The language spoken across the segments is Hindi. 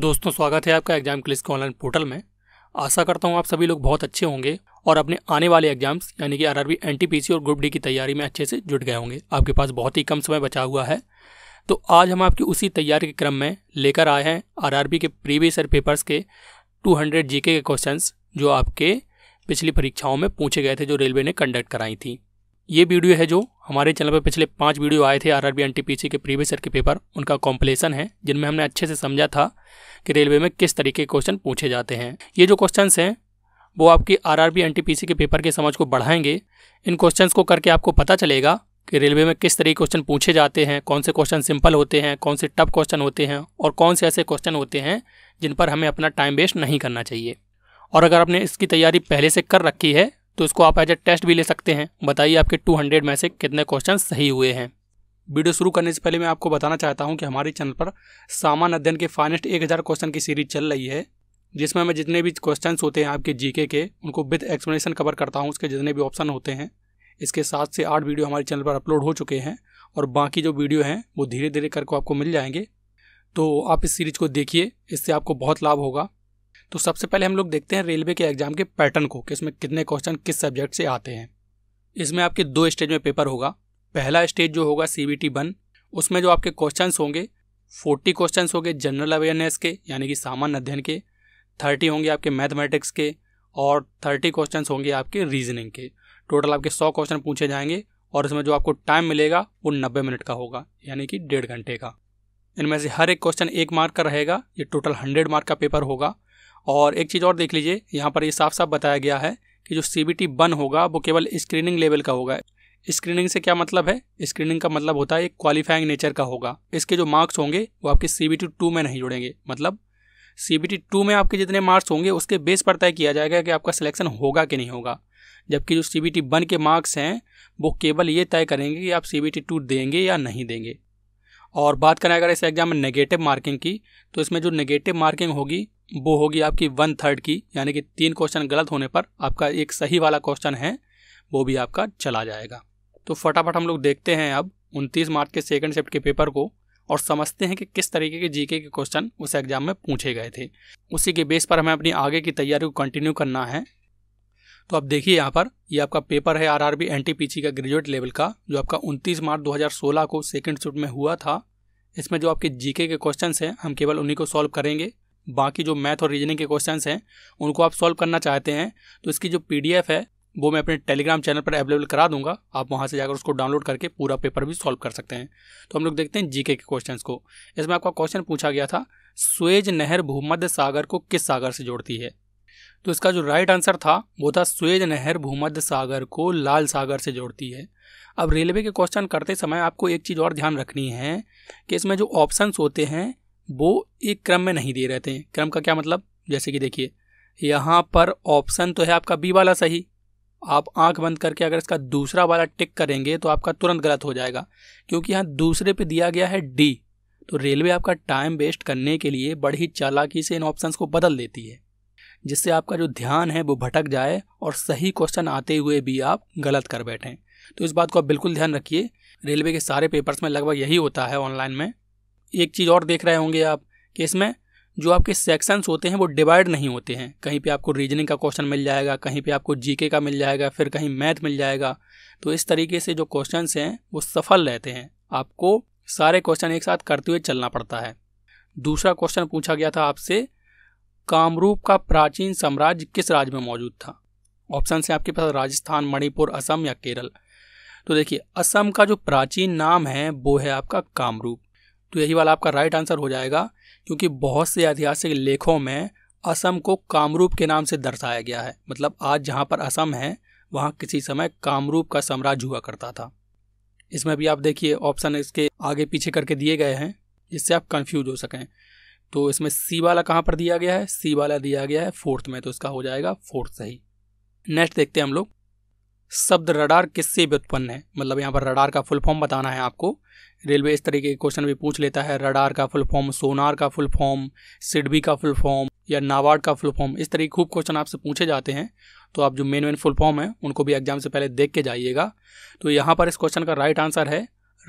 दोस्तों स्वागत है आपका एग्जाम क्लिस के ऑनलाइन पोर्टल में आशा करता हूँ आप सभी लोग बहुत अच्छे होंगे और अपने आने वाले एग्जाम्स यानी कि आरआरबी एनटीपीसी और ग्रुप डी की तैयारी में अच्छे से जुट गए होंगे आपके पास बहुत ही कम समय बचा हुआ है तो आज हम आपकी उसी तैयारी के क्रम में लेकर आए हैं बी के प्रीवियस ईयर पेपर्स के हंड्रेड जी के क्वेश्चन जो आपके पिछली परीक्षाओं में पूछे गए थे जो रेलवे ने कंडक्ट कराई थी ये वीडियो है जो हमारे चैनल पर पिछले पांच वीडियो आए थे आर आर के प्रीवियस ईयर के पेपर उनका कॉम्पलेसन है जिनमें हमने अच्छे से समझा था कि रेलवे में किस तरीके के क्वेश्चन पूछे जाते हैं ये जो क्वेश्चन हैं वो आपकी आर आर के पेपर के समझ को बढ़ाएंगे इन क्वेश्चन को करके आपको पता चलेगा कि रेलवे में किस तरीके क्वेश्चन पूछे जाते हैं कौन से क्वेश्चन सिंपल होते हैं कौन से टफ क्वेश्चन होते हैं और कौन से ऐसे क्वेश्चन होते हैं जिन पर हमें अपना टाइम वेस्ट नहीं करना चाहिए और अगर आपने इसकी तैयारी पहले से कर रखी है तो इसको आप एज ए टेस्ट भी ले सकते हैं बताइए आपके 200 में से कितने क्वेश्चन सही हुए हैं वीडियो शुरू करने से पहले मैं आपको बताना चाहता हूँ कि हमारे चैनल पर सामान्य अध्ययन के फाइनेस्ट एक हज़ार क्वेश्चन की सीरीज चल रही है जिसमें मैं जितने भी क्वेश्चन होते हैं आपके जीके के उनको विद एक्सप्लेनेशन कवर करता हूँ उसके जितने भी ऑप्शन होते हैं इसके सात से आठ वीडियो हमारे चैनल पर अपलोड हो चुके हैं और बाकी जो वीडियो हैं वो धीरे धीरे करके आपको मिल जाएंगे तो आप इस सीरीज को देखिए इससे आपको बहुत लाभ होगा तो सबसे पहले हम लोग देखते हैं रेलवे के एग्जाम के पैटर्न को कि इसमें कितने क्वेश्चन किस सब्जेक्ट से आते हैं इसमें आपके दो स्टेज में पेपर होगा पहला स्टेज जो होगा सी बी टी वन उसमें जो आपके क्वेश्चन होंगे फोर्टी क्वेश्चन होंगे जनरल अवेयरनेस के यानी कि सामान्य अध्ययन के थर्टी होंगे आपके मैथमेटिक्स के और थर्टी क्वेश्चन होंगे आपके रीजनिंग के टोटल आपके सौ क्वेश्चन पूछे जाएंगे और इसमें जो आपको टाइम मिलेगा वो नब्बे मिनट का होगा यानी कि डेढ़ घंटे का इनमें से हर एक क्वेश्चन एक मार्क का रहेगा ये टोटल हंड्रेड मार्क का पेपर होगा और एक चीज़ और देख लीजिए यहाँ पर ये साफ साफ बताया गया है कि जो सी बी टी वन होगा वो केवल स्क्रीनिंग लेवल का होगा स्क्रीनिंग से क्या मतलब है स्क्रीनिंग का मतलब होता है क्वालिफाइंग नेचर का होगा इसके जो मार्क्स होंगे वो आपके सी बी टी टू में नहीं जुड़ेंगे मतलब सी बी टी टू में आपके जितने मार्क्स होंगे उसके बेस पर तय किया जाएगा कि आपका सिलेक्शन होगा कि नहीं होगा जबकि जो सी बी टी वन के मार्क्स हैं वो केवल ये तय करेंगे कि आप सी बी टी टू देंगे या नहीं देंगे और बात करें अगर इस एग्ज़ाम में नेगेटिव मार्किंग की तो इसमें जो नेगेटिव मार्किंग होगी वो होगी आपकी वन थर्ड की यानी कि तीन क्वेश्चन गलत होने पर आपका एक सही वाला क्वेश्चन है वो भी आपका चला जाएगा तो फटाफट हम लोग देखते हैं अब उनतीस मार्च के सेकंड शिफ्ट के पेपर को और समझते हैं कि किस तरीके के जीके के क्वेश्चन उस एग्ज़ाम में पूछे गए थे उसी के बेस पर हमें अपनी आगे की तैयारी को कंटिन्यू करना है तो आप देखिए यहाँ पर ये यह आपका पेपर है आरआरबी एनटीपीसी का ग्रेजुएट लेवल का जो आपका 29 मार्च 2016 को सेकंड शिफ्ट में हुआ था इसमें जो आपके जीके के क्वेश्चंस हैं हम केवल उन्हीं को सॉल्व करेंगे बाकी जो मैथ और रीजनिंग के क्वेश्चन हैं उनको आप सॉल्व करना चाहते हैं तो इसकी जो पी है वो मैं अपने टेलीग्राम चैनल पर अवेलेबल करा दूंगा आप वहाँ से जाकर उसको डाउनलोड करके पूरा पेपर भी सॉल्व कर सकते हैं तो हम लोग देखते हैं जीके के क्वेश्चन को इसमें आपका क्वेश्चन पूछा गया था स्वेज नहर भूमध्य सागर को किस सागर से जोड़ती है तो इसका जो राइट आंसर था वो था स्वेज नहर भूमध्य सागर को लाल सागर से जोड़ती है अब रेलवे के क्वेश्चन करते समय आपको एक चीज़ और ध्यान रखनी है कि इसमें जो ऑप्शंस होते हैं वो एक क्रम में नहीं दिए रहते हैं क्रम का क्या मतलब जैसे कि देखिए यहाँ पर ऑप्शन तो है आपका बी वाला सही आप आंख बंद करके अगर इसका दूसरा वाला टिक करेंगे तो आपका तुरंत गलत हो जाएगा क्योंकि यहाँ दूसरे पे दिया गया है डी तो रेलवे आपका टाइम वेस्ट करने के लिए बड़ी चालाकी से इन ऑप्शंस को बदल देती है जिससे आपका जो ध्यान है वो भटक जाए और सही क्वेश्चन आते हुए भी आप गलत कर बैठें तो इस बात को आप बिल्कुल ध्यान रखिए रेलवे के सारे पेपर्स में लगभग यही होता है ऑनलाइन में एक चीज़ और देख रहे होंगे आप कि इसमें जो आपके सेक्शंस होते हैं वो डिवाइड नहीं होते हैं कहीं पे आपको रीजनिंग का क्वेश्चन मिल जाएगा कहीं पे आपको जीके का मिल जाएगा फिर कहीं मैथ मिल जाएगा तो इस तरीके से जो क्वेश्चन हैं वो सफल रहते हैं आपको सारे क्वेश्चन एक साथ करते हुए चलना पड़ता है दूसरा क्वेश्चन पूछा गया था आपसे कामरूप का प्राचीन साम्राज्य किस राज्य में मौजूद था ऑप्शन है आपके पास राजस्थान मणिपुर असम या केरल तो देखिए असम का जो प्राचीन नाम है वो है आपका कामरूप तो यही वाला आपका राइट आंसर हो जाएगा क्योंकि बहुत से ऐतिहासिक लेखों में असम को कामरूप के नाम से दर्शाया गया है मतलब आज जहाँ पर असम है वहाँ किसी समय कामरूप का साम्राज्य हुआ करता था इसमें भी आप देखिए ऑप्शन इसके आगे पीछे करके दिए गए हैं जिससे आप कंफ्यूज हो सकें तो इसमें सी वाला कहाँ पर दिया गया है सी वाला दिया गया है फोर्थ में तो इसका हो जाएगा फोर्थ सही नेक्स्ट देखते हैं हम लोग शब्द रडार किससे भी उत्पन्न है मतलब यहाँ पर रडार का फुल फॉर्म बताना है आपको रेलवे इस तरीके के क्वेश्चन भी पूछ लेता है रडार का फुल फॉर्म सोनार का फुल फॉर्म सिडबी का फुल फॉर्म या नाबार्ड का फुल फॉर्म इस तरीके खूब क्वेश्चन आपसे पूछे जाते हैं तो आप जो मेन मेन फुल फॉर्म है उनको भी एग्जाम से पहले देख के जाइएगा तो यहाँ पर इस क्वेश्चन का राइट आंसर है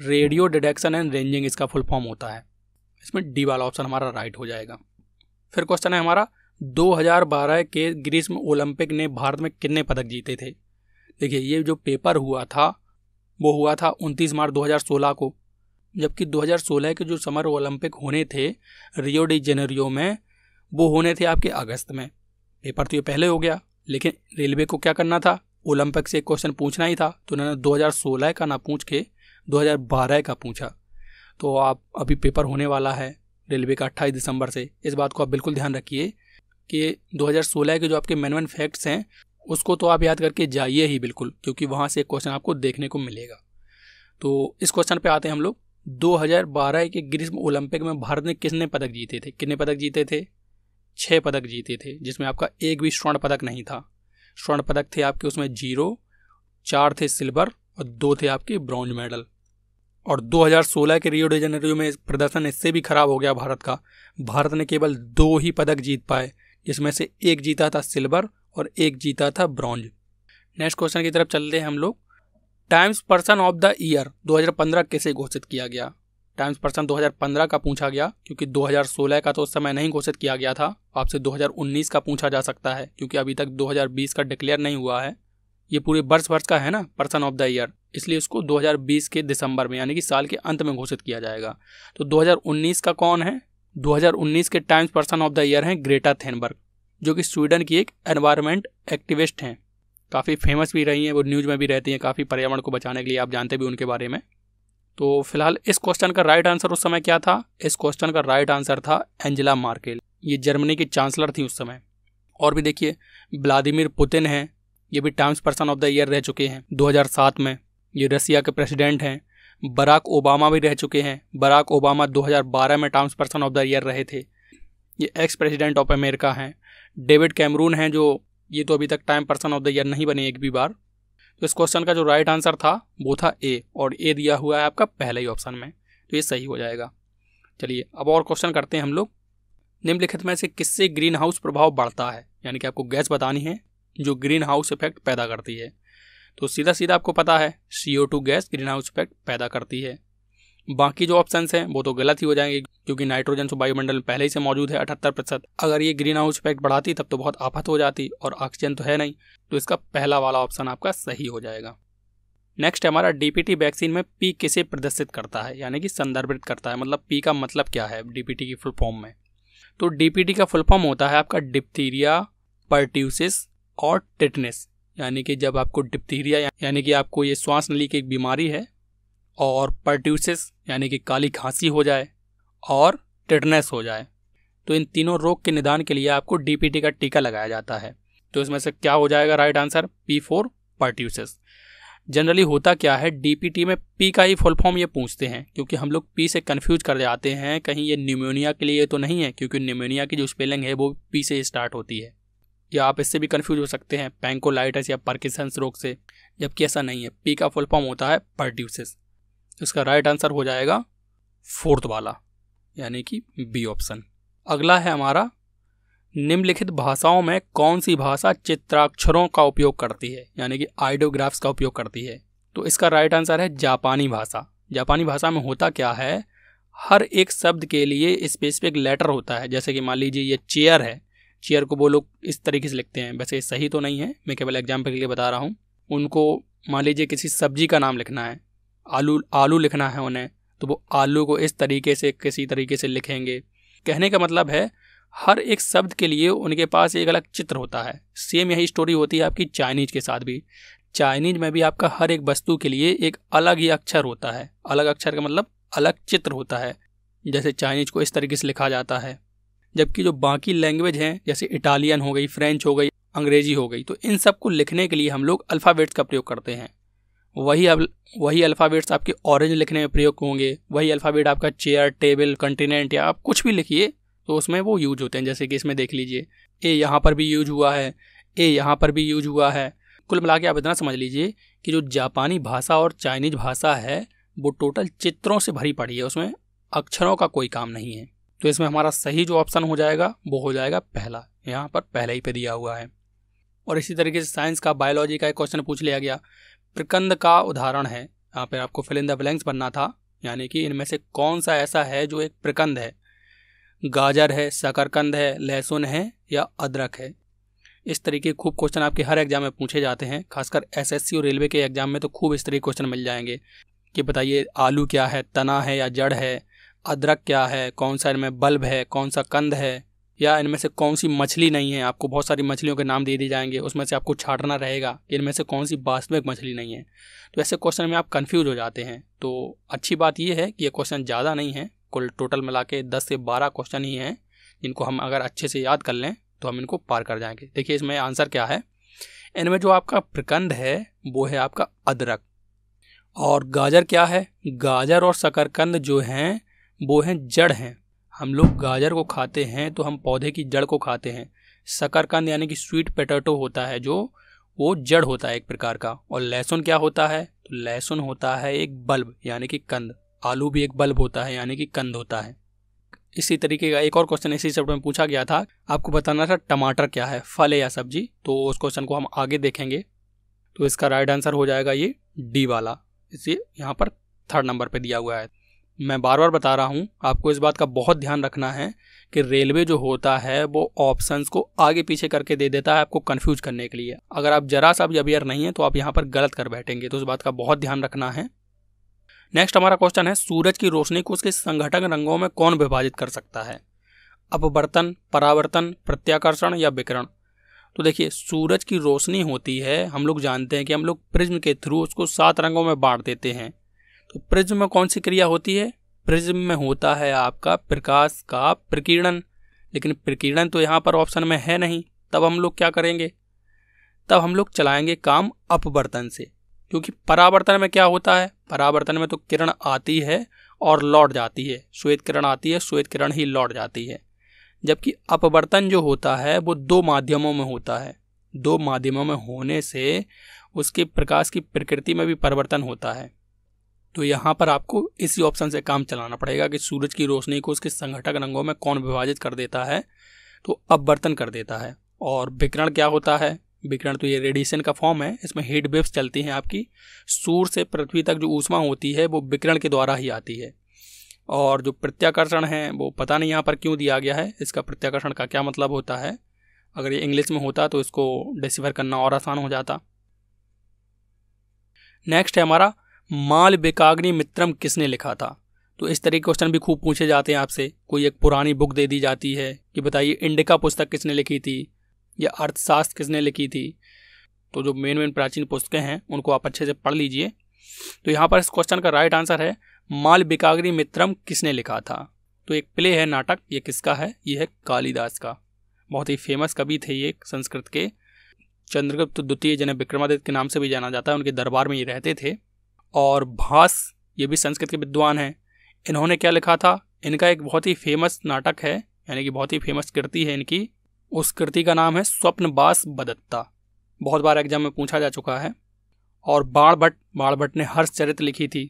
रेडियो डिटेक्शन एंड रेंजिंग इसका फुल फॉर्म होता है इसमें डी वाला ऑप्शन हमारा राइट हो जाएगा फिर क्वेश्चन है हमारा 2012 के ग्रीष्म ओलंपिक ने भारत में कितने पदक जीते थे देखिए ये जो पेपर हुआ था वो हुआ था 29 मार्च 2016 को जबकि 2016 के जो समर ओलंपिक होने थे रियो डी जेनेरियो में वो होने थे आपके अगस्त में पेपर तो ये पहले हो गया लेकिन रेलवे को क्या करना था ओलंपिक से क्वेश्चन पूछना ही था तो उन्होंने 2016 का ना पूछ के 2012 का पूछा तो आप अभी पेपर होने वाला है रेलवे का अट्ठाईस दिसंबर से इस बात को आप बिल्कुल ध्यान रखिए कि 2016 के जो आपके मैनवन फैक्ट्स हैं उसको तो आप याद करके जाइए ही बिल्कुल क्योंकि वहाँ से एक क्वेश्चन आपको देखने को मिलेगा तो इस क्वेश्चन पे आते हैं हम लोग 2012 के ग्रीष्म ओलंपिक में भारत ने किसने पदक जीते थे कितने पदक जीते थे छः पदक जीते थे जिसमें आपका एक भी स्वर्ण पदक नहीं था स्वर्ण पदक थे आपके उसमें जीरो चार थे सिल्वर और दो थे आपके ब्रॉन्ज मेडल और 2016 के रियो डे जनरियो में प्रदर्शन इससे भी खराब हो गया भारत का भारत ने केवल दो ही पदक जीत पाए जिसमें से एक जीता था सिल्वर और एक जीता था ब्रॉन्ज नेक्स्ट क्वेश्चन की तरफ चलते हैं हम लोग Times person of the year 2015 कैसे घोषित किया गया टाइम्स पर्सन 2015 का पूछा गया क्योंकि 2016 का तो उस समय नहीं घोषित किया गया था आपसे 2019 का पूछा जा सकता है क्योंकि अभी तक 2020 का डिक्लेयर नहीं हुआ है ये पूरे वर्ष वर्ष का है ना पर्सन ऑफ द ईयर इसलिए उसको 2020 के दिसंबर में यानी कि साल के अंत में घोषित किया जाएगा तो 2019 का कौन है 2019 के Times person of the year हैं ग्रेटा थेनबर्ग जो कि स्वीडन की एक एनवायरमेंट एक्टिविस्ट हैं काफ़ी फेमस भी रही हैं वो न्यूज़ में भी रहती हैं काफ़ी पर्यावरण को बचाने के लिए आप जानते भी उनके बारे में तो फिलहाल इस क्वेश्चन का राइट आंसर उस समय क्या था इस क्वेश्चन का राइट आंसर था एंजेला मार्केल ये जर्मनी की चांसलर थी उस समय और भी देखिए व्लादिमिर पुतिन हैं ये भी Times person of the year रह चुके हैं 2007 में ये रसिया के प्रेसिडेंट हैं बराक ओबामा भी रह चुके हैं बराक ओबामा 2012 में Times person of the year रहे थे ये एक्स प्रेसिडेंट ऑफ अमेरिका हैं डेविड कैमरून हैं जो ये तो अभी तक time person of the year नहीं बने एक भी बार तो इस क्वेश्चन का जो राइट right आंसर था वो था ए और ए दिया हुआ है आपका पहले ही ऑप्शन में तो ये सही हो जाएगा चलिए अब और क्वेश्चन करते हैं हम लोग निम्नलिखित में से किससे ग्रीन हाउस प्रभाव बढ़ता है यानी कि आपको गैस बतानी है जो ग्रीन हाउस इफेक्ट पैदा करती है तो सीधा सीधा आपको पता है C gas greenhouse effect पैदा करती है बाकी जो ऑप्शन हैं वो तो गलत ही हो जाएंगे क्योंकि नाइट्रोजन तो वायुमंडल में पहले ही से मौजूद है अठहत्तर प्रतिशत अगर ये ग्रीन हाउस इफेक्ट बढ़ाती तब तो बहुत आफत हो जाती और ऑक्सीजन तो है नहीं तो इसका पहला वाला ऑप्शन आपका सही हो जाएगा नेक्स्ट हमारा डीपीटी वैक्सीन में पी किसे प्रदर्शित करता है यानी कि संदर्भित करता है मतलब पी का मतलब क्या है डीपीटी की फुल फॉर्म में तो डीपीटी का फुल फॉर्म होता है आपका डिप्थीरिया पर्ट्यूसिस और टिटनेस यानी कि जब आपको डिप्थीरिया यानी कि आपको ये श्वास नली की एक बीमारी है और पर्ट्यूसिस यानी कि काली खांसी हो जाए और टिटनेस हो जाए तो इन तीनों रोग के निदान के लिए आपको डीपीटी का टीका लगाया जाता है तो इसमें से क्या हो जाएगा right answer P four pertussis generally होता क्या है डीपीटी में पी का ही फुल फॉर्म ये पूछते हैं क्योंकि हम लोग पी से कन्फ्यूज कर जाते हैं कहीं ये न्यूमोनिया के लिए तो नहीं है क्योंकि न्यूमोनिया की जो स्पेलिंग है वो पी से स्टार्ट होती है या आप इससे भी कन्फ्यूज हो सकते हैं पैंकोलाइटस या पर्किसंस रोग से जबकि ऐसा नहीं है पी का फुल फॉर्म होता है पर्ड्यूसिस इसका राइट आंसर हो जाएगा फोर्थ वाला यानी कि बी ऑप्शन अगला है हमारा निम्नलिखित भाषाओं में कौन सी भाषा चित्राक्षरों का उपयोग करती है यानी कि आइडियोग्राफ्स का उपयोग करती है तो इसका राइट आंसर है जापानी भाषा जापानी भाषा में होता क्या है हर एक शब्द के लिए स्पेसिफिक लेटर होता है जैसे कि मान लीजिए ये चेयर है चेयर को वो लोग इस तरीके से लिखते हैं वैसे सही तो नहीं है मैं केवल एग्जाम्पल के लिए बता रहा हूँ उनको मान लीजिए किसी सब्जी का नाम लिखना है आलू आलू लिखना है उन्हें तो वो आलू को इस तरीके से किसी तरीके से लिखेंगे कहने का मतलब है हर एक शब्द के लिए उनके पास एक अलग चित्र होता है सेम यही स्टोरी होती है आपकी चाइनीज के साथ भी चाइनीज में भी आपका हर एक वस्तु के लिए एक अलग ही अक्षर होता है अलग अक्षर का मतलब अलग चित्र होता है जैसे चाइनीज को इस तरीके से लिखा जाता है जबकि जो बाकी लैंग्वेज हैं जैसे इटालियन हो गई फ्रेंच हो गई अंग्रेजी हो गई तो इन सब को लिखने के लिए हम लोग अल्फ़ाबेट्स का प्रयोग करते हैं वही अब वही अल्फ़ाबेट्स आपके ऑरेंज लिखने में प्रयोग होंगे वही अल्फ़ाबेट आपका चेयर टेबल कंटिनेंट या आप कुछ भी लिखिए तो उसमें वो यूज होते हैं जैसे कि इसमें देख लीजिए ए यहाँ पर भी यूज हुआ है ए यहाँ पर भी यूज हुआ है कुल मिला के आप इतना समझ लीजिए कि जो जापानी भाषा और चाइनीज भाषा है वो टोटल चित्रों से भरी पड़ी है उसमें अक्षरों का कोई काम नहीं है तो इसमें हमारा सही जो ऑप्शन हो जाएगा वो हो जाएगा पहला यहाँ पर पहले ही पे दिया हुआ है और इसी तरीके से साइंस का बायोलॉजी का एक क्वेश्चन पूछ लिया गया प्रकंद का उदाहरण है यहाँ पर आपको फिल इन द ब्लैंक्स बनना था यानी कि इनमें से कौन सा ऐसा है जो एक प्रकंद है गाजर है शकरकंद है लहसुन है या अदरक है इस तरीके खूब क्वेश्चन आपके हर एग्जाम में पूछे जाते हैं खासकर एसएससी और रेलवे के एग्जाम में तो खूब इस तरीके क्वेश्चन मिल जाएंगे कि बताइए आलू क्या है तना है या जड़ है अदरक क्या है कौन सा इनमें बल्ब है कौन सा कंद है या इनमें से कौन सी मछली नहीं है आपको बहुत सारी मछलियों के नाम दे दिए जाएंगे उसमें से आपको छाटना रहेगा कि इनमें से कौन सी वास्तविक मछली नहीं है तो ऐसे क्वेश्चन में आप कन्फ्यूज हो जाते हैं तो अच्छी बात यह है कि ये क्वेश्चन ज़्यादा नहीं है कुल टोटल मिला के दस से बारह क्वेश्चन ही हैं जिनको हम अगर अच्छे से याद कर लें तो हम इनको पार कर जाएंगे देखिए इसमें आंसर क्या है इनमें जो आपका प्रकंद है वो है आपका अदरक और गाजर क्या है गाजर और शकरकंद जो हैं वो हैं जड़ हैं हम लोग गाजर को खाते हैं तो हम पौधे की जड़ को खाते हैं शकरकंद यानी कि स्वीट पोटैटो होता है जो वो जड़ होता है एक प्रकार का और लहसुन क्या होता है तो लहसुन होता है एक बल्ब यानी कि कंद आलू भी एक बल्ब होता है यानी कि कंद होता है इसी तरीके का एक और क्वेश्चन इसी चैप्टर में पूछा गया था आपको बताना था टमाटर क्या है फल है या सब्जी तो उस क्वेश्चन को हम आगे देखेंगे तो इसका राइट आंसर हो जाएगा ये डी वाला इसे यहाँ पर थर्ड नंबर पर दिया हुआ है मैं बार बार बता रहा हूँ आपको इस बात का बहुत ध्यान रखना है कि रेलवे जो होता है वो ऑप्शंस को आगे पीछे करके दे देता है आपको कन्फ्यूज करने के लिए अगर आप जरा सा भी अवेयर नहीं है तो आप यहाँ पर गलत कर बैठेंगे तो इस बात का बहुत ध्यान रखना है नेक्स्ट हमारा क्वेश्चन है सूरज की रोशनी को उसके संगठक रंगों में कौन विभाजित कर सकता है अपवर्तन परावर्तन प्रत्याकर्षण या विकरण तो देखिए सूरज की रोशनी होती है हम लोग जानते हैं कि हम लोग प्रिज्म के थ्रू उसको सात रंगों में बांट देते हैं तो प्रिज्म में कौन सी क्रिया होती है प्रिज्म में होता है आपका प्रकाश का प्रकीर्णन लेकिन प्रकीर्णन तो यहाँ पर ऑप्शन में है नहीं तब हम लोग क्या करेंगे तब हम लोग चलाएंगे काम अपवर्तन से क्योंकि परावर्तन में क्या होता है परावर्तन में तो किरण आती है और लौट जाती है श्वेत किरण आती है श्वेत किरण ही लौट जाती है जबकि अपवर्तन जो होता है वो दो माध्यमों में होता है दो माध्यमों में होने से उसके प्रकाश की प्रकृति में भी परिवर्तन होता है तो यहाँ पर आपको इसी ऑप्शन से काम चलाना पड़ेगा कि सूरज की रोशनी को उसके संगठक रंगों में कौन विभाजित कर देता है तो अपवर्तन कर देता है और विकरण क्या होता है विकरण तो ये रेडिएशन का फॉर्म है इसमें हीट वेव्स चलती हैं आपकी सूर्य से पृथ्वी तक जो ऊष्मा होती है वो विकरण के द्वारा ही आती है और जो प्रत्याकर्षण है वो पता नहीं यहाँ पर क्यों दिया गया है इसका प्रत्याकर्षण का क्या मतलब होता है अगर ये इंग्लिश में होता तो इसको डिसिवर करना और आसान हो जाता नेक्स्ट है हमारा माल बेकाग्नि मित्रम किसने लिखा था तो इस तरह के क्वेश्चन भी खूब पूछे जाते हैं आपसे कोई एक पुरानी बुक दे दी जाती है कि बताइए इंडिका पुस्तक किसने लिखी थी या अर्थशास्त्र किसने लिखी थी तो जो मेन मेन प्राचीन पुस्तकें हैं उनको आप अच्छे से पढ़ लीजिए तो यहाँ पर इस क्वेश्चन का राइट आंसर है माल बिकागरी मित्रम किसने लिखा था तो एक प्ले है नाटक ये किसका है ये है कालिदास का बहुत ही फेमस कवि थे ये संस्कृत के चंद्रगुप्त द्वितीय जिन्हें विक्रमादित्य के नाम से भी जाना जाता है उनके दरबार में ये रहते थे और भास ये भी संस्कृत के विद्वान हैं इन्होंने क्या लिखा था इनका एक बहुत ही फेमस नाटक है यानी कि बहुत ही फेमस कृति है इनकी उस कृति का नाम है स्वप्न बास बदत्ता बहुत बार एग्जाम में पूछा जा चुका है और बाण भट्ट बाण भट्ट ने हर्ष चरित्र लिखी थी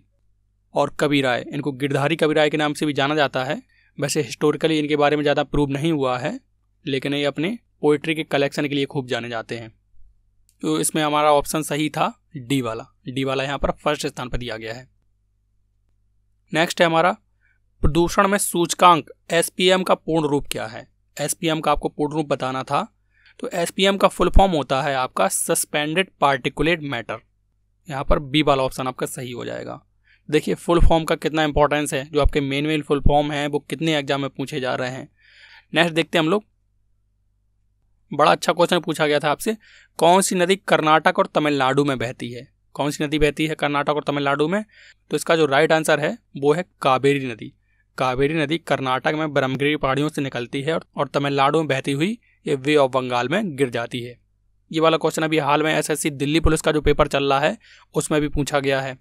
और कवि राय इनको गिरधारी कवि राय के नाम से भी जाना जाता है वैसे हिस्टोरिकली इनके बारे में ज़्यादा प्रूव नहीं हुआ है लेकिन ये अपने पोइट्री के कलेक्शन के लिए खूब जाने जाते हैं तो इसमें हमारा ऑप्शन सही था डी वाला डी वाला यहाँ पर फर्स्ट स्थान पर दिया गया है नेक्स्ट है हमारा प्रदूषण में सूचकांक एस का पूर्ण रूप क्या है एस का आपको पूर्ण रूप बताना था तो एस का फुल फॉर्म होता है आपका सस्पेंडेड पार्टिकुलेट मैटर यहाँ पर बी वाला ऑप्शन आपका सही हो जाएगा देखिए फुल फॉर्म का कितना इंपॉर्टेंस है जो आपके मेन मेन फुल फॉर्म है वो कितने एग्जाम में पूछे जा रहे हैं नेक्स्ट देखते हैं हम लोग बड़ा अच्छा क्वेश्चन पूछा गया था आपसे कौन सी नदी कर्नाटक और तमिलनाडु में बहती है कौन सी नदी बहती है कर्नाटक और तमिलनाडु में तो इसका जो राइट आंसर है वो है कावेरी नदी कावेरी नदी कर्नाटक में ब्रह्मगिरी पहाड़ियों से निकलती है और तमिलनाडु में बहती हुई ये वे ऑफ बंगाल में गिर जाती है ये वाला क्वेश्चन अभी हाल में एसएससी दिल्ली पुलिस का जो पेपर चल रहा है उसमें भी पूछा गया है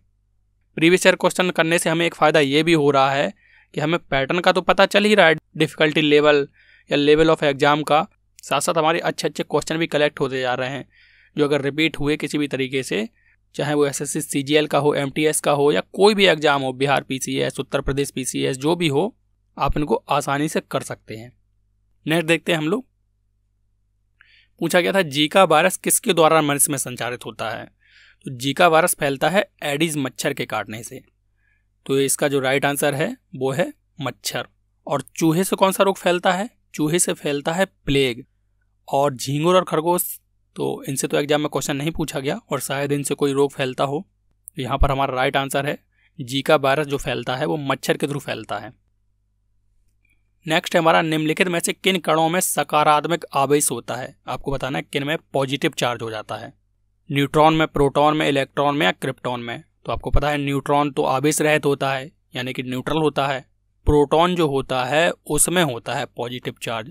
प्रीवियस ईयर क्वेश्चन करने से हमें एक फ़ायदा ये भी हो रहा है कि हमें पैटर्न का तो पता चल ही रहा है डिफ़िकल्टी लेवल या लेवल ऑफ एग्ज़ाम का साथ साथ हमारे अच्छे अच्छे क्वेश्चन भी कलेक्ट होते जा रहे हैं जो अगर रिपीट हुए किसी भी तरीके से चाहे वो एसएससी सीजीएल का हो एमटीएस का हो या कोई भी एग्ज़ाम हो बिहार पीसीएस उत्तर प्रदेश पीसीएस जो भी हो आप इनको आसानी से कर सकते हैं नेक्स्ट देखते हैं हम लोग पूछा गया था जीका वायरस किसके द्वारा मनुष्य में संचारित होता है तो जीका वायरस फैलता है एडिज मच्छर के काटने से तो इसका जो राइट आंसर है वो है मच्छर और चूहे से कौन सा रोग फैलता है चूहे से फैलता है प्लेग और झींगुर और खरगोश तो इनसे तो एग्जाम में क्वेश्चन नहीं पूछा गया और शायद इनसे कोई रोग फैलता हो तो यहाँ पर हमारा राइट आंसर है जीका वायरस जो फैलता है वो मच्छर के थ्रू फैलता है नेक्स्ट हमारा निम्नलिखित में से किन कणों में सकारात्मक आवेश होता है आपको बताना है किन में पॉजिटिव चार्ज हो जाता है न्यूट्रॉन में प्रोटॉन में इलेक्ट्रॉन में या क्रिप्टॉन में तो आपको पता है न्यूट्रॉन तो आवेश रहित होता है यानी कि न्यूट्रल होता है प्रोटॉन जो होता है उसमें होता है पॉजिटिव चार्ज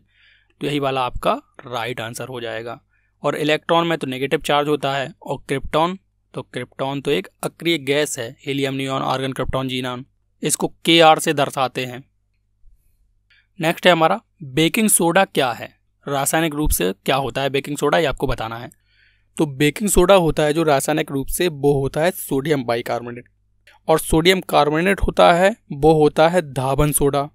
तो यही वाला आपका राइट आंसर हो जाएगा और इलेक्ट्रॉन में तो नेगेटिव चार्ज होता है और क्रिप्टॉन तो क्रिप्टॉन तो एक अक्रिय गैस है helium neon argon krypton xenon इसको के आर से दर्शाते हैं नेक्स्ट है हमारा बेकिंग सोडा क्या है रासायनिक रूप से क्या होता है बेकिंग सोडा ये आपको बताना है तो बेकिंग सोडा होता है जो रासायनिक रूप से वो होता है सोडियम बाइकार्बोनेट और सोडियम कार्बोनेट होता है वो होता है धाबन सोडा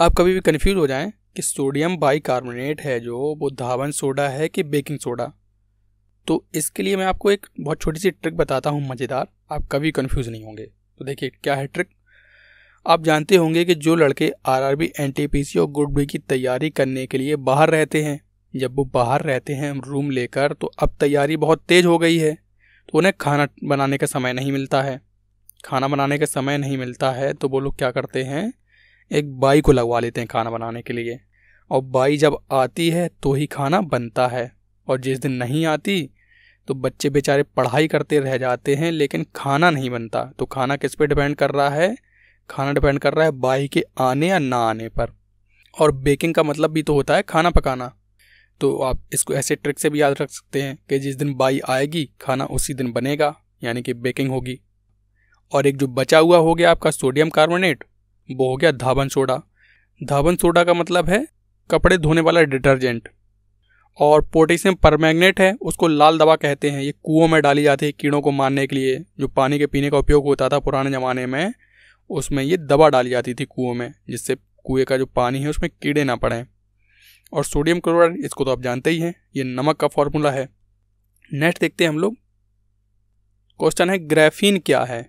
आप कभी भी कन्फ्यूज हो जाएं कि सोडियम बाइकार्बोनेट है जो वो धावन सोडा है कि बेकिंग सोडा तो इसके लिए मैं आपको एक बहुत छोटी सी ट्रिक बताता हूँ मज़ेदार आप कभी कन्फ्यूज़ नहीं होंगे तो देखिए क्या है ट्रिक आप जानते होंगे कि जो लड़के आर आर पी सी और गुड बी की तैयारी करने के लिए बाहर रहते हैं जब वो बाहर रहते हैं रूम लेकर तो अब तैयारी बहुत तेज़ हो गई है तो उन्हें खाना बनाने का समय नहीं मिलता है खाना बनाने का समय नहीं मिलता है तो वो लोग क्या करते हैं एक बाई को लगवा लेते हैं खाना बनाने के लिए और बाई जब आती है तो ही खाना बनता है और जिस दिन नहीं आती तो बच्चे बेचारे पढ़ाई करते रह जाते हैं लेकिन खाना नहीं बनता तो खाना किस पर डिपेंड कर रहा है खाना डिपेंड कर रहा है बाई के आने या ना आने पर और बेकिंग का मतलब भी तो होता है खाना पकाना तो आप इसको ऐसे ट्रिक से भी याद रख सकते हैं कि जिस दिन बाई आएगी खाना उसी दिन बनेगा यानी कि बेकिंग होगी और एक जो बचा हुआ हो गया आपका सोडियम कार्बोनेट वो हो गया धावन सोडा धावन सोडा का मतलब है कपड़े धोने वाला डिटर्जेंट और पोटेशियम परमैग्नेट है उसको लाल दवा कहते हैं ये कुओं में डाली जाती है कीड़ों को मारने के लिए जो पानी के पीने का उपयोग होता था पुराने ज़माने में उसमें ये दवा डाली जाती थी कुओं में जिससे कुएँ का जो पानी है उसमें कीड़े ना पड़ें और सोडियम क्लोराइड इसको तो आप जानते ही हैं ये नमक का फॉर्मूला है नेक्स्ट देखते हैं हम लोग क्वेश्चन है ग्रेफीन क्या है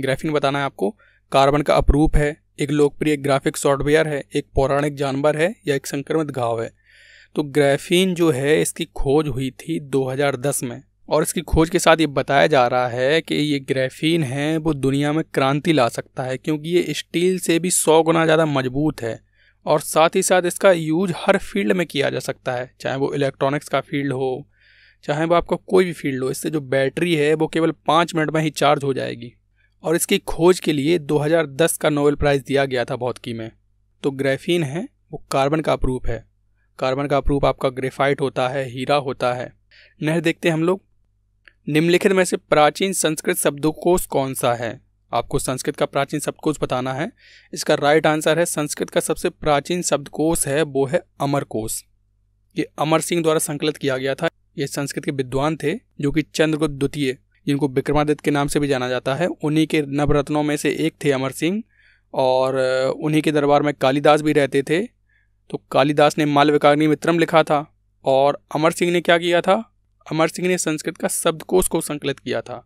ग्रेफीन बताना है आपको कार्बन का अपरूप है एक लोकप्रिय ग्राफिक सॉफ्टवेयर है एक पौराणिक जानवर है या एक संक्रमित घाव है तो ग्राफीन जो है इसकी खोज हुई थी 2010 में और इसकी खोज के साथ ये बताया जा रहा है कि ये ग्राफीन है वो दुनिया में क्रांति ला सकता है क्योंकि ये स्टील से भी सौ गुना ज़्यादा मजबूत है और साथ ही साथ इसका यूज हर फील्ड में किया जा सकता है चाहे वो इलेक्ट्रॉनिक्स का फील्ड हो चाहे वो आपका कोई भी फील्ड हो इससे जो बैटरी है वो केवल पाँच मिनट में ही चार्ज हो जाएगी और इसकी खोज के लिए 2010 का नोबेल प्राइज़ दिया गया था भौतिकी में तो ग्रेफीन है वो कार्बन का प्रूफ है कार्बन का प्रूफ आपका ग्रेफाइट होता है हीरा होता है नहर देखते हैं हम लोग निम्नलिखित में से प्राचीन संस्कृत शब्दकोश कौन सा है आपको संस्कृत का प्राचीन शब्दकोश बताना है इसका राइट आंसर है संस्कृत का सबसे प्राचीन शब्दकोश है वो है अमरकोश ये अमर सिंह द्वारा संकलित किया गया था ये संस्कृत के विद्वान थे जो कि चंद्रगुप्त द्वितीय जिनको विक्रमादित्य के नाम से भी जाना जाता है उन्हीं के नवरत्नों में से एक थे अमर सिंह और उन्हीं के दरबार में कालिदास भी रहते थे तो कालिदास ने मालविकाग्नि मित्रम लिखा था और अमर सिंह ने क्या किया था अमर सिंह ने संस्कृत का शब्दकोश को संकलित किया था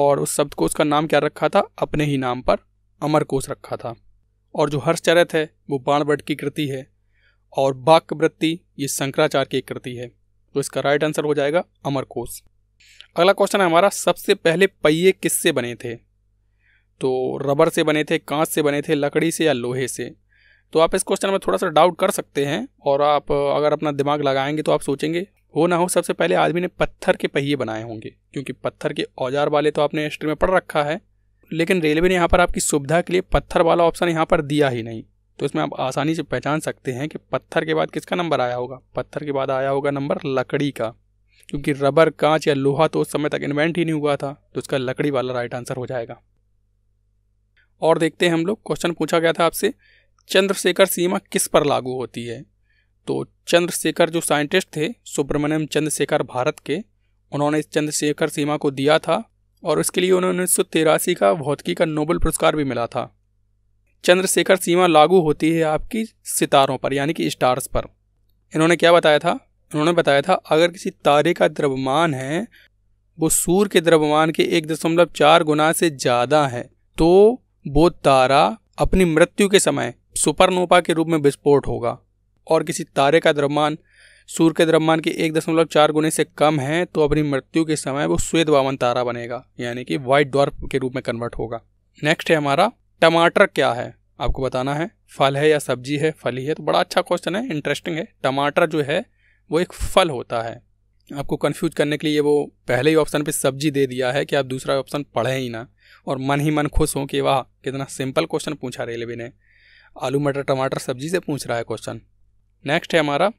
और उस शब्दकोश का नाम क्या रखा था अपने ही नाम पर अमरकोश रखा था और जो हर्षचरित है वो बाणभट्ट की कृति है और वाक्य वृत्ति ये शंकराचार्य की कृति है तो इसका राइट आंसर हो जाएगा अमरकोश अगला क्वेश्चन है हमारा सबसे पहले पहिए किससे बने थे तो रबर से बने थे कांच से बने थे लकड़ी से या लोहे से तो आप इस क्वेश्चन में थोड़ा सा डाउट कर सकते हैं और आप अगर अपना दिमाग लगाएंगे तो आप सोचेंगे हो ना हो सबसे पहले आदमी ने पत्थर के पहिए बनाए होंगे क्योंकि पत्थर के औजार वाले तो आपने हिस्ट्री में पढ़ रखा है लेकिन रेलवे ने यहाँ पर आपकी सुविधा के लिए पत्थर वाला ऑप्शन यहाँ पर दिया ही नहीं तो इसमें आप आसानी से पहचान सकते हैं कि पत्थर के बाद किसका नंबर आया होगा पत्थर के बाद आया होगा नंबर लकड़ी का क्योंकि रबर कांच या लोहा तो उस समय तक इन्वेंट ही नहीं हुआ था तो इसका लकड़ी वाला राइट आंसर हो जाएगा और देखते हैं हम लोग क्वेश्चन पूछा गया था आपसे चंद्रशेखर सीमा किस पर लागू होती है तो चंद्रशेखर जो साइंटिस्ट थे सुब्रमण्यम चंद्रशेखर भारत के उन्होंने इस चंद्रशेखर सीमा को दिया था और उसके लिए उन्हें उन्नीस का भौतिकी का नोबल पुरस्कार भी मिला था चंद्रशेखर सीमा लागू होती है आपकी सितारों पर यानी कि स्टार्स पर इन्होंने क्या बताया था उन्होंने बताया था अगर किसी तारे का द्रव्यमान है वो सूर्य के द्रव्यमान के एक दशमलव चार गुना से ज़्यादा है तो वो तारा अपनी मृत्यु के समय सुपरनोवा के रूप में विस्फोट होगा और किसी तारे का द्रव्यमान सूर्य के द्रव्यमान के एक दशमलव चार गुने से कम है तो अपनी मृत्यु के समय वो श्वेत वामन तारा बनेगा यानी कि व्हाइट डॉर्फ के रूप में कन्वर्ट होगा नेक्स्ट है हमारा टमाटर क्या है आपको बताना है फल है या सब्जी है फल ही है तो बड़ा अच्छा क्वेश्चन है इंटरेस्टिंग है टमाटर जो है वो एक फल होता है आपको कन्फ्यूज करने के लिए वो पहले ही ऑप्शन पे सब्जी दे दिया है कि आप दूसरा ऑप्शन पढ़ें ही ना और मन ही मन खुश हों कि वाह कितना सिंपल क्वेश्चन पूछा रेलवे ने आलू मटर टमाटर सब्जी से पूछ रहा है क्वेश्चन नेक्स्ट है हमारा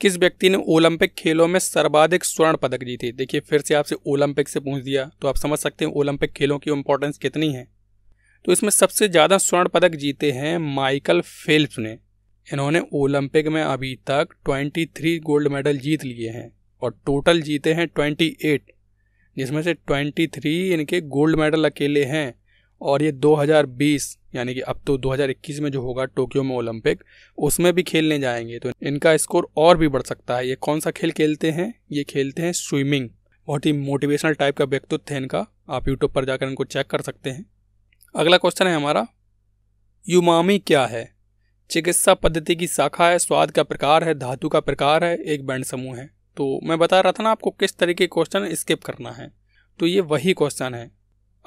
किस व्यक्ति ने ओलंपिक खेलों में सर्वाधिक स्वर्ण पदक जीते देखिए फिर से आपसे ओलंपिक से पूछ दिया तो आप समझ सकते हैं ओलंपिक खेलों की इम्पोर्टेंस कितनी है तो इसमें सबसे ज़्यादा स्वर्ण पदक जीते हैं माइकल फेल्प्स ने इन्होंने ओलंपिक में अभी तक 23 गोल्ड मेडल जीत लिए हैं और टोटल जीते हैं 28 जिसमें से 23 इनके गोल्ड मेडल अकेले हैं और ये 2020 यानी कि अब तो 2021 में जो होगा टोक्यो में ओलंपिक उसमें भी खेलने जाएंगे तो इनका स्कोर और भी बढ़ सकता है ये कौन सा खेल खेलते हैं ये खेलते हैं स्विमिंग बहुत ही मोटिवेशनल टाइप का व्यक्तित्व है इनका आप यूट्यूब पर जाकर इनको चेक कर सकते हैं अगला क्वेश्चन है हमारा यूमामी क्या है चिकित्सा पद्धति की शाखा है स्वाद का प्रकार है धातु का प्रकार है एक बैंड समूह है तो मैं बता रहा था ना आपको किस तरीके क्वेश्चन स्किप करना है तो ये वही क्वेश्चन है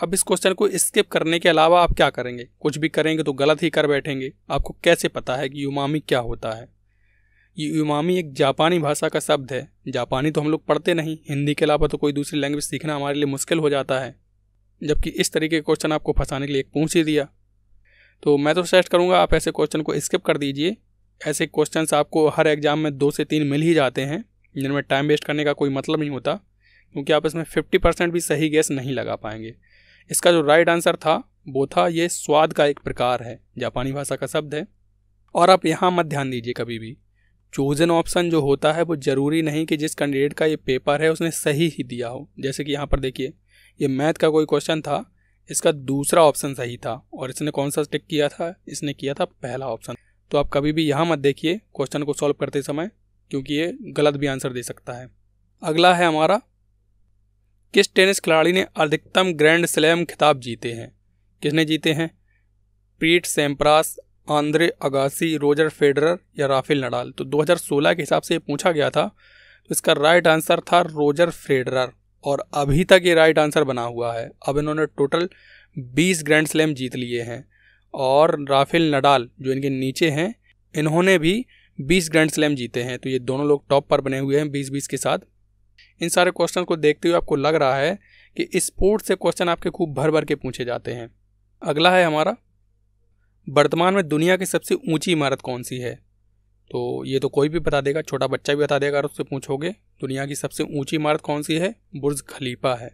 अब इस क्वेश्चन को स्किप करने के अलावा आप क्या करेंगे कुछ भी करेंगे तो गलत ही कर बैठेंगे आपको कैसे पता है कि यूमामी क्या होता है ये यूमामी एक जापानी भाषा का शब्द है जापानी तो हम लोग पढ़ते नहीं हिंदी के अलावा तो कोई दूसरी लैंग्वेज सीखना हमारे लिए मुश्किल हो जाता है जबकि इस तरीके के क्वेश्चन आपको फंसाने के लिए पूछ ही दिया तो मैं तो सजेस्ट करूँगा आप ऐसे क्वेश्चन को स्किप कर दीजिए ऐसे क्वेश्चन आपको हर एग्ज़ाम में दो से तीन मिल ही जाते हैं जिनमें टाइम वेस्ट करने का कोई मतलब नहीं होता क्योंकि आप इसमें फिफ्टी परसेंट भी सही गैस नहीं लगा पाएंगे इसका जो राइट आंसर था वो था ये स्वाद का एक प्रकार है जापानी भाषा का शब्द है और आप यहाँ मत ध्यान दीजिए कभी भी चोजन ऑप्शन जो होता है वो ज़रूरी नहीं कि जिस कैंडिडेट का ये पेपर है उसने सही ही दिया हो जैसे कि यहाँ पर देखिए ये मैथ का कोई क्वेश्चन था इसका दूसरा ऑप्शन सही था और इसने कौन सा टिक किया था इसने किया था पहला ऑप्शन तो आप कभी भी यहाँ मत देखिए क्वेश्चन को सॉल्व करते समय क्योंकि ये गलत भी आंसर दे सकता है अगला है हमारा किस टेनिस खिलाड़ी ने अधिकतम ग्रैंड स्लैम खिताब जीते हैं किसने जीते हैं Pete Sampras Andre Agassi Roger Federer या राफेल नडाल तो 2016 के हिसाब से पूछा गया था तो इसका राइट आंसर था रोजर फेडरर और अभी तक ये राइट आंसर बना हुआ है अब इन्होंने टोटल बीस ग्रैंड स्लैम जीत लिए हैं और राफेल नडाल जो इनके नीचे हैं इन्होंने भी बीस ग्रैंड स्लैम जीते हैं तो ये दोनों लोग टॉप पर बने हुए हैं बीस बीस के साथ इन सारे क्वेश्चन को देखते हुए आपको लग रहा है कि स्पोर्ट्स से क्वेश्चन आपके खूब भर भर के पूछे जाते हैं अगला है हमारा वर्तमान में दुनिया की सबसे ऊंची इमारत कौन सी है तो ये तो कोई भी बता देगा छोटा बच्चा भी बता देगा अगर उससे पूछोगे दुनिया की सबसे ऊंची इमारत कौन सी है बुर्ज खलीफा है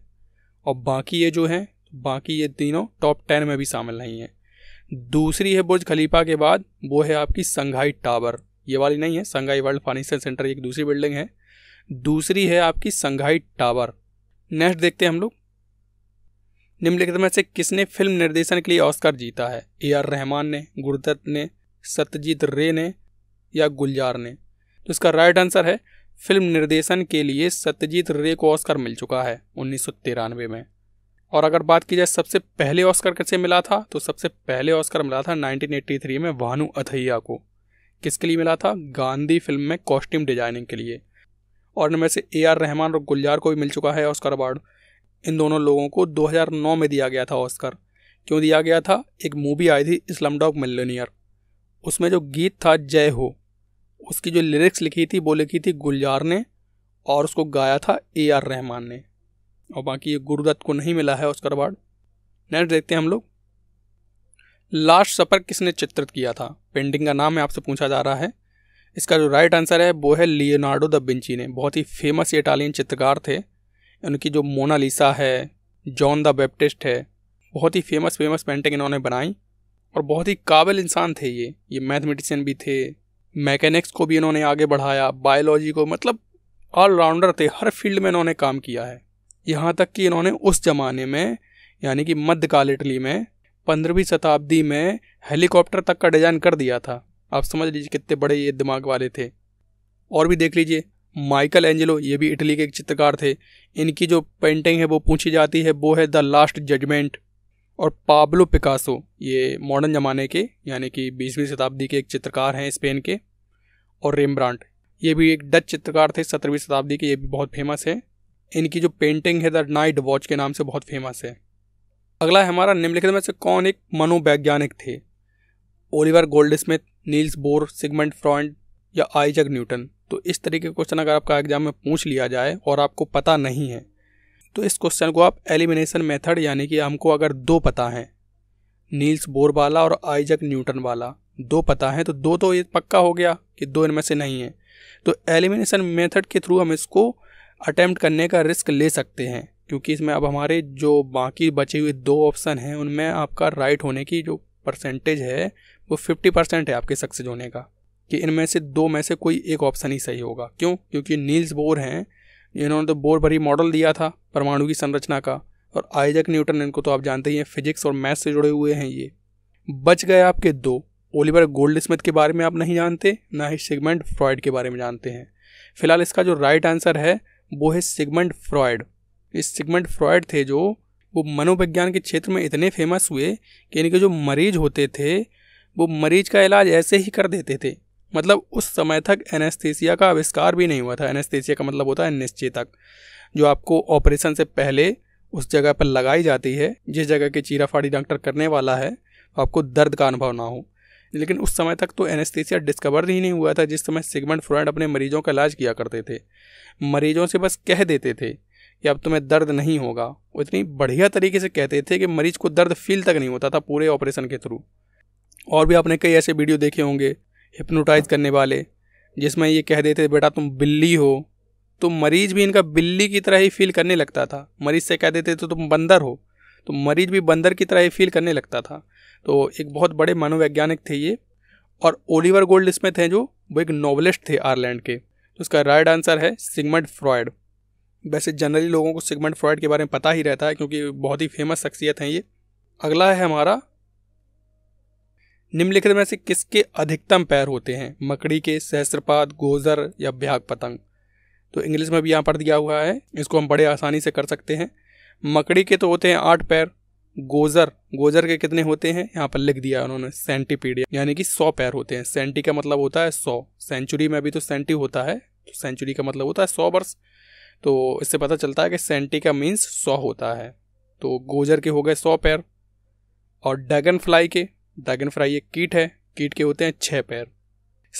और बाकी ये जो हैं बाकी ये तीनों टॉप टेन में भी शामिल नहीं है दूसरी है बुर्ज खलीफा के बाद वो है आपकी संघाई टावर ये वाली नहीं है संघाई वर्ल्ड फाइनेंशियल सेंटर एक दूसरी बिल्डिंग है दूसरी है आपकी संघाई टावर नेक्स्ट देखते हैं हम लोग निम्नलिखित में से किसने फिल्म निर्देशन के लिए ऑस्कर जीता है ए आर रहमान ने गुरदत्त ने सत्यजीत रे ने या गुलजार ने तो इसका राइट आंसर है फिल्म निर्देशन के लिए सत्यजीत रे को ऑस्कर मिल चुका है उन्नीस में और अगर बात की जाए सबसे पहले ऑस्कर कैसे मिला था तो सबसे पहले ऑस्कर मिला था 1983 में भानु अथैया को किसके लिए मिला था गांधी फिल्म में कॉस्ट्यूम डिजाइनिंग के लिए और इनमें से ए आर रहमान और गुलजार को भी मिल चुका है ऑस्कर अवार्ड इन दोनों लोगों को 2009 में दिया गया था ऑस्कर क्यों दिया गया था एक मूवी आई थी इस्लाम डॉग मिलोनियर उसमें जो गीत था जय हो उसकी जो लिरिक्स लिखी थी वो लिखी थी गुलजार ने और उसको गाया था ए आर रहमान ने और बाकी ये गुरुदत्त को नहीं मिला है उसका अवार्ड नेक्स्ट देखते हैं हम लोग लास्ट सफर किसने चित्रित किया था पेंटिंग का नाम है आपसे पूछा जा रहा है इसका जो राइट आंसर है वो है लियोनार्डो द बिंची ने बहुत ही फेमस इटालियन चित्रकार थे उनकी जो मोनालिसा है जॉन द बैप्टिस्ट है बहुत ही फेमस फेमस पेंटिंग इन्होंने बनाई और बहुत ही काबिल इंसान थे ये ये मैथमेटिशियन भी थे मैकेनिक्स को भी इन्होंने आगे बढ़ाया बायोलॉजी को मतलब ऑलराउंडर थे हर फील्ड में इन्होंने काम किया है यहाँ तक कि इन्होंने उस ज़माने में यानी कि मध्यकाल इटली में पंद्रहवीं शताब्दी में हेलीकॉप्टर तक का डिज़ाइन कर दिया था आप समझ लीजिए कितने बड़े ये दिमाग वाले थे और भी देख लीजिए माइकल एंजेलो ये भी इटली के एक चित्रकार थे इनकी जो पेंटिंग है वो पूछी जाती है वो है द लास्ट जजमेंट और पाब्लो पिकासो ये मॉडर्न ज़माने के यानी कि बीसवीं शताब्दी के एक चित्रकार हैं स्पेन के और रेमब्रांड ये भी एक डच चित्रकार थे सत्रहवीं शताब्दी के ये भी बहुत फेमस है इनकी जो पेंटिंग है द नाइट वॉच के नाम से बहुत फेमस है अगला है हमारा निम्नलिखित में से कौन एक मनोवैज्ञानिक थे Oliver Goldsmith Niels Bohr Sigmund Freud या आइजक न्यूटन तो इस तरीके के क्वेश्चन अगर आपका एग्जाम में पूछ लिया जाए और आपको पता नहीं है तो इस क्वेश्चन को आप एलिमिनेशन मेथड यानी कि हमको अगर दो पता हैं नील्स बोर वाला और आइजक न्यूटन वाला दो पता है तो दो तो ये पक्का हो गया कि दो इनमें से नहीं है तो एलिमिनेशन मेथड के थ्रू हम इसको अटैम्प्ट करने का रिस्क ले सकते हैं क्योंकि इसमें अब हमारे जो बाकी बचे हुए दो ऑप्शन हैं उनमें आपका राइट होने की जो परसेंटेज है वो फिफ्टी परसेंट है आपके सक्सेस होने का कि इनमें से दो में से कोई एक ऑप्शन ही सही होगा क्यों क्योंकि नील्स बोर हैं इन्होंने तो बोर भरी मॉडल दिया था परमाणु की संरचना का और आइजक न्यूटन इनको तो आप जानते ही हैं फिजिक्स और मैथ से जुड़े हुए हैं ये बच गए आपके दो ओलिवर गोल्ड स्मिथ के बारे में आप नहीं जानते ना ही सिगमेंट फ्रॉयड के बारे में जानते हैं फिलहाल इसका जो राइट आंसर है वो है सिगमेंट फ्रॉयड इस सिगमेंट फ्रॉयड थे जो वो मनोविज्ञान के क्षेत्र में इतने फेमस हुए कि इनके जो मरीज होते थे वो मरीज का इलाज ऐसे ही कर देते थे मतलब उस समय तक एनेस्थीसिया का आविष्कार भी नहीं हुआ था एनेस्थीसिया का मतलब होता है निश्चेतक जो आपको ऑपरेशन से पहले उस जगह पर लगाई जाती है जिस जगह के चीराफाड़ी डॉक्टर करने वाला है तो आपको दर्द का अनुभव ना हो लेकिन उस समय तक तो एनेस्थीसिया डिस्कवर ही नहीं हुआ था जिस समय सिगमेंट फ्रॉइड अपने मरीजों का इलाज किया करते थे मरीजों से बस कह देते थे कि अब तुम्हें दर्द नहीं होगा वो इतनी बढ़िया तरीके से कहते थे कि मरीज को दर्द फील तक नहीं होता था पूरे ऑपरेशन के थ्रू और भी आपने कई ऐसे वीडियो देखे होंगे हिप्नोटाइज करने वाले जिसमें ये कह देते बेटा तुम बिल्ली हो तो मरीज भी इनका बिल्ली की तरह ही फील करने लगता था मरीज से कह देते तो तुम बंदर हो तो मरीज भी बंदर की तरह ही फील करने लगता था तो एक बहुत बड़े मनोवैज्ञानिक थे ये और ओलिवर गोल्ड इसमें थे जो वो एक नॉवलिस्ट थे आयरलैंड के तो उसका राइट आंसर है सिगमंड फ्रॉयड वैसे जनरली लोगों को सिगमंड फ्रॉयड के बारे में पता ही रहता है क्योंकि बहुत ही फेमस शख्सियत हैं ये अगला है हमारा निम्नलिखित में से किसके अधिकतम पैर होते हैं मकड़ी के सहस्रपाद गोजर या भ्याग पतंग तो इंग्लिश में भी यहाँ पर दिया हुआ है इसको हम बड़े आसानी से कर सकते हैं मकड़ी के तो होते हैं आठ पैर गोजर गोजर के कितने होते हैं यहाँ पर लिख दिया उन्होंने सेंटीपीडिया यानी कि सौ पैर होते हैं सेंटी का मतलब होता है सौ सेंचुरी में भी तो सेंटी होता है तो सेंचुरी का मतलब होता है सौ वर्ष तो इससे पता चलता है कि सेंटी का मीन्स सौ होता है तो गोजर के हो गए सौ पैर और डैगन फ्लाई के ड्रैगन फ्राई एक कीट है कीट के होते हैं छः पैर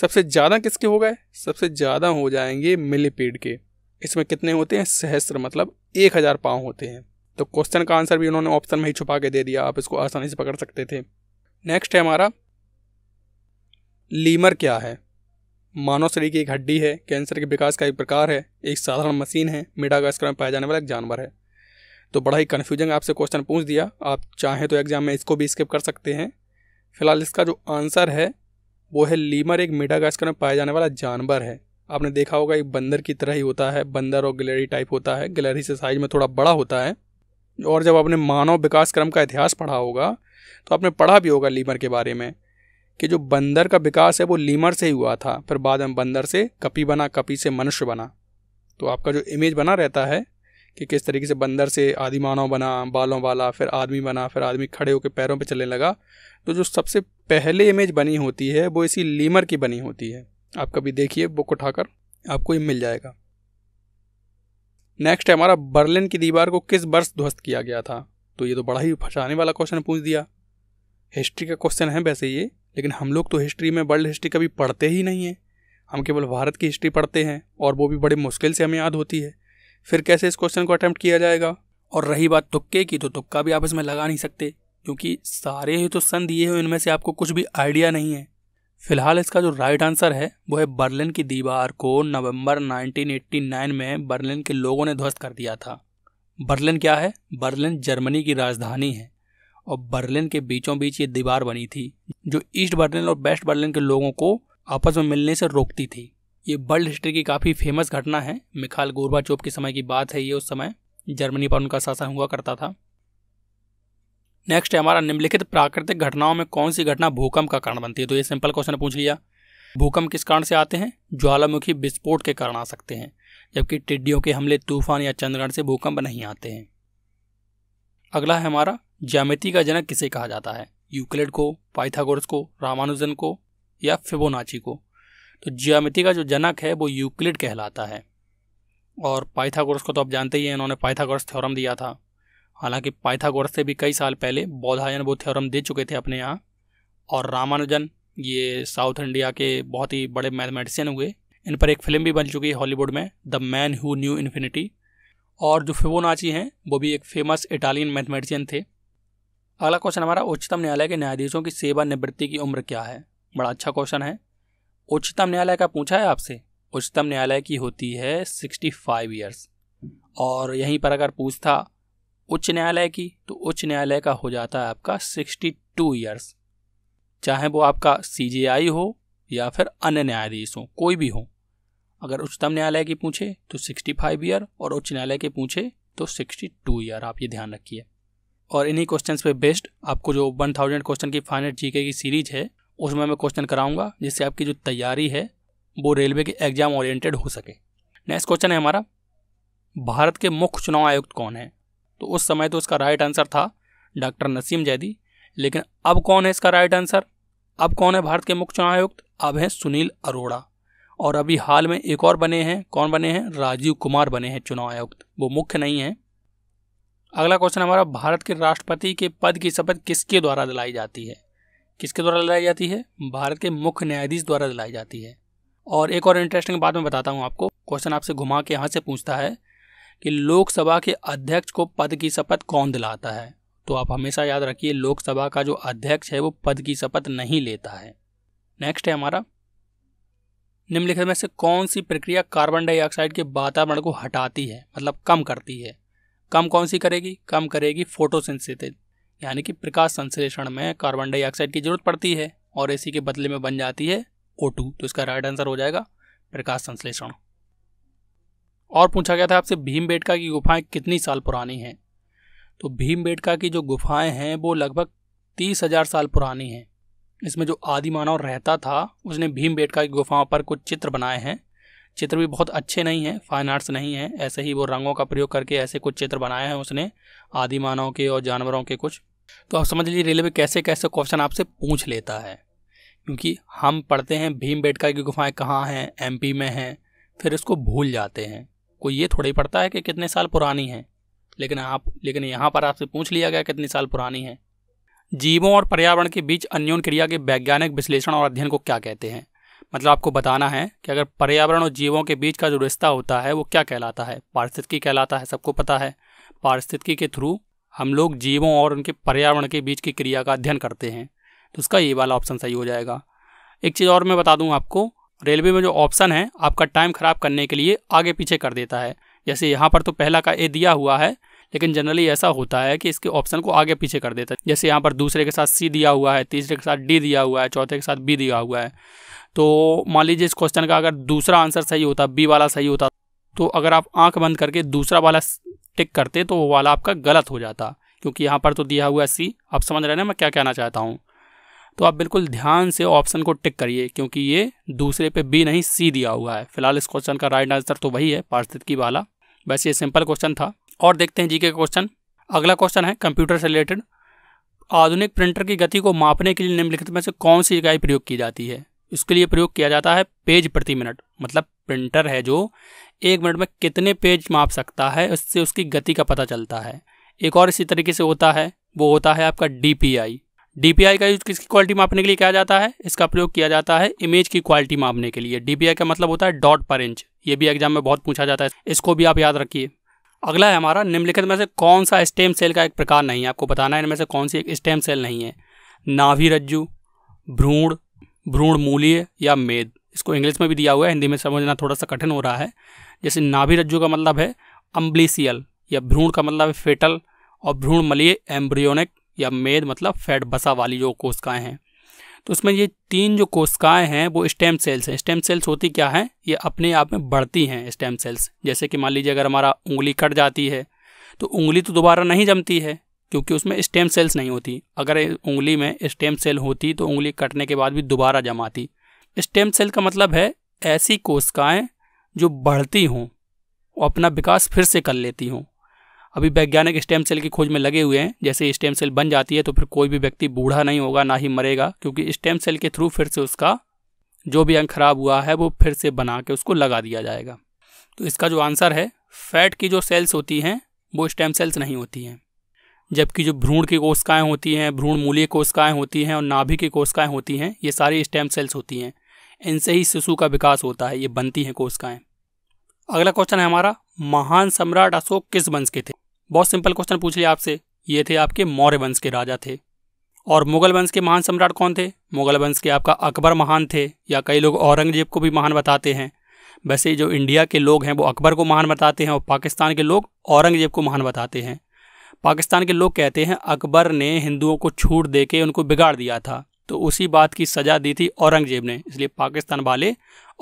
सबसे ज़्यादा किसके हो गए सबसे ज़्यादा हो जाएंगे मिलीपीड के इसमें कितने होते हैं सहस्त्र मतलब एक हज़ार पाँव होते हैं तो क्वेश्चन का आंसर भी उन्होंने ऑप्शन में ही छुपा के दे दिया आप इसको आसानी से पकड़ सकते थे नेक्स्ट है हमारा लीमर क्या है मानव शरीर की एक हड्डी है कैंसर के विकास का एक प्रकार है एक साधारण मशीन है मिडागास्कर में पाया जाने वाला एक जानवर है तो बड़ा ही कन्फ्यूजन आपसे क्वेश्चन पूछ दिया आप चाहें तो एग्जाम में इसको भी स्किप कर सकते हैं फिलहाल इसका जो आंसर है वो है लीमर एक मेडागास्कर में पाया जाने वाला जानवर है आपने देखा होगा एक बंदर की तरह ही होता है बंदर और गलेरी टाइप होता है गलेरी से साइज में थोड़ा बड़ा होता है और जब आपने मानव विकास क्रम का इतिहास पढ़ा होगा तो आपने पढ़ा भी होगा लीमर के बारे में कि जो बंदर का विकास है वो लीमर से ही हुआ था फिर बाद में बंदर से कपी बना कपी से मनुष्य बना तो आपका जो इमेज बना रहता है कि किस तरीके से बंदर से आदि मानव बना बालों वाला फिर आदमी बना फिर आदमी खड़े होकर पैरों पर चलने लगा तो जो सबसे पहले इमेज बनी होती है वो इसी लीमर की बनी होती है आप कभी देखिए बुक उठाकर आपको ये मिल जाएगा नेक्स्ट है हमारा बर्लिन की दीवार को किस वर्ष ध्वस्त किया गया था तो ये तो बड़ा ही फंसाने वाला क्वेश्चन पूछ दिया हिस्ट्री का क्वेश्चन है वैसे ये लेकिन हम लोग तो हिस्ट्री में वर्ल्ड हिस्ट्री कभी पढ़ते ही नहीं हैं हम केवल भारत की हिस्ट्री पढ़ते हैं और वो भी बड़े मुश्किल से हमें याद होती है फिर कैसे इस क्वेश्चन को अटैम्प्ट किया जाएगा और रही बात तुक्के की तो तुक्का भी आप इसमें लगा नहीं सकते क्योंकि सारे ही तो सन दिए हुए इनमें से आपको कुछ भी आइडिया नहीं है फिलहाल इसका जो राइट आंसर है वो है बर्लिन की दीवार को नवंबर 1989 में बर्लिन के लोगों ने ध्वस्त कर दिया था बर्लिन क्या है बर्लिन जर्मनी की राजधानी है और बर्लिन के बीचों बीच ये दीवार बनी थी जो ईस्ट बर्लिन और वेस्ट बर्लिन के लोगों को आपस में मिलने से रोकती थी ये वर्ल्ड हिस्ट्री की काफ़ी फेमस घटना है मिखाल गोरबा चोप के समय की बात है ये उस समय जर्मनी पर उनका शासन हुआ करता था नेक्स्ट है हमारा निम्नलिखित प्राकृतिक घटनाओं में कौन सी घटना भूकंप का कारण बनती है तो ये सिंपल क्वेश्चन पूछ लिया भूकंप किस कारण से आते हैं ज्वालामुखी विस्फोट के कारण आ सकते हैं जबकि टिड्डियों के हमले तूफान या चंद्रग्रहण से भूकंप नहीं आते हैं अगला है हमारा ज्यामिति का जनक किसे कहा जाता है यूक्लिड को पाइथागोरस को रामानुजन को या फिबोनाची को तो ज्यामिति का जो जनक है वो यूक्लिड कहलाता है और पाइथागोरस को तो आप जानते ही हैं इन्होंने पाइथागोरस थ्योरम दिया था हालांकि पाइथागोरस से भी कई साल पहले बौधायन वो थ्योरम दे चुके थे अपने यहाँ और रामानुजन ये साउथ इंडिया के बहुत ही बड़े मैथमेटिशियन हुए इन पर एक फिल्म भी बन चुकी है हॉलीवुड में the man who knew infinity और जो फिबोनाची हैं वो भी एक फेमस इटालियन मैथमेटिशियन थे अगला क्वेश्चन हमारा उच्चतम न्यायालय के न्यायाधीशों की सेवा निवृत्ति की उम्र क्या है बड़ा अच्छा क्वेश्चन है उच्चतम न्यायालय का पूछा है आपसे उच्चतम न्यायालय की होती है सिक्सटी फाइव ईयर्स और यहीं पर अगर पूछता उच्च न्यायालय की तो उच्च न्यायालय का हो जाता है आपका सिक्सटी टू ईयर्स चाहे वो आपका सी हो या फिर अन्य न्यायाधीश हो कोई भी हो अगर उच्चतम न्यायालय की पूछे तो सिक्सटी फाइव ईयर और उच्च न्यायालय के पूछे तो सिक्सटी टू ईयर आप ये ध्यान रखिए और इन्हीं क्वेश्चंस पे बेस्ड आपको जो वन थाउजेंड क्वेश्चन की फाइनल जीके की सीरीज है उसमें मैं क्वेश्चन कराऊंगा जिससे आपकी जो तैयारी है वो रेलवे के एग्जाम ओरिएंटेड हो सके नेक्स्ट क्वेश्चन है हमारा भारत के मुख्य चुनाव आयुक्त कौन है तो उस समय तो इसका राइट आंसर था डॉक्टर नसीम जैदी लेकिन अब कौन है इसका राइट आंसर अब कौन है भारत के मुख्य चुनाव आयुक्त अब हैं सुनील अरोड़ा और अभी हाल में एक और बने हैं कौन बने हैं राजीव कुमार बने हैं चुनाव आयुक्त वो मुख्य नहीं है अगला क्वेश्चन हमारा भारत के राष्ट्रपति के पद की शपथ किसके द्वारा दिलाई जाती है किसके द्वारा लाई जाती है भारत के मुख्य न्यायाधीश द्वारा दिलाई जाती है और एक और इंटरेस्टिंग बात मैं बताता हूँ आपको क्वेश्चन आपसे घुमा के यहाँ से पूछता है कि लोकसभा के अध्यक्ष को पद की शपथ कौन दिलाता है तो आप हमेशा याद रखिए लोकसभा का जो अध्यक्ष है वो पद की शपथ नहीं लेता है नेक्स्ट है हमारा निम्नलिखित में से कौन सी प्रक्रिया कार्बन डाइऑक्साइड के वातावरण को हटाती है मतलब कम करती है कम कौन सी करेगी कम करेगी फोटोसिंथेसिस यानी कि प्रकाश संश्लेषण में कार्बन डाइऑक्साइड की जरूरत पड़ती है और इसी के बदले में बन जाती है ओ टू तो इसका राइट आंसर हो जाएगा प्रकाश संश्लेषण और पूछा गया था आपसे भीम बेटका की गुफाएं कितनी साल पुरानी हैं तो भीम बेटका की जो गुफाएं हैं वो लगभग तीस हजार साल पुरानी हैं इसमें जो आदि मानव रहता था उसने भीम बेटका की गुफाओं पर कुछ चित्र बनाए हैं चित्र भी बहुत अच्छे नहीं हैं फाइन आर्ट्स नहीं हैं ऐसे ही वो रंगों का प्रयोग करके ऐसे कुछ चित्र बनाए हैं उसने आदि मानव के और जानवरों के कुछ तो आप समझ लीजिए रेलवे कैसे कैसे क्वेश्चन आपसे पूछ लेता है क्योंकि हम पढ़ते हैं भीम बेटका की गुफाएं कहाँ हैं एम में हैं फिर उसको भूल जाते हैं कोई ये थोड़ा ही पढ़ता है कि कितने साल पुरानी है लेकिन आप लेकिन यहाँ पर आपसे पूछ लिया गया कितने साल पुरानी है जीवों और पर्यावरण के बीच अन्योन क्रिया के वैज्ञानिक विश्लेषण और अध्ययन को क्या कहते हैं मतलब आपको बताना है कि अगर पर्यावरण और जीवों के बीच का जो रिश्ता होता है वो क्या कहलाता है पारिस्थितिकी कहलाता है सबको पता है पारिस्थितिकी के थ्रू हम लोग जीवों और उनके पर्यावरण के बीच की क्रिया का अध्ययन करते हैं तो उसका ये वाला ऑप्शन सही हो जाएगा एक चीज़ और मैं बता दूँ आपको रेलवे में जो ऑप्शन है आपका टाइम ख़राब करने के लिए आगे पीछे कर देता है जैसे यहाँ पर तो पहला का ए दिया हुआ है लेकिन जनरली ऐसा होता है कि इसके ऑप्शन को आगे पीछे कर देता है जैसे यहाँ पर दूसरे के साथ सी दिया हुआ है तीसरे के साथ डी दिया हुआ है चौथे के साथ बी दिया हुआ है तो मान लीजिए इस क्वेश्चन का अगर दूसरा आंसर सही होता बी वाला सही होता तो अगर आप आंख बंद करके दूसरा वाला टिक करते तो वो वाला आपका गलत हो जाता क्योंकि यहाँ पर तो दिया हुआ है सी आप समझ रहे हैं ना मैं क्या कहना चाहता हूँ तो आप बिल्कुल ध्यान से ऑप्शन को टिक करिए क्योंकि ये दूसरे पे बी नहीं सी दिया हुआ है फिलहाल इस क्वेश्चन का राइट आंसर तो वही है पार्षद की वाला वैसे ये सिंपल क्वेश्चन था और देखते हैं जीके क्वेश्चन अगला क्वेश्चन है कंप्यूटर से रिलेटेड आधुनिक प्रिंटर की गति को मापने के लिए निम्नलिखित में से कौन सी इकाई प्रयोग की जाती है इसके लिए प्रयोग किया जाता है पेज प्रति मिनट मतलब प्रिंटर है जो एक मिनट में कितने पेज माप सकता है उससे उसकी गति का पता चलता है एक और इसी तरीके से होता है वो होता है आपका डी DPI का यूज किसकी क्वालिटी मापने के लिए किया जाता है इसका प्रयोग किया जाता है इमेज की क्वालिटी मापने के लिए DPI का मतलब होता है डॉट पर इंच ये भी एग्जाम में बहुत पूछा जाता है इसको भी आप याद रखिए अगला है हमारा निम्नलिखित में से कौन सा स्टेम सेल का एक प्रकार नहीं है आपको बताना है इनमें से कौन सी एक स्टेम सेल नहीं है नाभि रज्जु भ्रूण भ्रूण मूल्य या मेद इसको इंग्लिश में भी दिया हुआ है हिंदी में समझना थोड़ा सा कठिन हो रहा है जैसे नाभि रज्जु का मतलब है अम्ब्लिसियल या भ्रूण का मतलब है फेटल और भ्रूण मलिय एम्ब्रियोनिक या मेद मतलब फैट बसा वाली जो कोशिकाएं हैं तो उसमें ये तीन जो कोशिकाएं हैं वो स्टेम सेल्स हैं स्टेम सेल्स होती क्या हैं ये अपने आप में बढ़ती हैं स्टेम सेल्स जैसे कि मान लीजिए अगर हमारा उंगली कट जाती है तो उंगली तो दोबारा नहीं जमती है क्योंकि उसमें स्टेम सेल्स नहीं होती अगर उंगली में स्टेम सेल होती तो उंगली कटने के बाद भी दोबारा जमाती स्टेम सेल का मतलब है ऐसी कोशिकाएं जो बढ़ती हों और अपना विकास फिर से कर लेती हों अभी वैज्ञानिक स्टेम सेल की खोज में लगे हुए हैं जैसे स्टेम सेल बन जाती है तो फिर कोई भी व्यक्ति बूढ़ा नहीं होगा ना ही मरेगा क्योंकि स्टेम सेल के थ्रू फिर से उसका जो भी अंग खराब हुआ है वो फिर से बना के उसको लगा दिया जाएगा तो इसका जो आंसर है फैट की जो सेल्स होती हैं वो स्टेम सेल्स नहीं होती हैं जबकि जो भ्रूण की कोशिकाएं होती हैं भ्रूण मूल्य कोशिकाएं होती हैं और नाभि की कोशिकाएं होती हैं ये सारी स्टेम सेल्स होती हैं इनसे ही शिशु का विकास होता है ये बनती हैं कोशिकाएं अगला क्वेश्चन है हमारा महान सम्राट अशोक किस वंश के थे बहुत सिंपल क्वेश्चन पूछ लिया आपसे ये थे आपके मौर्य वंश के राजा थे और मुगल वंश के महान सम्राट कौन थे मुगल वंश के आपका अकबर महान थे या कई लोग औरंगजेब को भी महान बताते हैं वैसे जो इंडिया के लोग हैं वो अकबर को महान बताते हैं और पाकिस्तान के लोग औरंगजेब को महान बताते हैं पाकिस्तान के लोग कहते हैं अकबर ने हिंदुओं को छूट दे के उनको बिगाड़ दिया था तो उसी बात की सज़ा दी थी औरंगजेब ने इसलिए पाकिस्तान वाले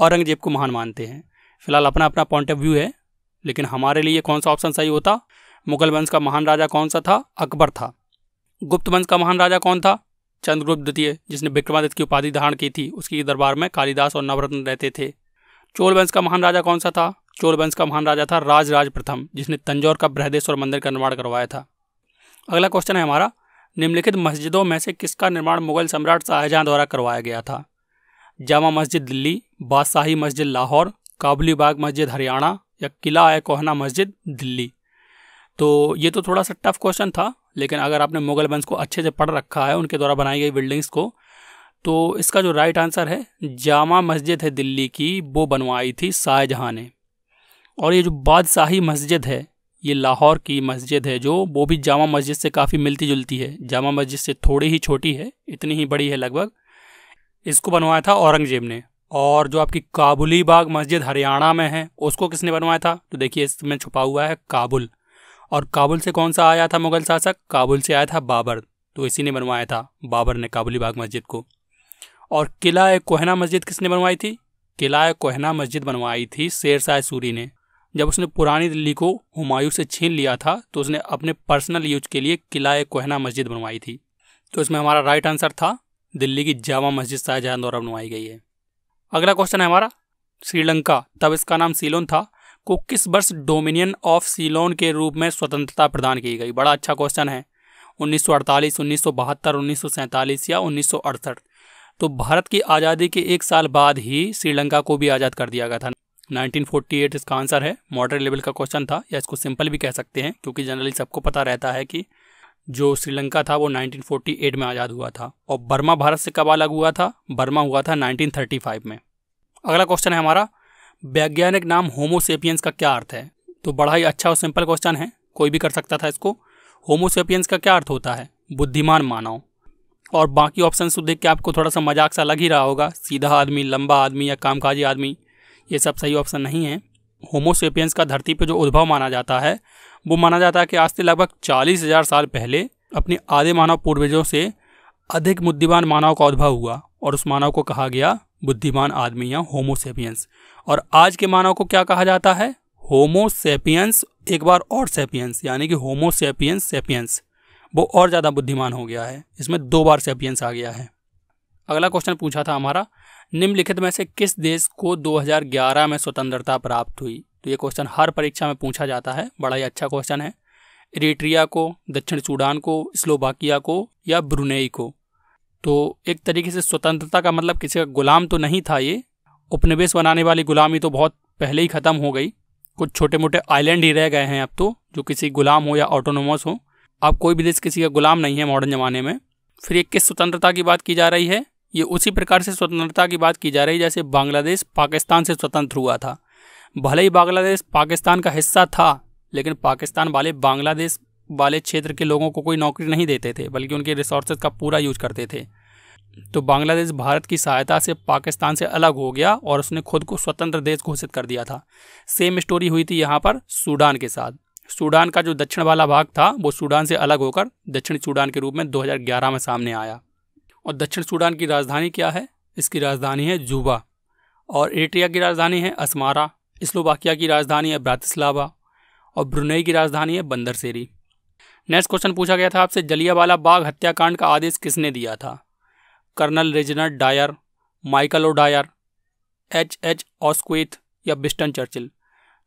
औरंगजेब को महान मानते हैं फिलहाल अपना अपना पॉइंट ऑफ व्यू है लेकिन हमारे लिए कौन सा ऑप्शन सही होता मुगल वंश का महान राजा कौन सा था अकबर था गुप्त वंश का महान राजा कौन था चंद्रगुप्त द्वितीय जिसने विक्रमादित्य की उपाधि धारण की थी उसकी दरबार में कालिदास और नवरत्न रहते थे चोल वंश का महान राजा कौन सा था चोल वंश का महान राजा था राजराज प्रथम जिसने तंजौर का बृहदेश्वर मंदिर का निर्माण करवाया था अगला क्वेश्चन है हमारा निम्नलिखित मस्जिदों में से किसका निर्माण मुगल सम्राट शाहजहां द्वारा करवाया गया था जामा मस्जिद दिल्ली बादशाही मस्जिद लाहौर काबली बाग मस्जिद हरियाणा या किला ए कोहना मस्जिद दिल्ली तो ये तो थोड़ा सा टफ क्वेश्चन था लेकिन अगर आपने मुगल वंश को अच्छे से पढ़ रखा है उनके द्वारा बनाई गई बिल्डिंग्स को तो इसका जो राइट आंसर है जामा मस्जिद है दिल्ली की वो बनवाई थी शाहजहाँ ने और ये जो बादशाही मस्जिद है ये लाहौर की मस्जिद है जो वो भी जामा मस्जिद से काफ़ी मिलती जुलती है जामा मस्जिद से थोड़ी ही छोटी है इतनी ही बड़ी है लगभग इसको बनवाया था औरंगजेब ने और जो आपकी काबुली बाग मस्जिद हरियाणा में है उसको किसने बनवाया था तो देखिए इसमें छुपा हुआ है काबुल और काबुल से कौन सा आया था मुगल शासक काबुल से आया था बाबर तो इसी ने बनवाया था बाबर ने काबुली बाग मस्जिद को और किला कोहना मस्जिद किसने बनवाई थी किला कोहना मस्जिद बनवाई थी शेर शाह सूरी ने जब उसने पुरानी दिल्ली को हुमायूं से छीन लिया था तो उसने अपने पर्सनल यूज के लिए किलाए कोहना मस्जिद बनवाई थी तो इसमें हमारा राइट आंसर था दिल्ली की जामा मस्जिद शाहजहां द्वारा बनवाई गई है अगला क्वेश्चन है हमारा श्रीलंका तब इसका नाम सीलोन था को किस वर्ष डोमिनियन ऑफ सीलोन के रूप में स्वतंत्रता प्रदान की गई बड़ा अच्छा क्वेश्चन है 1948, 1972, 1947 या 1968 तो भारत की आज़ादी के एक साल बाद ही श्रीलंका को भी आज़ाद कर दिया गया था 1948 इसका आंसर है मॉडरेट लेवल का क्वेश्चन था या इसको सिंपल भी कह सकते हैं क्योंकि जनरली सबको पता रहता है कि जो श्रीलंका था वो 1948 में आज़ाद हुआ था और बर्मा भारत से कब अलग हुआ था बर्मा हुआ था 1935 में अगला क्वेश्चन है हमारा वैज्ञानिक नाम होमोसेपियंस का क्या अर्थ है तो बड़ा ही अच्छा और सिंपल क्वेश्चन है कोई भी कर सकता था इसको होमोसेपियंस का क्या अर्थ होता है बुद्धिमान मानव और बाकी ऑप्शन तो देख के आपको थोड़ा सा मजाक सा लग ही रहा होगा सीधा आदमी लंबा आदमी या कामकाजी आदमी ये सब सही ऑप्शन नहीं है होमोसेपियंस का धरती पर जो उद्भव माना जाता है वो माना जाता है कि आज से लगभग चालीस हज़ार साल पहले अपने आधे मानव पूर्वजों से अधिक बुद्धिमान मानव का उद्भव हुआ और उस मानव को कहा गया बुद्धिमान आदमी या होमोसेपियंस और आज के मानव को क्या कहा जाता है होमोसेपियंस एक बार और सेपियंस यानी कि होमोसेपियंस सेपियंस वो और ज़्यादा बुद्धिमान हो गया है इसमें दो बार सेपियंस आ गया है अगला क्वेश्चन पूछा था हमारा निम्नलिखित में से किस देश को 2011 में स्वतंत्रता प्राप्त हुई तो ये क्वेश्चन हर परीक्षा में पूछा जाता है बड़ा ही अच्छा क्वेश्चन है इरेट्रिया को दक्षिण सूडान को स्लोवाकिया को या ब्रुनेई को तो एक तरीके से स्वतंत्रता का मतलब किसी का गुलाम तो नहीं था ये उपनिवेश बनाने वाली गुलामी तो बहुत पहले ही ख़त्म हो गई कुछ छोटे मोटे आइलैंड ही रह गए हैं अब तो जो किसी गुलाम हो या ऑटोनोमस हो अब कोई भी देश किसी का गुलाम नहीं है मॉडर्न ज़माने में फिर ये किस स्वतंत्रता की बात की जा रही है ये उसी प्रकार से स्वतंत्रता की बात की जा रही जैसे बांग्लादेश पाकिस्तान से स्वतंत्र हुआ था भले ही बांग्लादेश पाकिस्तान का हिस्सा था लेकिन पाकिस्तान वाले बांग्लादेश वाले क्षेत्र के लोगों को कोई नौकरी नहीं देते थे बल्कि उनके रिसोर्सेज का पूरा यूज करते थे तो बांग्लादेश भारत की सहायता से पाकिस्तान से अलग हो गया और उसने खुद को स्वतंत्र देश घोषित कर दिया था सेम स्टोरी हुई थी यहाँ पर सूडान के साथ सूडान का जो दक्षिण वाला भाग था वो सूडान से अलग होकर दक्षिण सूडान के रूप में 2011 में सामने आया और दक्षिण सूडान की राजधानी क्या है इसकी राजधानी है जूबा और एट्रिया की राजधानी है असमारा स्लोवाकिया की राजधानी है ब्रातिस्लावा और ब्रुनई की राजधानी है बंदरसेरी नेक्स्ट क्वेश्चन पूछा गया था आपसे जलियावाला बाग हत्याकांड का आदेश किसने दिया था colonel Reginald Dyer Michael O Dyer H H Asquith या बिस्टन चर्चिल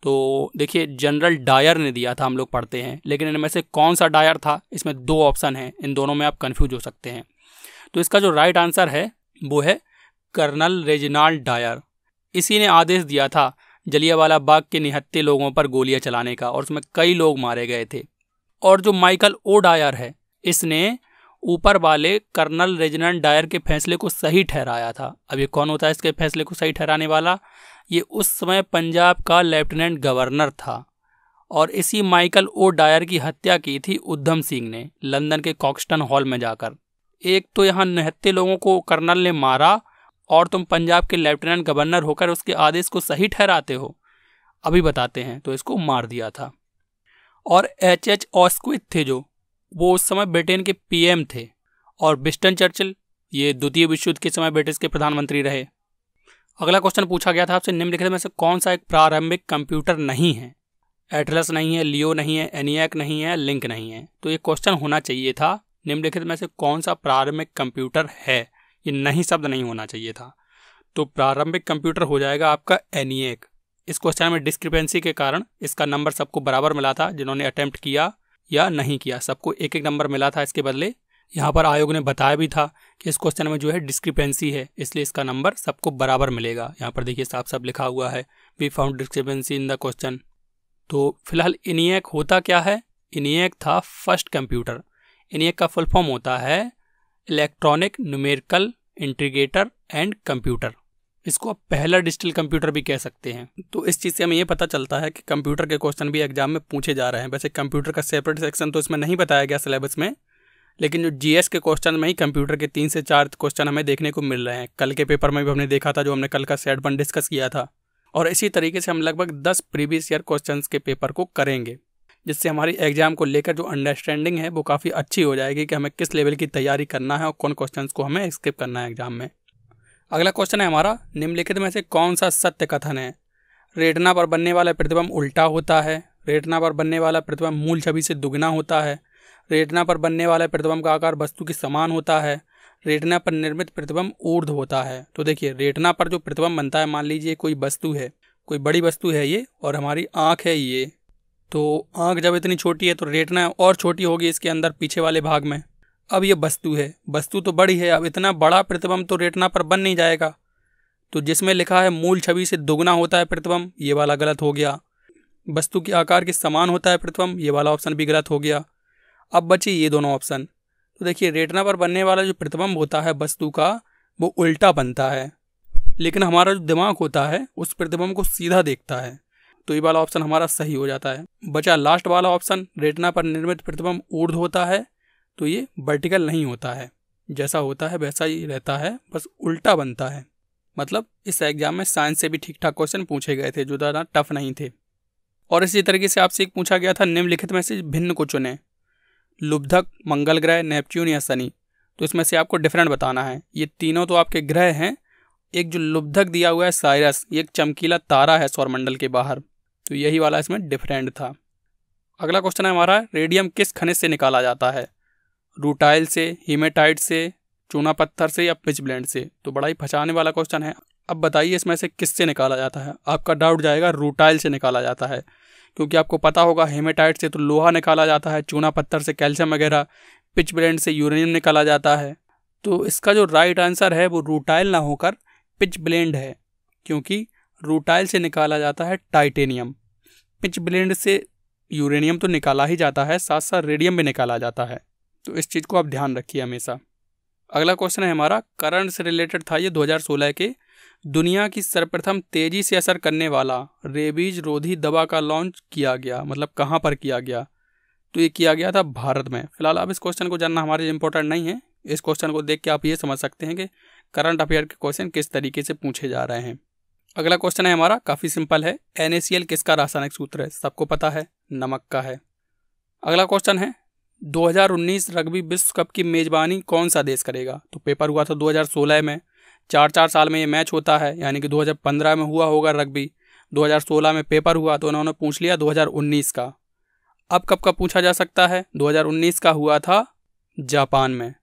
तो देखिए जनरल डायर ने दिया था हम लोग पढ़ते हैं लेकिन इनमें से कौन सा डायर था इसमें दो ऑप्शन हैं इन दोनों में आप कन्फ्यूज हो सकते हैं तो इसका जो राइट आंसर है वो है कर्नल रेजिनाल्ड डायर इसी ने आदेश दिया था जलियावाला बाग के निहत्ते लोगों पर गोलियां चलाने का और उसमें कई लोग मारे गए थे और जो माइकल ओ डायर है इसने ऊपर वाले कर्नल रेजिनाल्ड डायर के फैसले को सही ठहराया था अब ये कौन होता है इसके फैसले को सही ठहराने वाला ये उस समय पंजाब का लेफ्टिनेंट गवर्नर था और इसी माइकल ओ डायर की हत्या की थी उद्धम सिंह ने लंदन के कॉक्सटन हॉल में जाकर एक तो यहाँ नहत्ते लोगों को कर्नल ने मारा और तुम पंजाब के लेफ्टिनेंट गवर्नर होकर उसके आदेश को सही ठहराते हो अभी बताते हैं तो इसको मार दिया था और एच एच ऑस्क्विथ थे जो वो उस समय ब्रिटेन के पीएम थे और बिस्टन चर्चिल ये द्वितीय विश्व युद्ध के समय ब्रिटिश के प्रधानमंत्री रहे अगला क्वेश्चन पूछा गया था आपसे निम्नलिखित में से कौन सा एक प्रारंभिक कंप्यूटर नहीं है एटलस नहीं है लियो नहीं है एनियक नहीं है लिंक नहीं है तो ये क्वेश्चन होना चाहिए था निम्नलिखित में से कौन सा प्रारंभिक कंप्यूटर है ये नहीं शब्द नहीं होना चाहिए था तो प्रारंभिक कंप्यूटर हो जाएगा आपका एनीएक e इस क्वेश्चन में डिस्क्रिपेंसी के कारण इसका नंबर सबको बराबर मिला था जिन्होंने अटेम्प्ट किया या नहीं किया सबको एक एक नंबर मिला था इसके बदले यहाँ पर आयोग ने बताया भी था कि इस क्वेश्चन में जो है डिस्क्रिपेंसी है इसलिए इसका नंबर सबको बराबर मिलेगा यहाँ पर देखिए साफ साफ लिखा हुआ है we found discrepancy in the question तो फिलहाल इनियक e होता क्या है इनियक e था फर्स्ट कंप्यूटर इन्हीं का फुल फॉर्म होता है electronic numerical integrator and computer इसको आप पहला डिजिटल कंप्यूटर भी कह सकते हैं तो इस चीज़ से हमें ये पता चलता है कि कंप्यूटर के क्वेश्चन भी एग्जाम में पूछे जा रहे हैं वैसे कंप्यूटर का सेपरेट सेक्शन तो इसमें नहीं बताया गया सिलेबस में लेकिन जो जी के क्वेश्चन में ही कंप्यूटर के तीन से चार क्वेश्चन हमें देखने को मिल रहे हैं कल के पेपर में भी हमने देखा था जो हमने कल का सेट वन डिस्कस किया था और इसी तरीके से हम लगभग दस प्रीवियस ईयर क्वेश्चन के पेपर को करेंगे जिससे हमारी एग्जाम को लेकर जो अंडरस्टैंडिंग है वो काफ़ी अच्छी हो जाएगी कि हमें किस लेवल की तैयारी करना है और कौन क्वेश्चन को हमें स्किप करना है एग्जाम में अगला क्वेश्चन है हमारा निम्नलिखित में से कौन सा सत्य कथन है रेटना पर बनने वाला प्रतिबंध उल्टा होता है रेटना पर बनने वाला प्रतिबंध मूल छवि से दुगना होता है रेटना पर बनने वाला प्रतिबंध का आकार वस्तु के समान होता है रेटना पर निर्मित प्रतिबंध ऊर्ध होता है तो देखिए रेटना पर जो प्रतिबंध बनता है मान लीजिए कोई वस्तु है कोई बड़ी वस्तु है ये और हमारी आँख है ये तो आँख जब इतनी छोटी है तो रेटना और छोटी होगी इसके अंदर पीछे वाले भाग में अब ये वस्तु है वस्तु तो बड़ी है अब इतना बड़ा प्रतिबंब तो रेटना पर बन नहीं जाएगा तो जिसमें लिखा है मूल छवि से दोगुना होता है प्रतिबंब ये वाला गलत हो गया वस्तु के आकार के समान होता है प्रतिबंब ये वाला ऑप्शन भी गलत हो गया अब बचे ये दोनों ऑप्शन तो देखिए रेटना पर बनने वाला जो प्रतिबंब होता है वस्तु का वो उल्टा बनता है लेकिन हमारा जो दिमाग होता है उस प्रतिबंब को सीधा देखता है तो ये वाला ऑप्शन हमारा सही हो जाता है बचा लास्ट वाला ऑप्शन रेटना पर निर्मित प्रतिबंब ऊर्ध होता है तो ये वर्टिकल नहीं होता है जैसा होता है वैसा ही रहता है बस उल्टा बनता है मतलब इस एग्जाम में साइंस से भी ठीक ठाक क्वेश्चन पूछे गए थे जो ज़्यादा टफ नहीं थे और इसी तरीके से आपसे एक पूछा गया था निम्नलिखित में से भिन्न को चुने लुब्धक मंगल ग्रह नेपच्यून या शनि तो इसमें से आपको डिफरेंट बताना है ये तीनों तो आपके ग्रह हैं एक जो लुब्धक दिया हुआ है साइरस ये एक चमकीला तारा है सौरमंडल के बाहर तो यही वाला इसमें डिफरेंट था अगला क्वेश्चन है हमारा रेडियम किस खनिज से निकाला जाता है रूटाइल से हीमेटाइट से चूना पत्थर से या पिच ब्लेंड से तो बड़ा ही फंसाने वाला क्वेश्चन है अब बताइए इसमें से किससे निकाला जाता है आपका डाउट जाएगा रूटाइल से निकाला जाता है क्योंकि आपको पता होगा हेमेटाइट से तो लोहा निकाला जाता है चूना पत्थर से कैल्शियम वगैरह पिच ब्लेंड से यूरेनियम निकाला जाता है तो इसका जो राइट आंसर है वो रूटाइल ना होकर पिच ब्लेंड है क्योंकि रूटाइल से निकाला जाता है टाइटेनियम पिच ब्लेंड से यूरेनियम तो निकाला ही जाता है साथ साथ रेडियम भी निकाला जाता है तो इस चीज़ को आप ध्यान रखिए हमेशा अगला क्वेश्चन है हमारा करंट से रिलेटेड था ये 2016 के दुनिया की सर्वप्रथम तेजी से असर करने वाला रेबीज रोधी दवा का लॉन्च किया गया मतलब कहाँ पर किया गया तो ये किया गया था भारत में फिलहाल अब इस क्वेश्चन को जानना हमारे लिए इम्पोर्टेंट नहीं है इस क्वेश्चन को देख के आप ये समझ सकते हैं कि करंट अफेयर के क्वेश्चन किस तरीके से पूछे जा रहे हैं अगला क्वेश्चन है हमारा काफ़ी सिंपल है एन किसका रासायनिक सूत्र है सबको पता है नमक का है अगला क्वेश्चन है 2019 रग्बी विश्व कप की मेज़बानी कौन सा देश करेगा तो पेपर हुआ था 2016 में चार चार साल में ये मैच होता है यानी कि 2015 में हुआ होगा रग्बी 2016 में पेपर हुआ तो उन्होंने पूछ लिया 2019 का अब कब का पूछा जा सकता है 2019 का हुआ था जापान में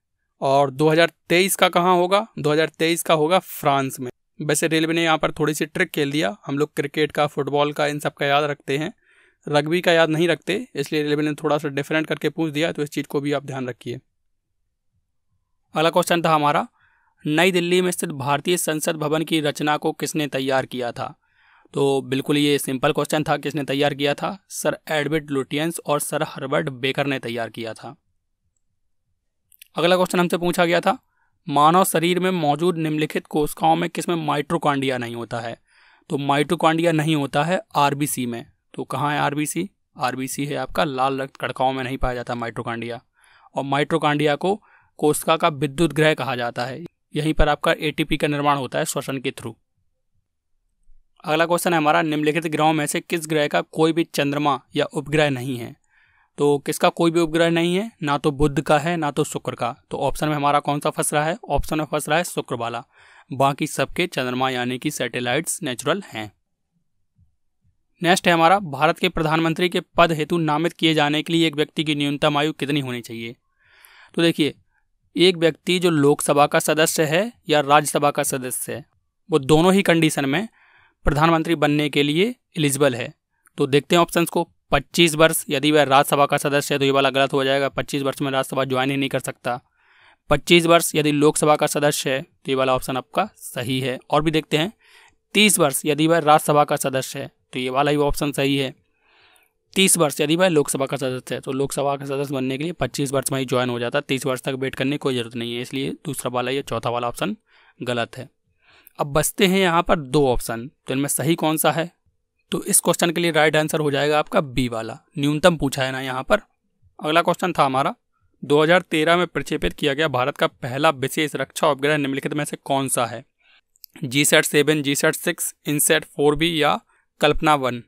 और 2023 का कहाँ होगा 2023 का होगा फ्रांस में वैसे रेलवे ने यहाँ पर थोड़ी सी ट्रिक खेल दिया हम लोग क्रिकेट का फुटबॉल का इन सब का याद रखते हैं रग्बी का याद नहीं रखते इसलिए रेलवे ने थोड़ा सा डिफरेंट करके पूछ दिया तो इस चीज़ को भी आप ध्यान रखिए अगला क्वेश्चन था हमारा नई दिल्ली में स्थित भारतीय संसद भवन की रचना को किसने तैयार किया था तो बिल्कुल ये सिंपल क्वेश्चन था किसने तैयार किया था सर एडविड लुटियंस और सर हर्बर्ट बेकर ने तैयार किया था अगला क्वेश्चन हमसे पूछा गया था मानव शरीर में मौजूद निम्नलिखित कोशिकाओं में किसमें माइट्रोकांडिया नहीं होता है तो माइट्रोकांडिया नहीं होता है आरबीसी में तो कहाँ है आरबीसी आरबीसी है आपका लाल रक्त कड़काओं में नहीं पाया जाता माइट्रोकांडिया और माइट्रोकांडिया को कोशिका का विद्युत ग्रह कहा जाता है यहीं पर आपका ए का निर्माण होता है श्वसन के थ्रू अगला क्वेश्चन है हमारा निम्नलिखित ग्रहों में से किस ग्रह का कोई भी चंद्रमा या उपग्रह नहीं है तो किसका कोई भी उपग्रह नहीं है ना तो बुद्ध का है ना तो शुक्र का तो ऑप्शन में हमारा कौन सा फंस रहा है ऑप्शन में फंस रहा है शुक्र वाला बाकी सबके चंद्रमा यानी कि सैटेलाइट्स नेचुरल हैं नेक्स्ट है हमारा भारत के प्रधानमंत्री के पद हेतु नामित किए जाने के लिए एक व्यक्ति की न्यूनतम आयु कितनी होनी चाहिए तो देखिए एक व्यक्ति जो लोकसभा का सदस्य है या राज्यसभा का सदस्य है वो दोनों ही कंडीशन में प्रधानमंत्री बनने के लिए एलिजिबल है तो देखते हैं ऑप्शंस को पच्चीस वर्ष यदि वह राज्यसभा का सदस्य है तो ये वाला गलत हो जाएगा पच्चीस वर्ष में राज्यसभा ज्वाइन ही नहीं कर सकता पच्चीस वर्ष यदि लोकसभा का सदस्य है तो ये वाला ऑप्शन आपका सही है और भी देखते हैं तीस वर्ष यदि वह राज्यसभा का सदस्य है तो ये वाला ही ऑप्शन सही है तीस वर्ष यदि वह लोकसभा का सदस्य है तो लोकसभा का सदस्य बनने के लिए पच्चीस वर्ष में ही ज्वाइन हो जाता है तीस वर्ष तक वेट करने की कोई ज़रूरत नहीं है इसलिए दूसरा वाला या चौथा वाला ऑप्शन गलत है अब बचते हैं यहाँ पर दो ऑप्शन तो इनमें सही कौन सा है तो इस क्वेश्चन के लिए राइट आंसर हो जाएगा आपका बी वाला न्यूनतम पूछा है ना यहाँ पर अगला क्वेश्चन था हमारा 2013 में प्रक्षेपित किया गया भारत का पहला विशेष रक्षा उपग्रह निम्नलिखित में से कौन सा है GSAT seven GSAT six INSAT four B या कल्पना वन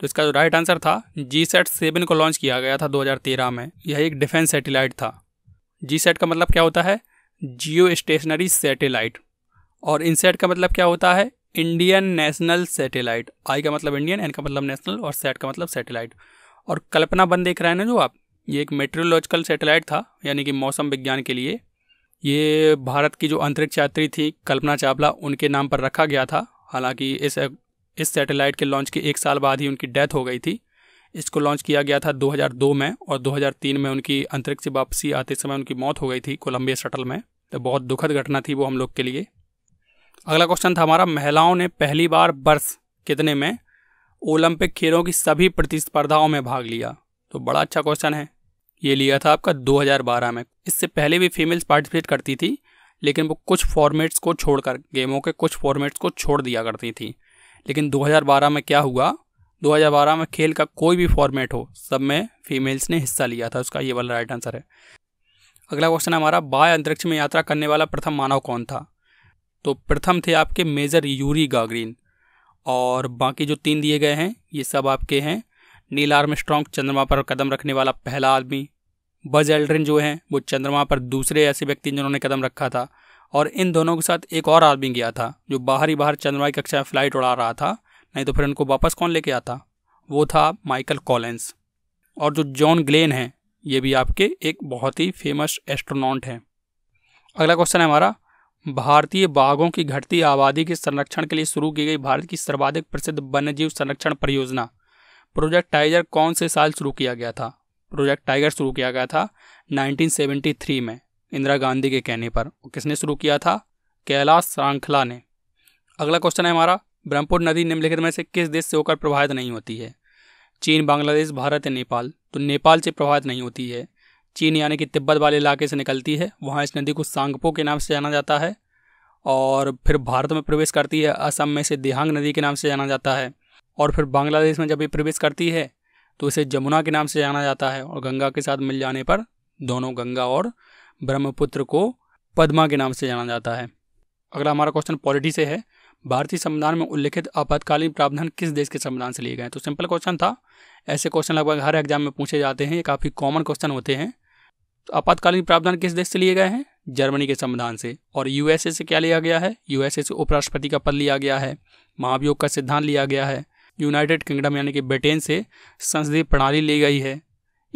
तो इसका जो राइट आंसर था जी सेट सेवन को लॉन्च किया गया था 2013 में यह एक डिफेंस सैटेलाइट था जी सेट का मतलब क्या होता है जियो स्टेशनरी सैटेलाइट और इनसेट का मतलब क्या होता है इंडियन नेशनल सेटेलाइट आई का मतलब इंडियन एन का मतलब नेशनल और सेट का मतलब सेटेलाइट और कल्पना बन देख रहे हैं ना जो आप ये एक मेट्रोलॉजिकल सेटेलाइट था यानी कि मौसम विज्ञान के लिए ये भारत की जो अंतरिक्ष यात्री थी कल्पना चावला उनके नाम पर रखा गया था हालांकि इस इस सैटेलाइट के लॉन्च के एक साल बाद ही उनकी डेथ हो गई थी इसको लॉन्च किया गया था 2002 में और 2003 में उनकी अंतरिक्ष से वापसी आते समय उनकी मौत हो गई थी कोलंबिया शटल में तो बहुत दुखद घटना थी वो हम लोग के लिए अगला क्वेश्चन था हमारा महिलाओं ने पहली बार वर्ष कितने में ओलंपिक खेलों की सभी प्रतिस्पर्धाओं में भाग लिया तो बड़ा अच्छा क्वेश्चन है ये लिया था आपका 2012 में इससे पहले भी फीमेल्स पार्टिसिपेट करती थी लेकिन वो कुछ फॉर्मेट्स को छोड़कर गेमों के कुछ फॉर्मेट्स को छोड़ दिया करती थी लेकिन 2012 में क्या हुआ 2012 में खेल का कोई भी फॉर्मेट हो सब में फीमेल्स ने हिस्सा लिया था उसका ये वाला राइट आंसर है अगला क्वेश्चन हमारा बाय अंतरिक्ष में यात्रा करने वाला प्रथम मानव कौन था तो प्रथम थे आपके मेजर यूरी गागरीन और बाकी जो तीन दिए गए हैं ये सब आपके हैं नील आर्मस्ट्रॉन्ग चंद्रमा पर कदम रखने वाला पहला आदमी बज एल्ड्रिन जो हैं वो चंद्रमा पर दूसरे ऐसे व्यक्ति जिन्होंने कदम रखा था और इन दोनों के साथ एक और आदमी गया था जो बाहर ही बाहर चंद्रमा की कक्षा में फ्लाइट उड़ा रहा था नहीं तो फिर उनको वापस कौन लेके आता वो था माइकल कॉलेंस और जो जॉन ग्लेन हैं ये भी आपके एक बहुत ही फेमस एस्ट्रोनॉट हैं अगला क्वेश्चन है हमारा भारतीय बाघों की घटती आबादी के संरक्षण के लिए शुरू की गई भारत की सर्वाधिक प्रसिद्ध वन्यजीव संरक्षण परियोजना प्रोजेक्ट टाइगर कौन से साल शुरू किया गया था प्रोजेक्ट टाइगर शुरू किया गया था 1973 में इंदिरा गांधी के कहने पर किसने शुरू किया था कैलाश श्रृंखला ने अगला क्वेश्चन है हमारा ब्रह्मपुर नदी निम्नलिखित में से किस देश से होकर प्रभावित नहीं होती है चीन बांग्लादेश भारत या नेपाल तो नेपाल से प्रभावित नहीं होती है चीन यानी कि तिब्बत वाले इलाके से निकलती है वहाँ इस नदी को सांगपो के नाम से जाना जाता है और फिर भारत में प्रवेश करती है असम में इसे देहांग नदी के नाम से जाना जाता है और फिर बांग्लादेश में जब ये प्रवेश करती है तो इसे जमुना के नाम से जाना जाता है और गंगा के साथ मिल जाने पर दोनों गंगा और ब्रह्मपुत्र को पद्मा के नाम से जाना जाता है अगला हमारा क्वेश्चन पॉलिटी से है भारतीय संविधान में उल्लिखित आपातकालीन प्रावधान किस देश के संविधान से लिए गए तो सिंपल क्वेश्चन था ऐसे क्वेश्चन लगभग हर एग्जाम में पूछे जाते हैं ये काफ़ी कॉमन क्वेश्चन होते हैं आपातकालीन प्रावधान किस देश से लिए गए हैं जर्मनी के संविधान से और यूएसए से क्या लिया गया है यूएसए से उपराष्ट्रपति का पद लिया गया है महाभियोग का सिद्धांत लिया गया है यूनाइटेड किंगडम यानी कि ब्रिटेन से संसदीय प्रणाली ली गई है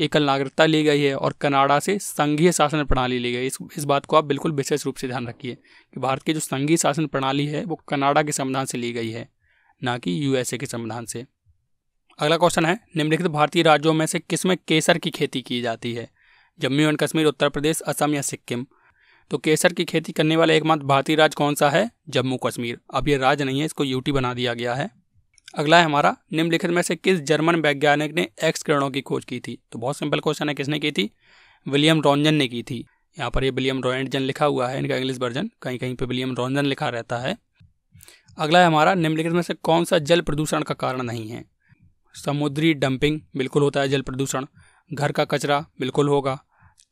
एकल नागरिकता ली गई है और कनाडा से संघीय शासन प्रणाली ली गई इस इस बात को आप बिल्कुल विशेष रूप से ध्यान रखिए कि भारत की जो संघीय शासन प्रणाली है वो कनाडा के संविधान से ली गई है ना कि यूएसए के संविधान से अगला क्वेश्चन है निम्नलिखित भारतीय राज्यों में से किस में केसर की खेती की जाती है जम्मू एंड कश्मीर उत्तर प्रदेश असम या सिक्किम तो केसर की खेती करने वाला एकमात्र भारतीय राज्य कौन सा है जम्मू कश्मीर अब ये राज्य नहीं है इसको यूटी बना दिया गया है अगला है हमारा निम्नलिखित में से किस जर्मन वैज्ञानिक ने एक्स किरणों की खोज की थी तो बहुत सिंपल क्वेश्चन है किसने की थी विलियम रॉन्जन ने की थी यहाँ पर ये विलियम रॉयजन लिखा हुआ है इनका इंग्लिश वर्जन कहीं कहीं पर विलियम रॉन्जन लिखा रहता है अगला है हमारा निम्नलिखित में से कौन सा जल प्रदूषण का कारण नहीं है समुद्री डंपिंग बिल्कुल होता है जल प्रदूषण घर का कचरा बिल्कुल होगा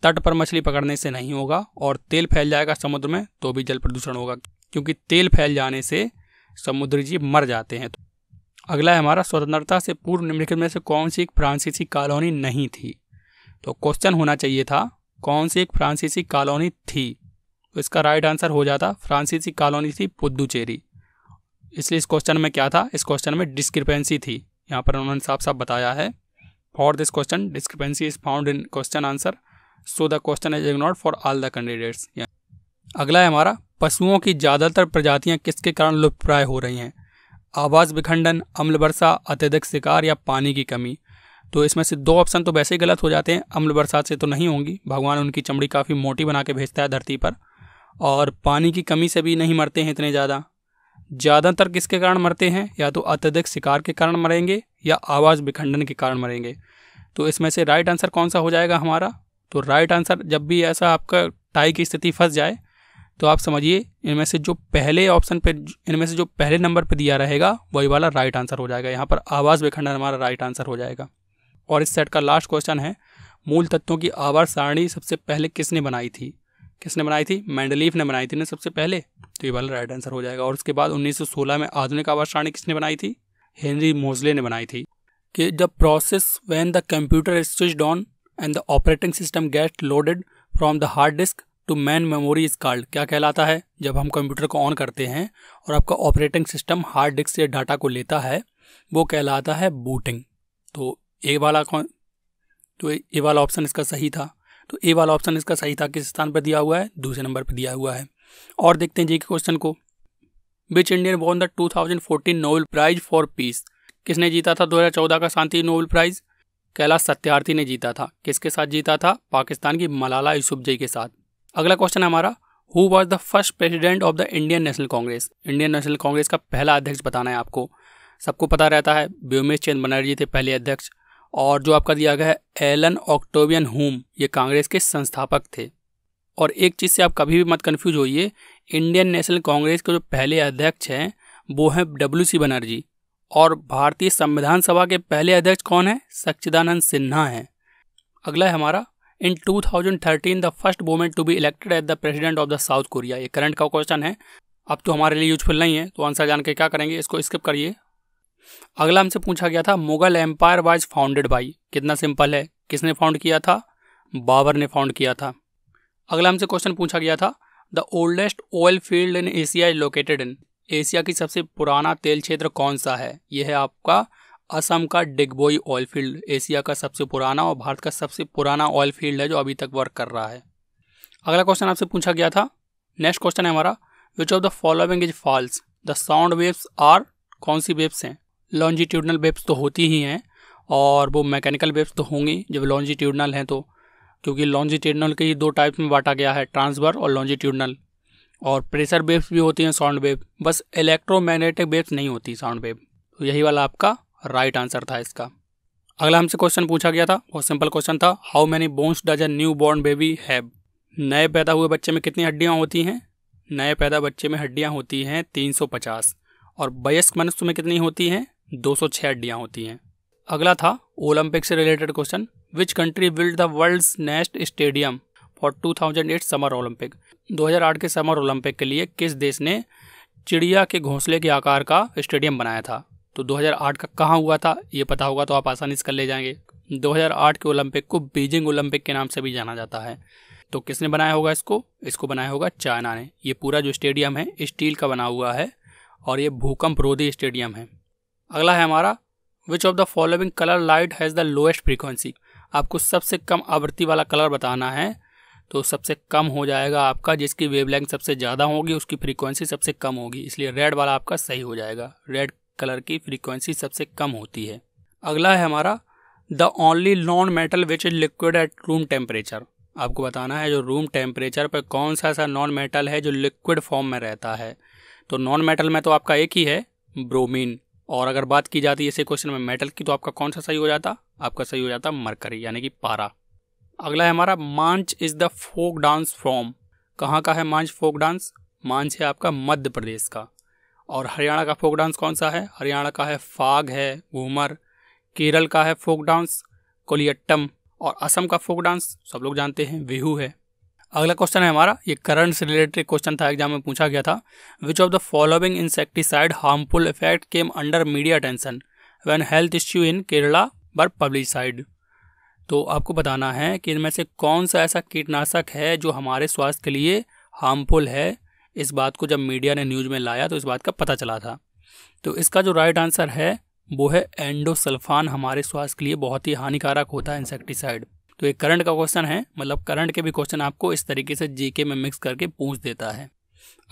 तट पर मछली पकड़ने से नहीं होगा और तेल फैल जाएगा समुद्र में तो भी जल प्रदूषण होगा क्योंकि तेल फैल जाने से समुद्री जीव मर जाते हैं तो अगला है हमारा स्वतंत्रता से पूर्व निम्नलिखित में से कौन सी एक फ्रांसीसी कॉलोनी नहीं थी तो क्वेश्चन होना चाहिए था कौन सी एक फ्रांसीसी कॉलोनी थी तो इसका राइट आंसर हो जाता फ्रांसीसी कॉलोनी थी पुद्दुचेरी इसलिए इस क्वेश्चन में क्या था इस क्वेश्चन में डिस्क्रिपेंसी थी यहाँ पर उन्होंने साफ साफ बताया है for this question discrepancy is found in question answer so the question is ignored for all the candidates अगला है हमारा पशुओं की ज़्यादातर प्रजातियाँ किसके कारण लुप्तप्राय हो रही हैं आवाज़ विखंडन अम्ल वर्षा अत्यधिक शिकार या पानी की कमी तो इसमें से दो ऑप्शन तो वैसे ही गलत हो जाते हैं अम्ल बरसात से तो नहीं होंगी भगवान उनकी चमड़ी काफ़ी मोटी बना के भेजता है धरती पर और पानी की कमी से भी नहीं मरते हैं इतने ज़्यादा ज़्यादातर किसके कारण मरते हैं या तो अत्यधिक शिकार के कारण मरेंगे या आवाज़ विखंडन के कारण मरेंगे तो इसमें से राइट आंसर कौन सा हो जाएगा हमारा तो राइट आंसर जब भी ऐसा आपका टाई की स्थिति फंस जाए तो आप समझिए इनमें से जो पहले ऑप्शन पे इनमें से जो पहले नंबर पे दिया रहेगा वही वाला राइट आंसर हो जाएगा यहाँ पर आवाज़ विखंडन हमारा राइट आंसर हो जाएगा और इस सेट का लास्ट क्वेश्चन है मूल तत्वों की आवाज सारणी सबसे पहले किसने बनाई थी किसने बनाई थी मैंडलीफ ने बनाई थी ना सबसे पहले तो ये वाला राइट आंसर हो जाएगा और उसके बाद 1916 में आधुनिक आवाज सारणी किसने बनाई थी हेनरी मोजले ने बनाई थी कि जब process when the computer switch on and the operating system get loaded from the hard disk to main memory is called क्या कहलाता है जब हम कंप्यूटर को ऑन करते हैं और आपका ऑपरेटिंग सिस्टम हार्ड डिस्क से डाटा को लेता है वो कहलाता है बूटिंग तो ए वाला कौन तो ए वाला ऑप्शन इसका सही था तो ए वाला ऑप्शन इसका सही था किस स्थान पर दिया हुआ है दूसरे नंबर पर दिया हुआ है और देखते हैं जी के क्वेश्चन को which Indian won the two thousand fourteen Nobel prize for peace किसने जीता था दो हज़ार चौदह का शांति नोबल प्राइज कैलाश सत्यार्थी ने जीता था किसके साथ जीता था पाकिस्तान की मलाला यूसुफजई के साथ अगला क्वेश्चन है हमारा who was the first president of the Indian National Congress Indian National Congress का पहला अध्यक्ष बताना है आपको सबको पता रहता है व्योमेश चंद बनर्जी थे पहले अध्यक्ष और जो आपका दिया गया है एलन ऑक्टोवियन होम ये कांग्रेस के संस्थापक थे और एक चीज़ से आप कभी भी मत कन्फ्यूज होइए इंडियन नेशनल कांग्रेस के जो पहले अध्यक्ष हैं वो हैं डब्ल्यू सी बनर्जी और भारतीय संविधान सभा के पहले अध्यक्ष कौन है सच्चिदानंद सिन्हा हैं अगला है हमारा in 2013 the first women to be elected as the president of the South Korea ये करंट का क्वेश्चन है अब तो हमारे लिए यूजफुल नहीं है तो आंसर जान के क्या करेंगे इसको स्किप करिए अगला हमसे पूछा गया था Mughal empire was founded by कितना सिंपल है किसने फाउंड किया था बाबर ने फाउंड किया था अगला हमसे क्वेश्चन पूछा गया था the oldest oil field in Asia is located in Asia की सबसे पुराना तेल क्षेत्र कौन सा है यह है आपका असम का डिगबोई ऑयल फील्ड एशिया का सबसे पुराना और भारत का सबसे पुराना ऑयल फील्ड है जो अभी तक वर्क कर रहा है अगला क्वेश्चन आपसे पूछा गया था नेक्स्ट क्वेश्चन है हमारा which of the following is false the sound waves are कौन सी वेव्स हैं लॉन्जिट्यूडनल वेव्स तो होती ही हैं और वो मैकेनिकल वेव्स तो होंगी जब लॉन्जिट्यूडनल हैं तो क्योंकि लॉन्जिट्यूडनल के ही दो टाइप्स में बांटा गया है ट्रांसवर और लॉन्जिट्यूडनल और प्रेशर वेव्स भी होती हैं साउंड वेव बस इलेक्ट्रोमैग्नेटिक वेव्स नहीं होती साउंड वेव तो यही वाला आपका राइट आंसर था इसका अगला हमसे क्वेश्चन पूछा गया था बहुत सिंपल क्वेश्चन था how many bones does a newborn baby have नए पैदा हुए बच्चे में कितनी हड्डियाँ होती हैं नए पैदा बच्चे में हड्डियाँ होती हैं पचास और वयस्क मनुष्य में कितनी होती हैं दो सौ छः हड्डियाँ होती हैं अगला था ओलंपिक से related question which country build the world's nest stadium for two thousand eight summer Olympic 2008 के समर ओलंपिक के लिए किस देश ने चिड़िया के घोंसले के आकार का स्टेडियम बनाया था तो 2008 का कहाँ हुआ था ये पता होगा तो आप आसानी से कर ले जाएंगे 2008 के ओलंपिक को बीजिंग ओलंपिक के नाम से भी जाना जाता है तो किसने बनाया होगा इसको इसको बनाया होगा चाइना ने ये पूरा जो स्टेडियम है स्टील का बना हुआ है और ये भूकंप रोधी स्टेडियम है अगला है हमारा which of the following colour light has the lowest frequency आपको सबसे कम आवृत्ति वाला कलर बताना है तो सबसे कम हो जाएगा आपका जिसकी वेवलेंथ सबसे ज़्यादा होगी उसकी फ्रीक्वेंसी सबसे कम होगी इसलिए रेड वाला आपका सही हो जाएगा रेड कलर की फ्रीक्वेंसी सबसे कम होती है अगला है हमारा the only non metal which is liquid at room temperature आपको बताना है जो रूम टेम्परेचर पर कौन सा ऐसा नॉन मेटल है जो लिक्विड फॉर्म में रहता है तो नॉन मेटल में तो आपका एक ही है ब्रोमीन और अगर बात की जाती है इसे क्वेश्चन में मेटल की तो आपका कौन सा सही हो जाता आपका सही हो जाता मरकरी यानी कि पारा अगला है हमारा Maanch is the folk dance form कहाँ का है मांच फोक डांस मांच है आपका मध्य प्रदेश का और हरियाणा का फोक डांस कौन सा है हरियाणा का है फाग है घूमर केरल का है फोक डांस कोलियट्टम और असम का फोक डांस सब लोग जानते हैं विहू है अगला क्वेश्चन है हमारा ये करंट से रिलेटेड क्वेश्चन था एग्जाम में पूछा गया था which of the following insecticide harmful effect came under media tension when health issue in Kerala were publicised तो आपको बताना है कि इनमें से कौन सा ऐसा कीटनाशक है जो हमारे स्वास्थ्य के लिए हार्मफुल है इस बात को जब मीडिया ने न्यूज में लाया तो इस बात का पता चला था तो इसका जो राइट आंसर है वो है एंडोसल्फान हमारे स्वास्थ्य के लिए बहुत ही हानिकारक होता है इंसेक्टिसाइड तो ये करंट का क्वेश्चन है मतलब करंट के भी क्वेश्चन आपको इस तरीके से जीके में मिक्स करके पूछ देता है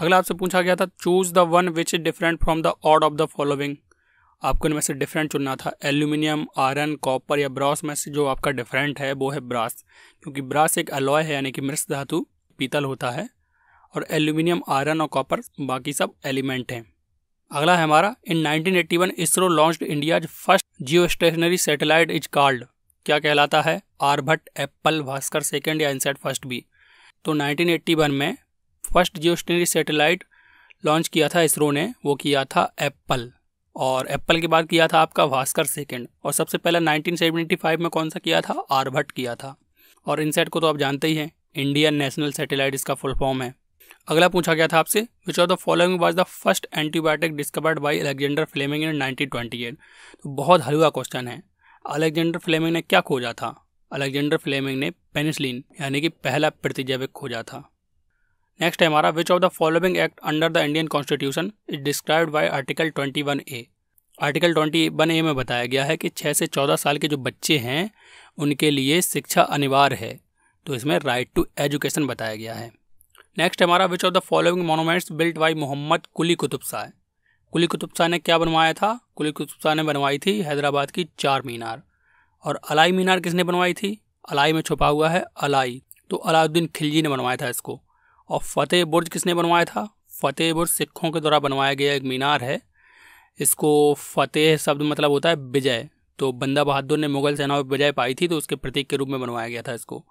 अगला आपसे पूछा गया था choose the one which is different from the odd of the following आपको इनमें से डिफरेंट चुनना था एल्यूमिनियम आयरन कॉपर या ब्रास में से जो आपका डिफरेंट है वो है ब्रास क्योंकि ब्रास एक अलॉय है यानी कि मृत धातु पीतल होता है और एल्यूमिनियम आयरन और कॉपर बाकी सब एलिमेंट हैं अगला है हमारा in 1981 ISRO launch India first geostationary satellite is called क्या कहलाता है आरभट एप्पल भास्कर सेकेंड या इनसेट फर्स्ट भी तो 1981 में first geostationary satellite launch किया था इसरो ने वो किया था एप्पल और एप्पल की बात किया था आपका भास्कर सेकंड और सबसे पहला 1975 में कौन सा किया था आरभट किया था और इनसेट को तो आप जानते ही हैं इंडियन नेशनल सेटेलाइट इसका फुल फॉर्म है अगला पूछा गया था आपसे which are the following was the first antibiotic discovered by Alexander Fleming in nineteen तो बहुत हलवा क्वेश्चन है अलेक्जेंडर फ्लेमिंग ने क्या खोजा था अलेक्जेंडर फ्लेमिंग ने पेनिसलिन यानी कि पहला प्रतिजैविक खोजा था नेक्स्ट है हमारा which of the following act under the Indian constitution is described by article twenty one A article twenty one A में बताया गया है कि छः से चौदह साल के जो बच्चे हैं उनके लिए शिक्षा अनिवार्य है तो इसमें राइट टू एजुकेशन बताया गया है नेक्स्ट हमारा which of the following monuments built by Mohammed Quli Qutb Shah Quli Qutb Shah ने क्या बनवाया था कुली कुतुब शाह ने बनवाई थी हैदराबाद की चार मीनार और अलाई मीनार किसने बनवाई थी अलाई में छुपा हुआ है अलाई तो अलाउद्दीन खिलजी ने बनवाया था इसको और फतेह बुर्ज किसने बनवाया था फतेह बुर्ज सिखों के द्वारा बनवाया गया एक मीनार है इसको फतेह शब्द मतलब होता है विजय तो बंदा बहादुर ने मुगल सेना पर विजय पाई थी तो उसके प्रतीक के रूप में बनवाया गया था इसको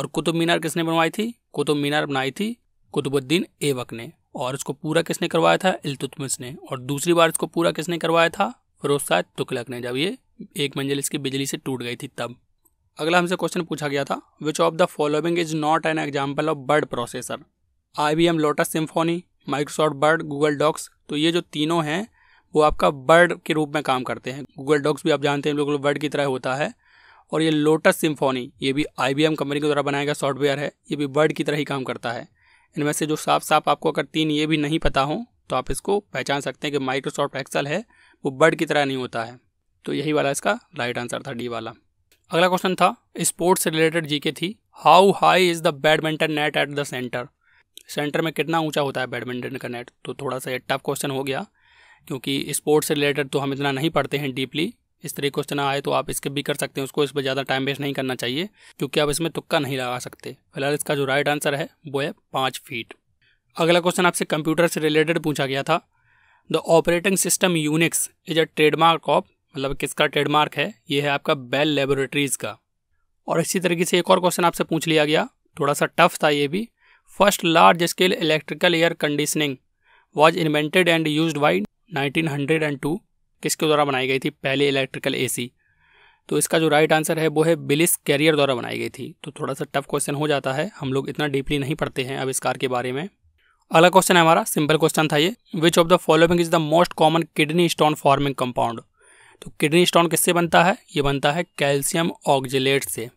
और कुतुब मीनार किसने बनवाई थी कुतुब मीनार बनाई थी कुतुबुद्दीन एवक ने और इसको पूरा किसने करवाया था इलतुतमिस ने और दूसरी बार इसको पूरा किसने करवाया था फिरोज शाह तुकलक ने जब ये एक मंजिल इसकी बिजली से टूट गई थी तब अगला हमसे क्वेश्चन पूछा गया था which of the following is not an example of word processor I B M Lotus Symphony Microsoft Word Google Docs तो ये जो तीनों हैं वो आपका बर्ड के रूप में काम करते हैं गूगल डॉक्स भी आप जानते हैं बिल्कुल बर्ड की तरह होता है और ये लोटस सिम्फोनी ये भी आई एम कंपनी के द्वारा बनाया गया सॉफ्टवेयर है ये भी बर्ड की तरह ही काम करता है इनमें से जो साफ साफ आपको अगर तीन ये भी नहीं पता हो तो आप इसको पहचान सकते हैं कि माइक्रोसॉफ्ट एक्सल है वो बर्ड की तरह नहीं होता है तो यही वाला इसका राइट आंसर था डी वाला अगला क्वेश्चन था sports related G K how high is the badminton net at the centre centre में कितना ऊंचा होता है बैडमिंटन का नेट तो थोड़ा सा टफ क्वेश्चन हो गया क्योंकि स्पोर्ट्स से रिलेटेड तो हम इतना नहीं पढ़ते हैं डीपली इस तरह क्वेश्चन आए तो आप इसके भी कर सकते हैं उसको इस पर ज़्यादा टाइम वेस्ट नहीं करना चाहिए क्योंकि आप इसमें तुक्का नहीं लगा सकते फिलहाल इसका जो राइट आंसर है वो है पाँच फीट अगला क्वेश्चन आपसे कंप्यूटर से रिलेटेड पूछा गया था the operating system Unix is a trademark of मतलब किसका ट्रेडमार्क है ये है आपका बेल लेबोरेटरीज़ का और इसी तरीके से एक और क्वेश्चन आपसे पूछ लिया गया थोड़ा सा टफ था ये भी first large scale electrical air conditioning was invented and use by 1902 किसके द्वारा बनाई गई थी पहले इलेक्ट्रिकल ए तो इसका जो राइट आंसर है वो है बिलिस कैरियर द्वारा बनाई गई थी तो थोड़ा सा टफ क्वेश्चन हो जाता है हम लोग इतना डीपली नहीं पढ़ते हैं अब इस कार के बारे में अगला क्वेश्चन है हमारा सिंपल क्वेश्चन था ये which of the following is the most common kidney stone forming compound तो किडनी स्टोन किससे बनता है ये बनता है कैल्शियम ऑक्जिलेट से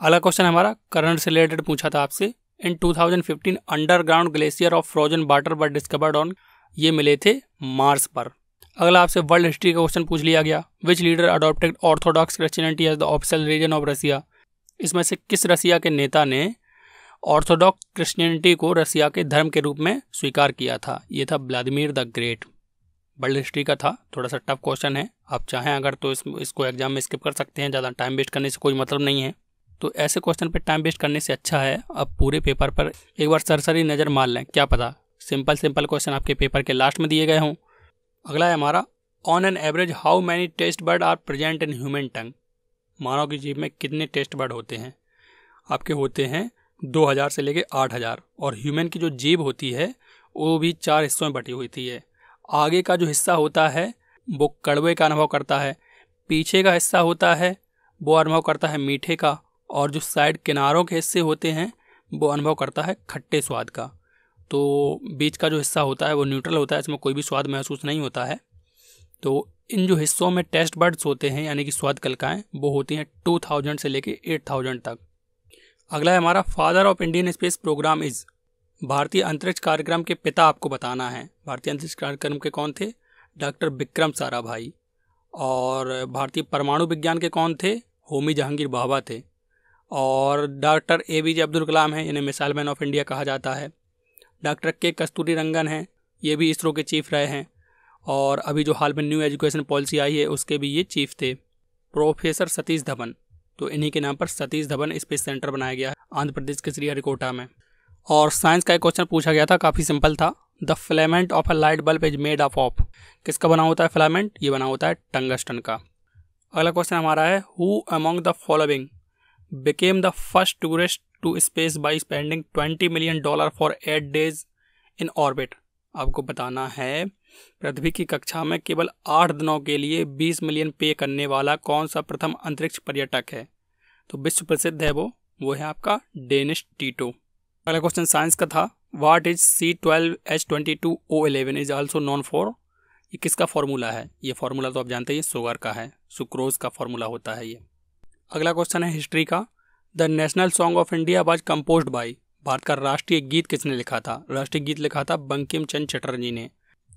अगला क्वेश्चन हमारा करंट से रिलेटेड पूछा था आपसे in 2015 underground glacier of frozen water but discovered on ये मिले थे मार्स पर अगला आपसे वर्ल्ड हिस्ट्री का क्वेश्चन पूछ लिया गया which leader adopted orthodox Christianity as the official region of Russia इसमें से किस रसिया के नेता ने ऑर्थोडॉक्स क्रिश्चियनिटी को रसिया के धर्म के रूप में स्वीकार किया था ये था Vladimir the great world history का था थोड़ा सा टफ क्वेश्चन है आप चाहें अगर तो इस, इसको एग्जाम में स्किप कर सकते हैं ज़्यादा टाइम वेस्ट करने से कोई मतलब नहीं है तो ऐसे क्वेश्चन पर टाइम वेस्ट करने से अच्छा है आप पूरे पेपर पर एक बार सरसरी नज़र मार लें क्या पता सिंपल सिंपल क्वेश्चन आपके पेपर के लास्ट में दिए गए हों अगला है हमारा on an average how many taste बर्ड are present in human tongue मानव की जीव में कितने टेस्ट बर्ड होते हैं आपके होते हैं 2000 से लेके 8000 और ह्यूमन की जो जीव होती है वो भी चार हिस्सों में बटी हुई थी है आगे का जो हिस्सा होता है वो कड़वे का अनुभव करता है पीछे का हिस्सा होता है वो अनुभव करता है मीठे का और जो साइड किनारों के हिस्से होते हैं वो अनुभव करता है खट्टे स्वाद का तो बीच का जो हिस्सा होता है वो न्यूट्रल होता है इसमें कोई भी स्वाद महसूस नहीं होता है तो इन जो हिस्सों में टेस्ट बर्ड्स होते हैं यानी कि स्वाद कलकाएँ वो होती हैं टू थाउजेंड से लेके एट थाउजेंड तक अगला है हमारा father of Indian space programme is भारतीय अंतरिक्ष कार्यक्रम के पिता आपको बताना है भारतीय अंतरिक्ष कार्यक्रम के कौन थे डॉक्टर विक्रम साराभाई और भारतीय परमाणु विज्ञान के कौन थे होमी जहांगीर बाबा थे और doctor A P J Abdul Kalam हैं इन्हें मिसाइल मैन ऑफ इंडिया कहा जाता है डॉक्टर के कस्तूरी रंगन हैं ये भी इसरो के चीफ रहे हैं और अभी जो हाल में न्यू एजुकेशन पॉलिसी आई है उसके भी ये चीफ थे प्रोफेसर सतीश धवन तो इन्हीं के नाम पर सतीश धवन स्पेस सेंटर बनाया गया है आंध्र प्रदेश के श्रीहरिकोटा में और साइंस का एक क्वेश्चन पूछा गया था काफ़ी सिंपल था the filament of a light bulb is made of of किसका बना होता है फ्लेमेंट ये बना होता है टंगस्टन का अगला क्वेश्चन हमारा है who among the following became the first tourist to space by spending twenty million dollar for eight days in orbit आपको बताना है पृथ्वी की कक्षा में केवल आठ दिनों के लिए बीस मिलियन पे करने वाला कौन सा प्रथम अंतरिक्ष पर्यटक है तो विश्व प्रसिद्ध है वो वो है आपका डेनिश टीटो अगला क्वेश्चन साइंस का था what is C twelve H twenty two O eleven is also known for ये किसका फार्मूला है ये फार्मूला तो आप जानते हैं सुगर का है सुक्रोज का फार्मूला होता है ये अगला क्वेश्चन है हिस्ट्री का the national song of India was composed by Bharat का राष्ट्रीय गीत किसने लिखा था राष्ट्रीय गीत लिखा था बंकिम चंद चटर्जी ने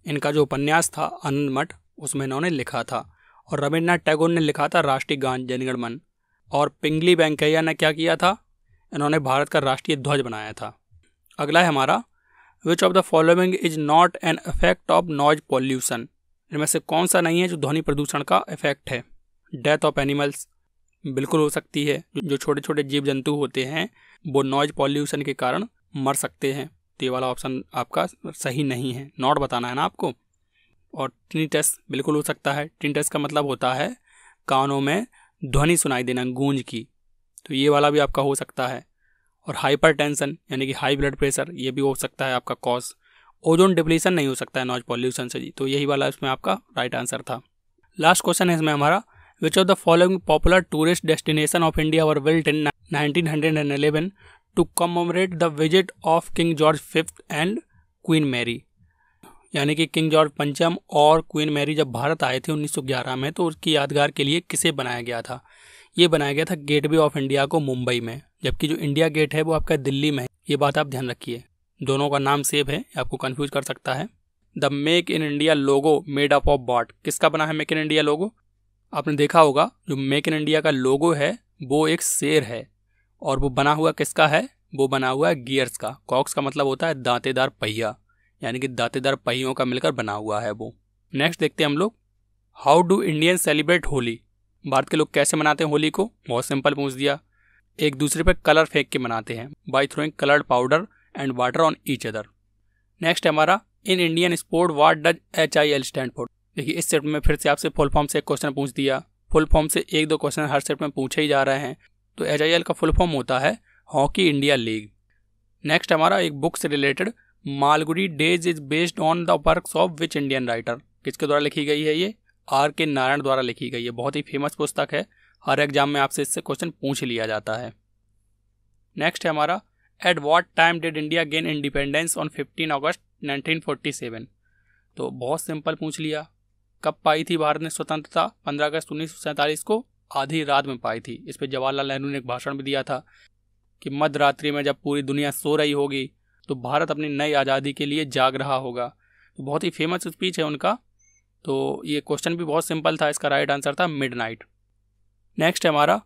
इनका जो उपन्यास था आनंद मठ उसमें इन्होंने लिखा था और रविन्द्रनाथ टैगोर ने लिखा था राष्ट्रीय गान जनगण मन और पिंगली वेंकैया ने क्या किया था इन्होंने भारत का राष्ट्रीय ध्वज बनाया था अगला है हमारा which of the following is not an effect of noise pollution इनमें से कौन सा नहीं है जो ध्वनि प्रदूषण का इफेक्ट है डेथ ऑफ एनिमल्स बिल्कुल हो सकती है जो छोटे छोटे जीव जंतु होते हैं वो नॉइज पॉल्यूशन के कारण मर सकते हैं तो ये वाला ऑप्शन आपका सही नहीं है नॉट बताना है ना आपको और टिनिटस बिल्कुल हो सकता है टिनिटस का मतलब होता है कानों में ध्वनि सुनाई देना गूंज की तो ये वाला भी आपका हो सकता है और हाइपर यानी कि हाई ब्लड प्रेशर ये भी हो सकता है आपका कॉज ओजोन डिप्लीशन नहीं हो सकता है नॉइज पॉल्यूशन से जी तो यही वाला इसमें आपका राइट आंसर था लास्ट क्वेश्चन है इसमें हमारा which of the following popular tourist destination of India और built in nineteen hundred and eleven to commemorate the visit of King George Fifth and Queen Mary यानी कि किंग जॉर्ज पंचम और क्वीन मैरी जब भारत आए थे 1911 में तो उसकी यादगार के लिए किसे बनाया गया था ये बनाया गया था गेटवे ऑफ इंडिया को मुंबई में जबकि जो इंडिया गेट है वो आपका दिल्ली में है ये बात आप ध्यान रखिए दोनों का नाम सेव है आपको कन्फ्यूज कर सकता है the Make in India logo made up of what किसका बना है मेक इन इंडिया लोगो आपने देखा होगा जो मेक इन इंडिया का लोगो है वो एक शेर है और वो बना हुआ किसका है वो बना हुआ है गियर्स का कॉक्स का मतलब होता है दांतेदार पहिया यानी कि दांतेदार पहियों का मिलकर बना हुआ है वो नेक्स्ट देखते हैं हम लोग how do Indian celebrate Holi Bharat के लोग कैसे मनाते हैं होली को बहुत सिंपल पूछ दिया एक दूसरे पर कलर फेंक के मनाते हैं by throwing coloured powder and water on each other next हमारा in Indian sport what does H I L stand for देखिए इस सेट में फिर से आपसे फुल फॉर्म से एक क्वेश्चन पूछ दिया फुल फॉर्म से एक दो क्वेश्चन हर सेट में पूछे ही जा रहे हैं तो एच आई एल का फुल फॉर्म होता है हॉकी इंडिया लीग नेक्स्ट हमारा एक बुक से related Malgudi Days is based on the work of which Indian writer किसके द्वारा लिखी गई है ये आर के नारायण द्वारा लिखी गई है बहुत ही फेमस पुस्तक है हर एग्जाम में आपसे इससे क्वेश्चन पूछ लिया जाता है नेक्स्ट है हमारा at what time did India gain independence on fifteen August seven तो बहुत सिंपल पूछ लिया कब पाई थी भारत ने स्वतंत्रता पंद्रह अगस्त उन्नीस सौ सैंतालीस को आधी रात में पाई थी इस पर जवाहरलाल नेहरू ने एक भाषण भी दिया था कि मध्य रात्रि में जब पूरी दुनिया सो रही होगी तो भारत अपनी नई आज़ादी के लिए जाग रहा होगा तो बहुत ही फेमस स्पीच है उनका तो ये क्वेश्चन भी बहुत सिंपल था इसका राइट आंसर था नाइट नेक्स्ट है हमारा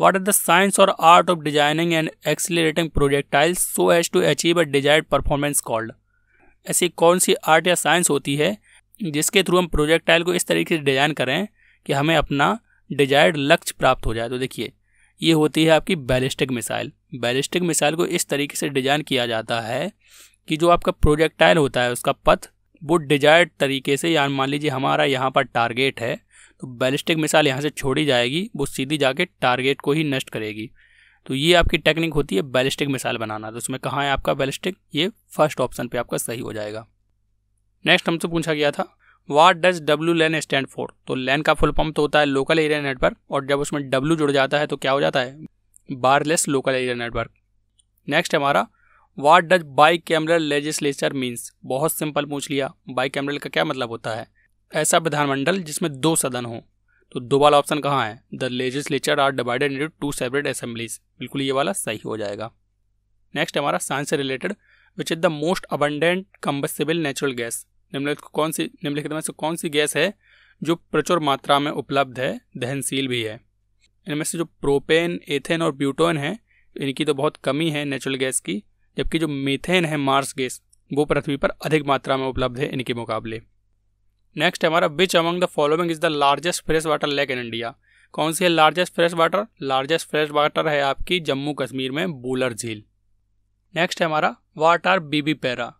वाट आर द साइंस और art of designing and accelerating projectiles so as to achieve a desired performance called ऐसी कौन सी आर्ट या साइंस होती है जिसके थ्रू हम प्रोजेक्टाइल को इस तरीके से डिजाइन करें कि हमें अपना डिजायर्ड लक्ष्य प्राप्त हो जाए तो देखिए ये होती है आपकी बैलिस्टिक मिसाइल बैलिस्टिक मिसाइल को इस तरीके से डिजाइन किया जाता है कि जो आपका प्रोजेक्टाइल होता है उसका पथ वो डिजायर्ड तरीके से यार मान लीजिए हमारा यहाँ पर टारगेट है तो बैलिस्टिक मिसाइल यहाँ से छोड़ी जाएगी वो सीधी जाके टारगेट को ही नष्ट करेगी तो ये आपकी टेक्निक होती है बैलिस्टिक मिसाइल बनाना तो उसमें कहाँ है आपका बैलिस्टिक ये फर्स्ट ऑप्शन पे आपका सही हो जाएगा नेक्स्ट हमसे पूछा गया था what does W LAN stand for तो लैन का फुल पम्प तो होता है लोकल एरिया नेटवर्क और जब उसमें डब्ल्यू जुड़ जाता है तो क्या हो जाता है wireless local area network next हमारा what does bicameral legislature means बहुत सिंपल पूछ लिया बाई कैमरल का क्या मतलब होता है ऐसा विधानमंडल जिसमें दो सदन हो तो दो वाला ऑप्शन कहाँ है the legislature are divided into two separate assemblies बिल्कुल ये वाला सही हो जाएगा नेक्स्ट हमारा साइंस से related which is the most abundant combustible natural gas निम्नलिखित कौन सी निम्नलिखित में से कौन सी गैस है जो प्रचुर मात्रा में उपलब्ध है दहनशील भी है इनमें से जो प्रोपेन एथेन और ब्यूटोन है इनकी तो बहुत कमी है नेचुरल गैस की जबकि जो मीथेन है मार्स गैस वो पृथ्वी पर अधिक मात्रा में उपलब्ध है इनके मुकाबले नेक्स्ट हमारा which among the following is the largest fresh water lake in India कौन सी है largest fresh water largest fresh water है आपकी जम्मू कश्मीर में बूलर झील नेक्स्ट हमारा what are viviparous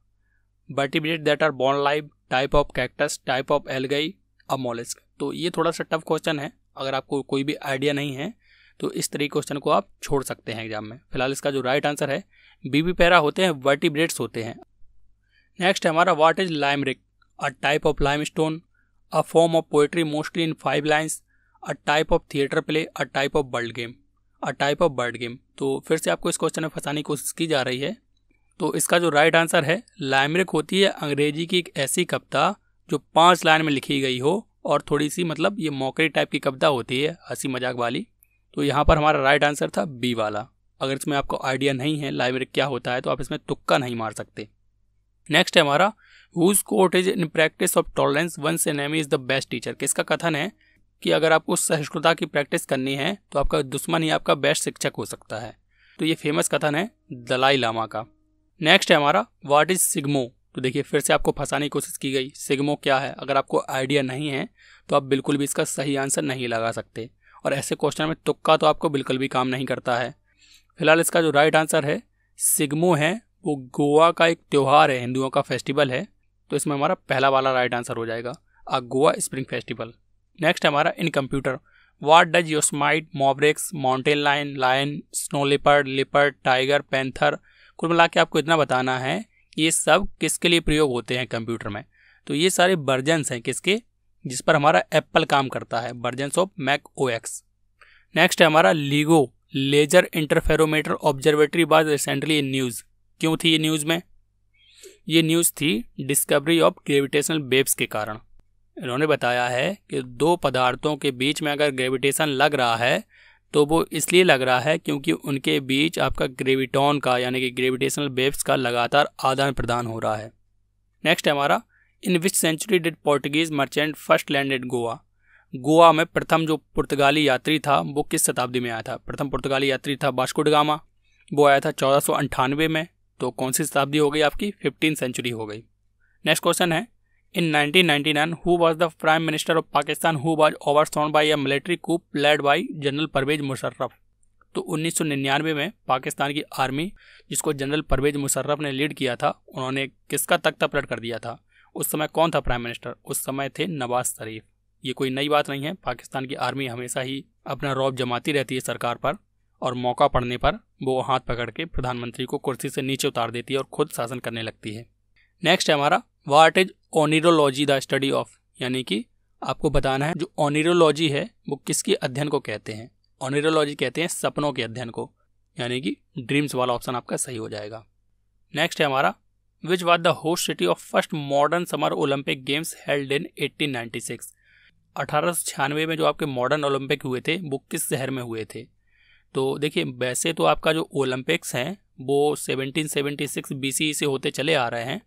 vertebrate that are born live type of cactus type of algae अब तो ये थोड़ा सा टफ क्वेश्चन है अगर आपको कोई भी आइडिया नहीं है तो इस तरीके क्वेश्चन को आप छोड़ सकते हैं एग्जाम में फिलहाल इसका जो राइट आंसर है बीबी पैरा होते हैं वर्टिब्रेट्स होते हैं नेक्स्ट हमारा what is limerick a type of lime stone a form of poetry mostly in five lines a type of theatre play a type of bird game a type of bird game तो फिर से आपको इस क्वेश्चन में फंसाने की कोशिश की जा रही है तो इसका जो राइट आंसर है लाइमरिक होती है अंग्रेजी की एक ऐसी कविता जो पांच लाइन में लिखी गई हो और थोड़ी सी मतलब ये मौकरी टाइप की कविता होती है हंसी मजाक वाली तो यहाँ पर हमारा राइट आंसर था बी वाला अगर इसमें आपको आइडिया नहीं है लाइब्रेरी क्या होता है तो आप इसमें तुक्का नहीं मार सकते नेक्स्ट है हमारा whose quote is in practice of tolerance से enemy is the best teacher किसका कथन है कि अगर आपको सहिष्णुता की प्रैक्टिस करनी है तो आपका दुश्मन ही आपका बेस्ट शिक्षक हो सकता है तो ये फेमस कथन है दलाई लामा का नेक्स्ट है हमारा वाट इज सिग्मो तो देखिए फिर से आपको फंसाने की कोशिश की गई सिग्मो क्या है अगर आपको आइडिया नहीं है तो आप बिल्कुल भी इसका सही आंसर नहीं लगा सकते और ऐसे क्वेश्चन में तुक्का तो आपको बिल्कुल भी काम नहीं करता है फिलहाल इसका जो राइट आंसर है सिग्मो है वो गोवा का एक त्यौहार है हिंदुओं का फेस्टिवल है तो इसमें हमारा पहला वाला राइट आंसर हो जाएगा a Goa spring festival next हमारा in computer what does your smite मॉब्रिक्स mountain line lion snow leopard leopard tiger panther कुल मिला के आपको इतना बताना है ये सब किसके लिए प्रयोग होते हैं कंप्यूटर में तो ये सारे वर्जन्स हैं किसके जिस पर हमारा एप्पल काम करता है versions of Mac O X next है हमारा LIGO laser interferometer observatory was recently in news क्यों थी ये न्यूज़ में ये न्यूज़ थी डिस्कवरी ऑफ ग्रेविटेशनल वेब्स के कारण इन्होंने बताया है कि दो पदार्थों के बीच में अगर ग्रेविटेशन लग रहा है तो वो इसलिए लग रहा है क्योंकि उनके बीच आपका ग्रेविटॉन का यानी कि ग्रेविटेशनल वेव्स का लगातार आदान प्रदान हो रहा है नेक्स्ट है हमारा in which century did Portuguese merchant first landed Goa Goa में प्रथम जो पुर्तगाली यात्री था वो किस शताब्दी में आया था प्रथम पुर्तगाली यात्री था बास्कोडगामा वो आया था चौदह में तो कौन सी शताब्दी हो गई आपकी फिफ्टीन सेंचुरी हो गई नेक्स्ट क्वेश्चन है in 1999 who was the prime minister of Pakistan who was overthrown by a military coup led by general Pervez Musharraf तो 1999 में पाकिस्तान की आर्मी जिसको जनरल परवेज मुशर्रफ ने लीड किया था उन्होंने किसका तख्ता पलट कर दिया था उस समय कौन था प्राइम मिनिस्टर उस समय थे नवाज शरीफ ये कोई नई बात नहीं है पाकिस्तान की आर्मी हमेशा ही अपना रौब जमाती रहती है सरकार पर और मौका पड़ने पर वो हाथ पकड़ के प्रधानमंत्री को कुर्सी से नीचे उतार देती है और खुद शासन करने लगती है नेक्स्ट है हमारा what is oneirology the study of यानी कि आपको बताना है जो ओनिरोलॉजी है वो किसके अध्ययन को कहते हैं ओनिरोलॉजी कहते हैं सपनों के अध्ययन को यानी कि ड्रीम्स वाला ऑप्शन आपका सही हो जाएगा नेक्स्ट है हमारा which was the host city of first modern summer Olympic games held in 1896 अठारह में जो आपके मॉडर्न ओलंपिक हुए थे वो किस शहर में हुए थे तो देखिए वैसे तो आपका जो ओलंपिक्स हैं वो 1776 बीसी e से होते चले आ रहे हैं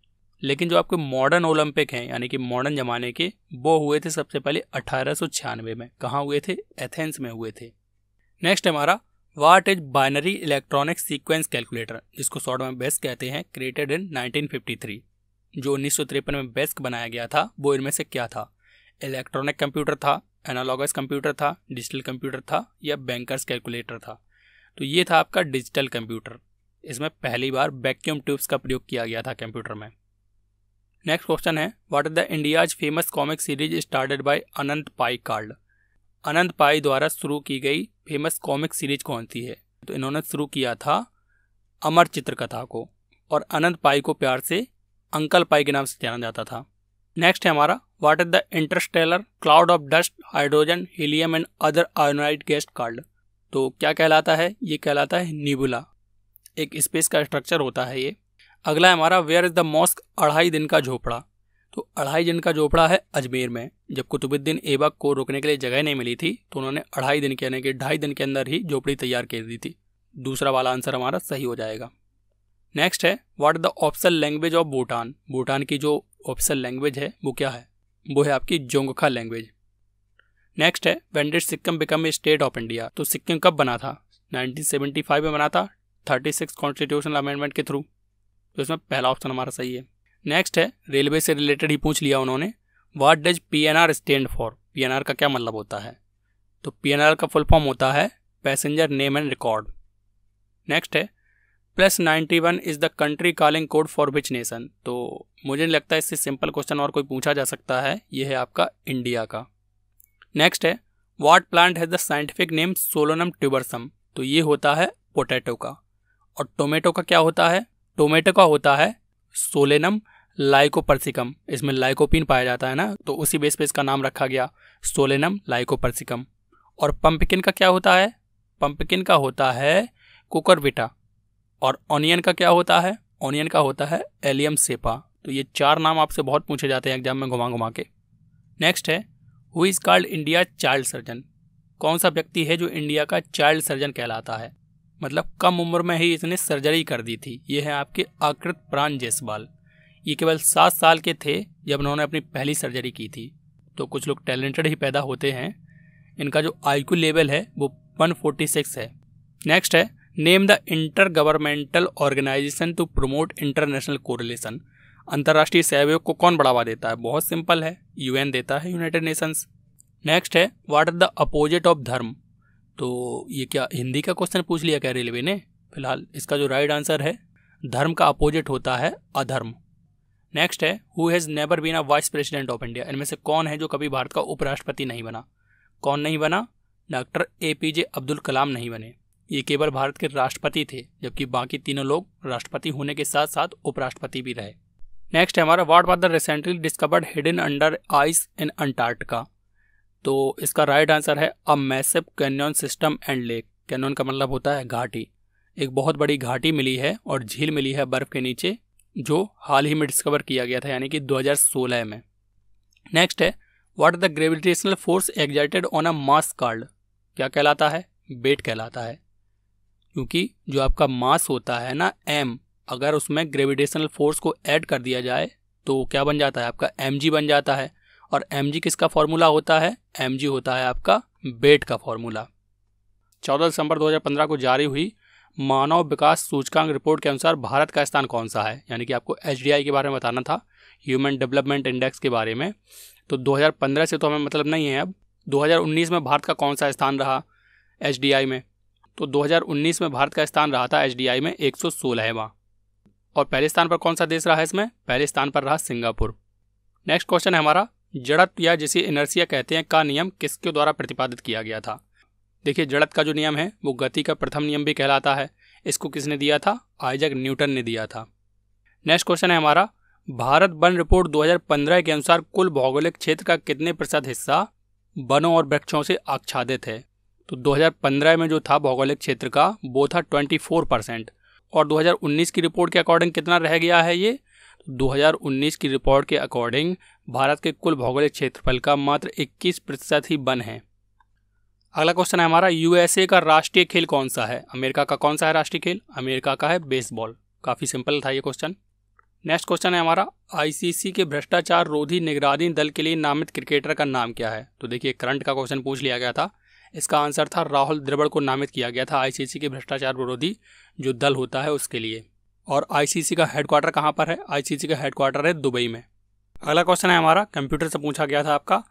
लेकिन जो आपके मॉडर्न ओलंपिक हैं यानी कि मॉडर्न ज़माने के वो हुए थे सबसे पहले अठारह में कहाँ हुए थे एथेंस में हुए थे नेक्स्ट हमारा what is binary electronic sequence calculator जिसको शॉर्ट में बेस्ट कहते हैं क्रिएटेड इन 1953 जो उन्नीस में बेस्क बनाया गया था वो इनमें से क्या था इलेक्ट्रॉनिक कंप्यूटर था एनालॉगस कंप्यूटर था डिजिटल कंप्यूटर था या बैंकर्स कैलकुलेटर था तो ये था आपका डिजिटल कंप्यूटर इसमें पहली बार वैक्यूम ट्यूब्स का प्रयोग किया गया था कंप्यूटर में नेक्स्ट क्वेश्चन है what is the India's famous comic series started by Anant Pai called Anant Pai द्वारा शुरू की गई फेमस कॉमिक सीरीज कौन सी है तो इन्होंने शुरू किया था अमर चित्रकथा को और अनंत पाई को प्यार से अंकल पाई के नाम से जाना जाता था नेक्स्ट है हमारा what is the interstellar cloud of dust hydrogen helium and other ionised gas called तो क्या कहलाता है ये कहलाता है निबुला एक स्पेस का स्ट्रक्चर होता है ये अगला है हमारा वेयर इज द मॉस्क अढ़ाई दिन का झोपड़ा तो अढ़ाई दिन का झोपड़ा है अजमेर में जब कुतुबुद्दीन ऐबक को रुकने के लिए जगह नहीं मिली थी तो उन्होंने अढ़ाई दिन के यानी कि ढाई दिन के अंदर ही झोपड़ी तैयार कर दी थी दूसरा वाला आंसर हमारा सही हो जाएगा नेक्स्ट है what the official language of Bhutan Bhutan की जो ऑप्शन लैंग्वेज है वो क्या है वो है आपकी जोंगखा लैंग्वेज नेक्स्ट है when Sikkim become a state of India तो सिक्किम कब बना था 1975 में बना था 36 कॉन्स्टिट्यूशनल अमेंडमेंट के थ्रू तो इसमें पहला ऑप्शन हमारा सही है नेक्स्ट है रेलवे से रिलेटेड ही पूछ लिया उन्होंने what does P N R stand for P का क्या मतलब होता है तो पी का फुल फॉर्म होता है passenger name and record next है plus ninety one is the country calling code for which nation तो मुझे नहीं लगता इससे सिंपल क्वेश्चन और कोई पूछा जा सकता है ये है आपका इंडिया का नेक्स्ट है what plant has the scientific name Solanum tuberosum तो ये होता है पोटैटो का और टोमेटो का क्या होता है टोमेटो का होता है सोलेनम लाइकोपर्सिकम इसमें लाइकोपिन पाया जाता है ना तो उसी बेस पे इसका नाम रखा गया सोलेनम लाइकोपर्सिकम और पंपकिन का क्या होता है पंपकिन का होता है कुकरविटा और ऑनियन का क्या होता है ऑनियन का होता है एलियम सेपा तो ये चार नाम आपसे बहुत पूछे जाते हैं एग्जाम में घुमा घुमा के नेक्स्ट है who is called India child surgeon कौन सा व्यक्ति है जो इंडिया का चाइल्ड सर्जन कहलाता है मतलब कम उम्र में ही इसने सर्जरी कर दी थी ये है आपके आकृत प्राण जयसवाल ये केवल सात साल के थे जब उन्होंने अपनी पहली सर्जरी की थी तो कुछ लोग टैलेंटेड ही पैदा होते हैं इनका जो आई लेवल है वो 146 है नेक्स्ट है name the intergovernmental organisation to promote international correlation अंतर्राष्ट्रीय सहयोग को कौन बढ़ावा देता है बहुत सिंपल है यूएन देता है यूनाइटेड नेशंस नेक्स्ट है what are the opposite of dharma तो ये क्या हिंदी का क्वेश्चन पूछ लिया क्या रेलवे ने फिलहाल इसका जो राइट आंसर है धर्म का अपोजिट होता है अधर्म नेक्स्ट है who has never been a vice president of India इनमें से कौन है जो कभी भारत का उपराष्ट्रपति नहीं बना कौन नहीं बना doctor A P J Abdul Kalam नहीं बने ये केवल भारत के राष्ट्रपति थे जबकि बाकी तीनों लोग राष्ट्रपति होने के साथ साथ उपराष्ट्रपति भी रहे नेक्स्ट है हमारा what are the recently discovered hidden under ice in Antarctica तो इसका राइट आंसर है a massive canyon system and lake canyon का मतलब होता है घाटी एक बहुत बड़ी घाटी मिली है और झील मिली है बर्फ़ के नीचे जो हाल ही में डिस्कवर किया गया था यानी कि 2016 में नेक्स्ट है what are the gravitational force exerted on a mass called क्या कहलाता है बेट कहलाता है क्योंकि जो आपका मास होता है ना एम अगर उसमें ग्रेविटेशनल फोर्स को ऐड कर दिया जाए तो क्या बन जाता है आपका एम बन जाता है और एम किसका फॉर्मूला होता है एम होता है आपका बेट का फॉर्मूला चौदह दिसंबर 2015 को जारी हुई मानव विकास सूचकांक रिपोर्ट के अनुसार भारत का स्थान कौन सा है यानी कि आपको एच के बारे में बताना था ह्यूमन डेवलपमेंट इंडेक्स के बारे में तो 2015 से तो हमें मतलब नहीं है अब 2019 में भारत का कौन सा स्थान रहा एच में तो 2019 में भारत का स्थान रहा था एच में एक सौ और पहले स्थान पर कौन सा देश रहा है इसमें पहले स्थान पर रहा सिंगापुर नेक्स्ट क्वेश्चन है हमारा जड़त या जिसे इनर्सिया कहते हैं का नियम किसके द्वारा प्रतिपादित किया गया था देखिए जड़त का जो नियम है वो गति का प्रथम नियम भी कहलाता है इसको किसने दिया था आइजक न्यूटन ने दिया था नेक्स्ट क्वेश्चन है हमारा भारत वन रिपोर्ट 2015 के अनुसार कुल भौगोलिक क्षेत्र का कितने प्रतिशत हिस्सा वनों और वृक्षों से आच्छादित है तो 2015 में जो था भौगोलिक क्षेत्र का वो था 24 परसेंट और 2019 की रिपोर्ट के अकॉर्डिंग कितना रह गया है ये 2019 की रिपोर्ट के अकॉर्डिंग भारत के कुल भौगोलिक क्षेत्रफल का मात्र 21 प्रतिशत ही वन है अगला क्वेश्चन है हमारा यूएसए का राष्ट्रीय खेल कौन सा है अमेरिका का कौन सा है राष्ट्रीय खेल अमेरिका का है बेसबॉल काफ़ी सिंपल था ये क्वेश्चन नेक्स्ट क्वेश्चन है हमारा आईसीसी के भ्रष्टाचार रोधी निगरानी दल के लिए नामित क्रिकेटर का नाम क्या है तो देखिए करंट का क्वेश्चन पूछ लिया गया था इसका आंसर था राहुल द्रविड़ को नामित किया गया था आईसीसी के भ्रष्टाचार विरोधी जो दल होता है उसके लिए और आईसीसी का हेडक्वार्टर कहाँ पर है आईसीसी का हेडक्वार्टर है दुबई में अगला क्वेश्चन है हमारा कंप्यूटर से पूछा गया था आपका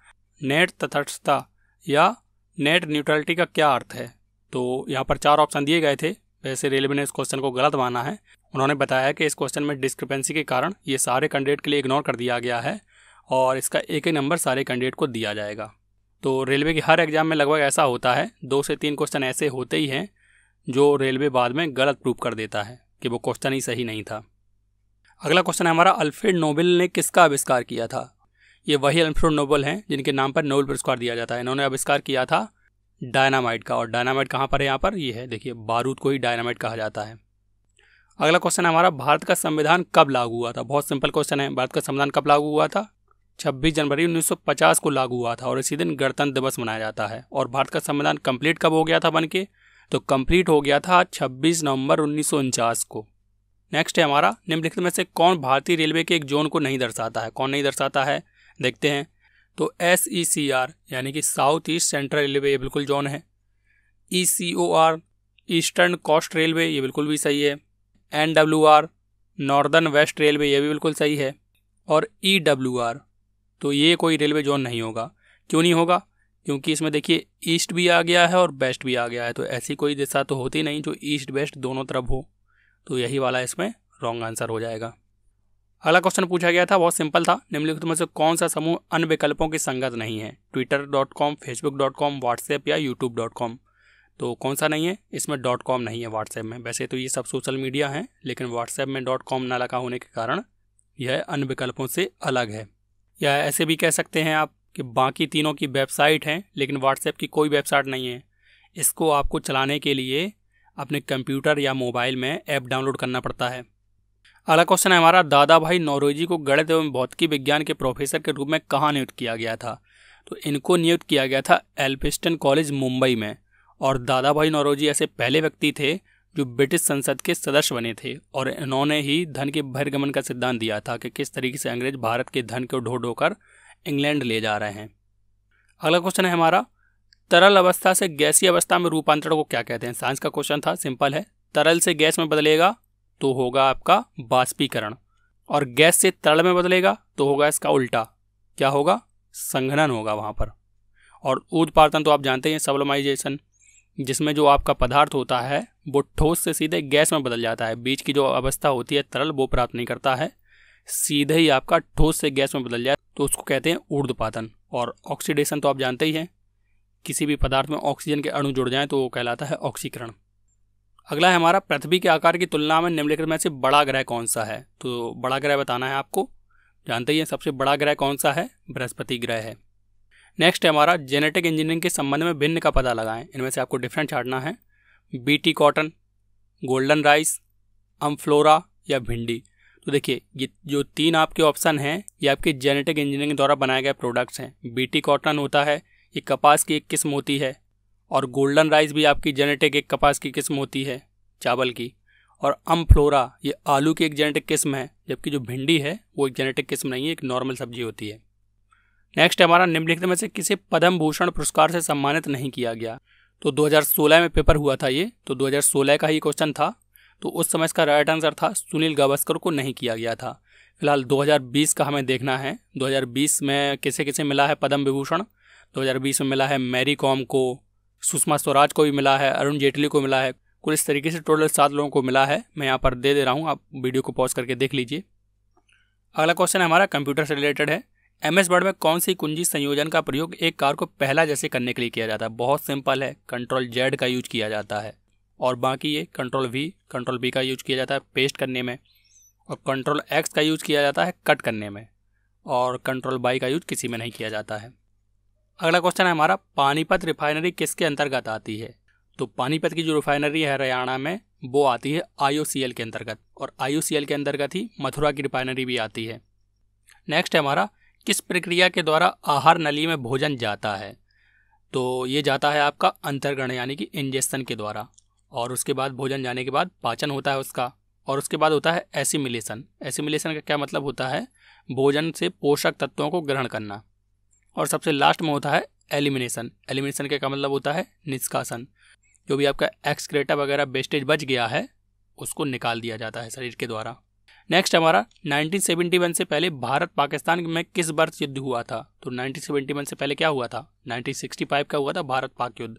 नेट तथस्थता या नेट न्यूट्रलिटी का क्या अर्थ है तो यहाँ पर चार ऑप्शन दिए गए थे वैसे रेलवे ने इस क्वेश्चन को गलत माना है उन्होंने बताया कि इस क्वेश्चन में डिस्क्रिपेंसी के कारण ये सारे कैंडिडेट के लिए इग्नोर कर दिया गया है और इसका एक ही नंबर सारे कैंडिडेट को दिया जाएगा तो रेलवे के हर एग्ज़ाम में लगभग ऐसा होता है दो से तीन क्वेश्चन ऐसे होते ही हैं जो रेलवे बाद में गलत प्रूव कर देता है कि वो क्वेश्चन ही सही नहीं था अगला क्वेश्चन है हमारा अल्फ्रेड नोबेल ने किसका आविष्कार किया था ये वही अल्फ्रेड नोबेल हैं जिनके नाम पर नोबेल पुरस्कार दिया जाता है इन्होंने आविष्कार किया था डायनामाइट का और डायनामाइट कहाँ पर है यहाँ पर ये है देखिए बारूद को ही डायनामाइट कहा जाता है अगला क्वेश्चन है हमारा भारत का संविधान कब लागू हुआ था बहुत सिंपल क्वेश्चन है भारत का संविधान कब लागू हुआ था 26 जनवरी 1950 को लागू हुआ था और इसी दिन गणतंत्र दिवस मनाया जाता है और भारत का संविधान कंप्लीट कब हो गया था बनके तो कंप्लीट हो गया था 26 नवंबर उन्नीस को नेक्स्ट है हमारा निम्नलिखित में से कौन भारतीय रेलवे के एक जोन को नहीं दर्शाता है कौन नहीं दर्शाता है देखते हैं तो एस ई सी आर यानी कि साउथ ईस्ट सेंट्रल रेलवे ये बिल्कुल जोन है E C O R eastern coast railway ये बिल्कुल भी सही है N W R northern west railway ये भी बिल्कुल सही है और ई डब्ल्यू आर तो ये कोई रेलवे जोन नहीं होगा क्यों नहीं होगा क्योंकि इसमें देखिए ईस्ट भी आ गया है और वेस्ट भी आ गया है तो ऐसी कोई दिशा तो होती नहीं जो ईस्ट वेस्ट दोनों तरफ हो तो यही वाला इसमें रॉन्ग आंसर हो जाएगा अगला क्वेश्चन पूछा गया था बहुत सिंपल था निम्नलिखित में से कौन सा समूह अन्य विकल्पों की संगत नहीं है Twitter dot com Facebook dot com WhatsApp या यूट्यूब डॉट कॉम तो कौन सा नहीं है इसमें डॉट कॉम नहीं है व्हाट्सएप में वैसे तो ये सब सोशल मीडिया हैं लेकिन व्हाट्सएप में डॉट कॉम ना लगा होने के कारण यह अन्य विकल्पों से अलग है या ऐसे भी कह सकते हैं आप कि बाकी तीनों की वेबसाइट हैं लेकिन व्हाट्सएप की कोई वेबसाइट नहीं है इसको आपको चलाने के लिए अपने कंप्यूटर या मोबाइल में ऐप डाउनलोड करना पड़ता है अगला क्वेश्चन है हमारा दादा भाई नौरोजी को गणित एवं भौतिकी विज्ञान के प्रोफेसर के रूप में कहाँ नियुक्त किया गया था तो इनको नियुक्त किया गया था एल्फिस्टन कॉलेज मुंबई में और दादा भाई नौरोजी ऐसे पहले व्यक्ति थे जो ब्रिटिश संसद के सदस्य बने थे और इन्होंने ही धन के बहिर्गमन का सिद्धांत दिया था कि किस तरीके से अंग्रेज भारत के धन को ढो ढोकर इंग्लैंड ले जा रहे हैं अगला क्वेश्चन है हमारा तरल अवस्था से गैसीय अवस्था में रूपांतरण को क्या कहते हैं साइंस का क्वेश्चन था सिंपल है तरल से गैस में बदलेगा तो होगा आपका बाष्पीकरण और गैस से तरल में बदलेगा तो होगा इसका उल्टा क्या होगा संघनन होगा वहाँ पर और उत्पादन तो आप जानते हैं सबलमाइजेशन जिसमें जो आपका पदार्थ होता है वो ठोस से सीधे गैस में बदल जाता है बीच की जो अवस्था होती है तरल वो प्राप्त नहीं करता है सीधे ही आपका ठोस से गैस में बदल जाए तो उसको कहते हैं ऊर्ध्वपातन और ऑक्सीडेशन तो आप जानते ही हैं किसी भी पदार्थ में ऑक्सीजन के अणु जुड़ जाएं तो वो कहलाता है ऑक्सीकरण अगला है हमारा पृथ्वी के आकार की तुलना में निम्नलिखित में से बड़ा ग्रह कौन सा है तो बड़ा ग्रह बताना है आपको जानते ही हैं सबसे बड़ा ग्रह कौन सा है बृहस्पति ग्रह है नेक्स्ट है हमारा जेनेटिक इंजीनियरिंग के संबंध में भिन्न का पता लगाएं इनमें से आपको डिफरेंट छाटना है BT cotton golden rice Amflora या भिंडी तो देखिए ये जो तीन आपके ऑप्शन हैं ये आपके जेनेटिक इंजीनियरिंग द्वारा बनाए गए प्रोडक्ट्स हैं बीटी कॉटन होता है ये कपास की एक किस्म होती है और गोल्डन राइस भी आपकी जेनेटिक एक कपास की किस्म होती है चावल की और अम्फ्लोरा ये आलू की एक जेनेटिक किस्म है जबकि जो भिंडी है वो एक जेनेटिक किस्म नहीं है एक नॉर्मल सब्जी होती है नेक्स्ट हमारा निम्नलिखित में से किसी पद्म भूषण पुरस्कार से सम्मानित नहीं किया गया तो 2016 में पेपर हुआ था ये तो 2016 का ही क्वेश्चन था तो उस समय इसका राइट आंसर था सुनील गावस्कर को नहीं किया गया था फिलहाल 2020 का हमें देखना है 2020 में किसे किसे मिला है पद्म विभूषण 2020 में मिला है मैरी कॉम को सुषमा स्वराज को भी मिला है अरुण जेटली को मिला है कुल इस तरीके से टोटल सात लोगों को मिला है मैं यहाँ पर दे दे रहा हूँ आप वीडियो को पॉज करके देख लीजिए अगला क्वेश्चन हमारा कंप्यूटर से रिलेटेड है एम एस वर्ड में कौन सी कुंजी संयोजन का प्रयोग एक कार को पहला जैसे करने के लिए किया जाता है बहुत सिंपल है कंट्रोल जेड का यूज किया जाता है और बाकी ये कंट्रोल वी कंट्रोल बी का यूज किया जाता है पेस्ट करने में और कंट्रोल एक्स का यूज किया जाता है कट करने में और कंट्रोल बाई का यूज किसी में नहीं किया जाता है अगला क्वेश्चन है हमारा पानीपत रिफाइनरी किसके अंतर्गत आती है तो पानीपत की जो रिफाइनरी है हरियाणा में वो आती है आई के अंतर्गत और आई के अंतर्गत ही मथुरा की रिफाइनरी भी आती है नेक्स्ट है हमारा किस प्रक्रिया के द्वारा आहार नली में भोजन जाता है तो ये जाता है आपका अंतर्ग्रहण यानी कि इंजेक्शन के द्वारा और उसके बाद भोजन जाने के बाद पाचन होता है उसका और उसके बाद होता है एसिमिलेशन एसिमिलेशन का क्या मतलब होता है भोजन से पोषक तत्वों को ग्रहण करना और सबसे लास्ट में होता है एलिमिनेशन एलिमिनेशन का क्या मतलब होता है निष्कासन जो भी आपका एक्सक्रेटा वगैरह वेस्टेज बच गया है उसको निकाल दिया जाता है शरीर के द्वारा नेक्स्ट हमारा 1971 से पहले भारत पाकिस्तान में किस वर्ष युद्ध हुआ था तो 1971 से पहले क्या हुआ था 1965 का हुआ था भारत पाक युद्ध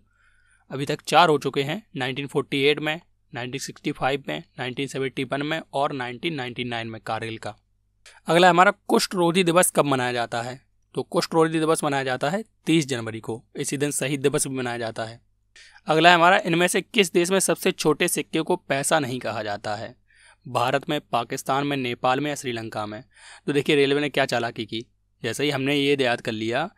अभी तक चार हो चुके हैं 1948 में 1965 में 1971 में और 1999 में कारगिल का अगला हमारा कुष्ठ रोधी दिवस कब मनाया जाता है तो कुष्ठ रोधी दिवस मनाया जाता है 30 जनवरी को इसी दिन शहीद दिवस भी मनाया जाता है अगला हमारा इनमें से किस देश में सबसे छोटे सिक्के को पैसा नहीं कहा जाता है भारत में पाकिस्तान में नेपाल में या श्रीलंका में तो देखिए रेलवे ने क्या चालाकी की जैसे ही हमने ये याद कर लिया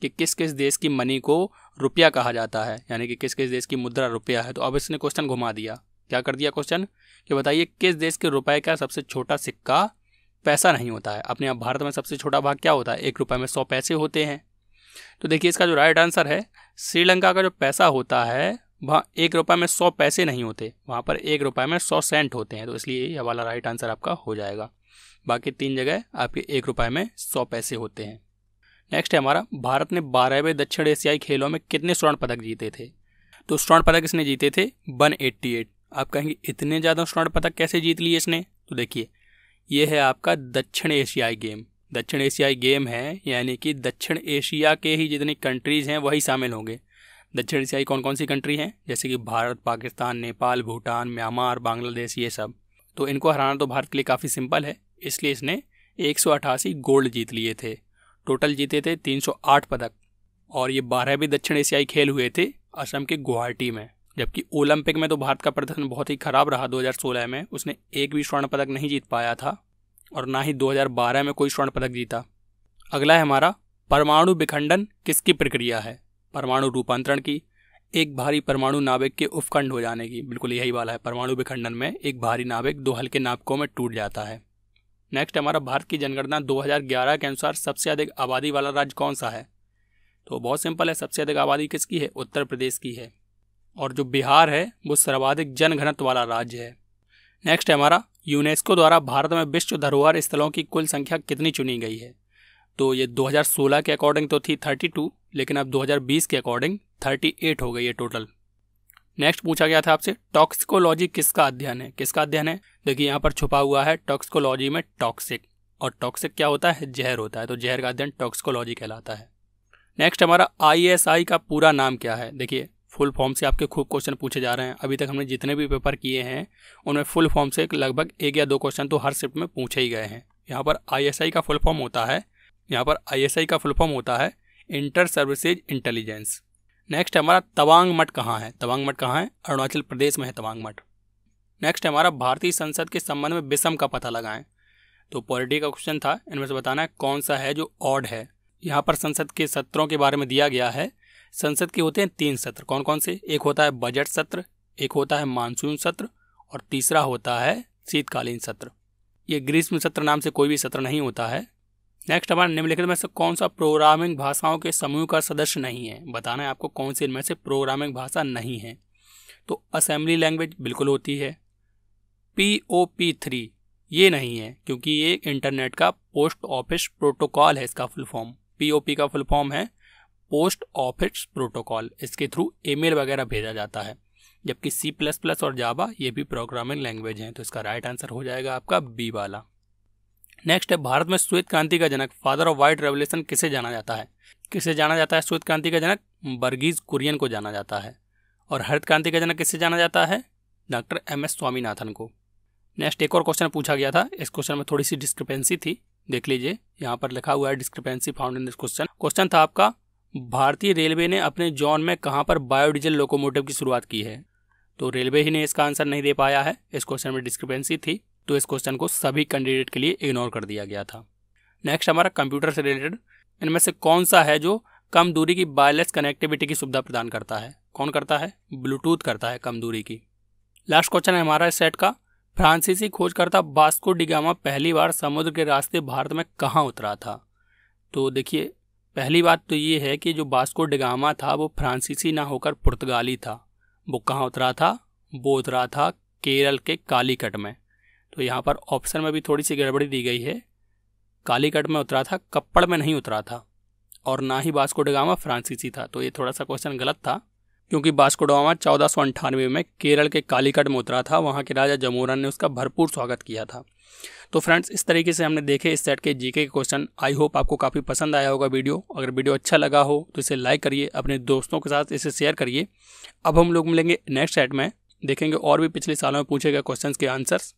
कि किस किस देश की मनी को रुपया कहा जाता है यानी कि किस किस देश की मुद्रा रुपया है तो अब इसने क्वेश्चन घुमा दिया क्या कर दिया क्वेश्चन कि बताइए किस देश के रुपए का सबसे छोटा सिक्का पैसा नहीं होता है अपने आप भारत में सबसे छोटा भाग क्या होता है एक रुपये में सौ पैसे होते हैं तो देखिए इसका जो राइट आंसर है श्रीलंका का जो पैसा होता है वहाँ एक रुपये में सौ पैसे नहीं होते वहाँ पर एक रुपये में सौ सेंट होते हैं तो इसलिए यह वाला राइट आंसर आपका हो जाएगा बाकी तीन जगह आपके एक रुपये में सौ पैसे होते हैं नेक्स्ट है हमारा भारत ने बारहवें दक्षिण एशियाई खेलों में कितने स्वर्ण पदक जीते थे तो स्वर्ण पदक इसने जीते थे वन एट्टी एट आप कहेंगे इतने ज़्यादा स्वर्ण पदक कैसे जीत लिए इसने तो देखिए ये है आपका दक्षिण एशियाई गेम दक्षिण एशियाई गेम है यानी कि दक्षिण एशिया के ही जितनी कंट्रीज़ हैं वही शामिल होंगे दक्षिण एशियाई कौन कौन सी कंट्री हैं जैसे कि भारत पाकिस्तान नेपाल भूटान म्यांमार बांग्लादेश ये सब तो इनको हराना तो भारत के लिए काफ़ी सिंपल है इसलिए इसने एक गोल्ड जीत लिए थे टोटल जीते थे 308 पदक और ये बारह भी दक्षिण एशियाई खेल हुए थे असम के गुवाहाटी में जबकि ओलंपिक में तो भारत का प्रदर्शन बहुत ही खराब रहा 2016 में उसने एक भी स्वर्ण पदक नहीं जीत पाया था और ना ही 2012 में कोई स्वर्ण पदक जीता अगला है हमारा परमाणु विखंडन किसकी प्रक्रिया है परमाणु रूपांतरण की एक भारी परमाणु नाभिक के उपखंड हो जाने की बिल्कुल यही वाला है परमाणु विखंडन में एक भारी नाभिक दो हल्के नाभिकों में टूट जाता है नेक्स्ट हमारा भारत की जनगणना 2011 के अनुसार सबसे अधिक आबादी वाला राज्य कौन सा है तो बहुत सिंपल है सबसे अधिक आबादी किसकी है उत्तर प्रदेश की है और जो बिहार है वो सर्वाधिक जनघनत्व वाला राज्य है नेक्स्ट है हमारा यूनेस्को द्वारा भारत में विश्व धरोहर स्थलों की कुल संख्या कितनी चुनी गई है तो ये 2016 के अकॉर्डिंग तो थी 32 लेकिन अब 2020 के अकॉर्डिंग 38 हो गई है टोटल नेक्स्ट पूछा गया था आपसे टॉक्सिकोलॉजी किसका अध्ययन है किसका अध्ययन है देखिए यहाँ पर छुपा हुआ है टॉक्सिकोलॉजी में टॉक्सिक और टॉक्सिक क्या होता है जहर होता है तो जहर का अध्ययन टॉक्सिकोलॉजी कहलाता है नेक्स्ट हमारा आई का पूरा नाम क्या है देखिए फुल फॉर्म से आपके खूब क्वेश्चन पूछे जा रहे हैं अभी तक हमने जितने भी पेपर किए हैं उनमें फुल फॉर्म से लगभग एक या दो क्वेश्चन तो हर शिफ्ट में पूछे ही गए हैं यहाँ पर आई का फुल फॉर्म होता है यहाँ पर आईएसआई का फुल फॉर्म होता है इंटर सर्विसेज इंटेलिजेंस नेक्स्ट हमारा तवांग मठ कहाँ है तवांग मठ कहाँ है अरुणाचल प्रदेश में है तवांग मठ नेक्स्ट हमारा भारतीय संसद के संबंध में विषम का पता लगाएं तो पॉलिटी का क्वेश्चन था इनमें से बताना है कौन सा है जो ऑड है यहाँ पर संसद के सत्रों के बारे में दिया गया है संसद के होते हैं तीन सत्र कौन कौन से एक होता है बजट सत्र एक होता है मानसून सत्र और तीसरा होता है शीतकालीन सत्र ये ग्रीष्म सत्र नाम से कोई भी सत्र नहीं होता है नेक्स्ट हमारा निम्नलिखित में से कौन सा प्रोग्रामिंग भाषाओं के समूह का सदस्य नहीं है बताना है आपको कौन सी इनमें से प्रोग्रामिंग भाषा नहीं है तो असेंबली लैंग्वेज बिल्कुल होती है पी ओ पी थ्री ये नहीं है क्योंकि ये इंटरनेट का पोस्ट ऑफिस प्रोटोकॉल है इसका full form P O P का फुल फॉर्म है पोस्ट ऑफिस प्रोटोकॉल इसके थ्रू ईमेल वगैरह भेजा जाता है जबकि सी प्लस प्लस और जावा ये भी प्रोग्रामिंग लैंग्वेज हैं तो इसका राइट आंसर हो जाएगा आपका बी वाला नेक्स्ट है भारत में श्वेत क्रांति का जनक फादर ऑफ व्हाइट रेवल्यूशन किसे जाना जाता है किसे जाना जाता है श्वेत क्रांति का जनक बर्गीज कुरियन को जाना जाता है और हरित क्रांति का जनक किससे जाना जाता है डॉक्टर एम एस स्वामीनाथन को नेक्स्ट एक और क्वेश्चन पूछा गया था इस क्वेश्चन में थोड़ी सी डिस्क्रिपेंसी थी देख लीजिए यहाँ पर लिखा हुआ है discrepancy found in this question question था आपका भारतीय रेलवे ने अपने जॉन में कहाँ पर बायोडीजल लोकोमोटिव की शुरुआत की है तो रेलवे ही ने इसका आंसर नहीं दे पाया है इस क्वेश्चन में डिस्क्रिपेंसी थी तो इस क्वेश्चन को सभी कैंडिडेट के लिए इग्नोर कर दिया गया था नेक्स्ट हमारा कंप्यूटर से रिलेटेड इनमें से कौन सा है जो कम दूरी की वायरलेस कनेक्टिविटी की सुविधा प्रदान करता है कौन करता है ब्लूटूथ करता है कम दूरी की लास्ट क्वेश्चन है हमारा सेट का फ्रांसीसी खोजकर्ता बास्को डिगामा पहली बार समुद्र के रास्ते भारत में कहाँ उतरा था तो देखिए पहली बात तो ये है कि जो बास्को डिगामा था वो फ्रांसीसी ना होकर पुर्तगाली था वो कहाँ उतरा था वो उतरा था केरल के कालीकट में तो यहाँ पर ऑप्शन में भी थोड़ी सी गड़बड़ी दी गई है कालीकट में उतरा था कप्पड़ में नहीं उतरा था और ना ही डगामा फ्रांसीसी था तो ये थोड़ा सा क्वेश्चन गलत था क्योंकि डगामा चौदह सौ अंठानवे में केरल के कालीकट में उतरा था वहाँ के राजा जमोरन ने उसका भरपूर स्वागत किया था तो फ्रेंड्स इस तरीके से हमने देखे इस सेट के जीके के क्वेश्चन आई होप आपको काफ़ी पसंद आया होगा वीडियो अगर वीडियो अच्छा लगा हो तो इसे लाइक करिए अपने दोस्तों के साथ इसे शेयर करिए अब हम लोग मिलेंगे नेक्स्ट सेट में देखेंगे और भी पिछले सालों में पूछे गए क्वेश्चन के आंसर्स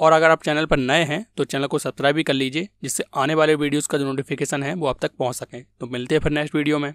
और अगर आप चैनल पर नए हैं तो चैनल को सब्सक्राइब भी कर लीजिए जिससे आने वाले वीडियोज़ का जो नोटिफिकेशन है वो आप तक पहुँच सकें तो मिलते हैं फिर नेक्स्ट वीडियो में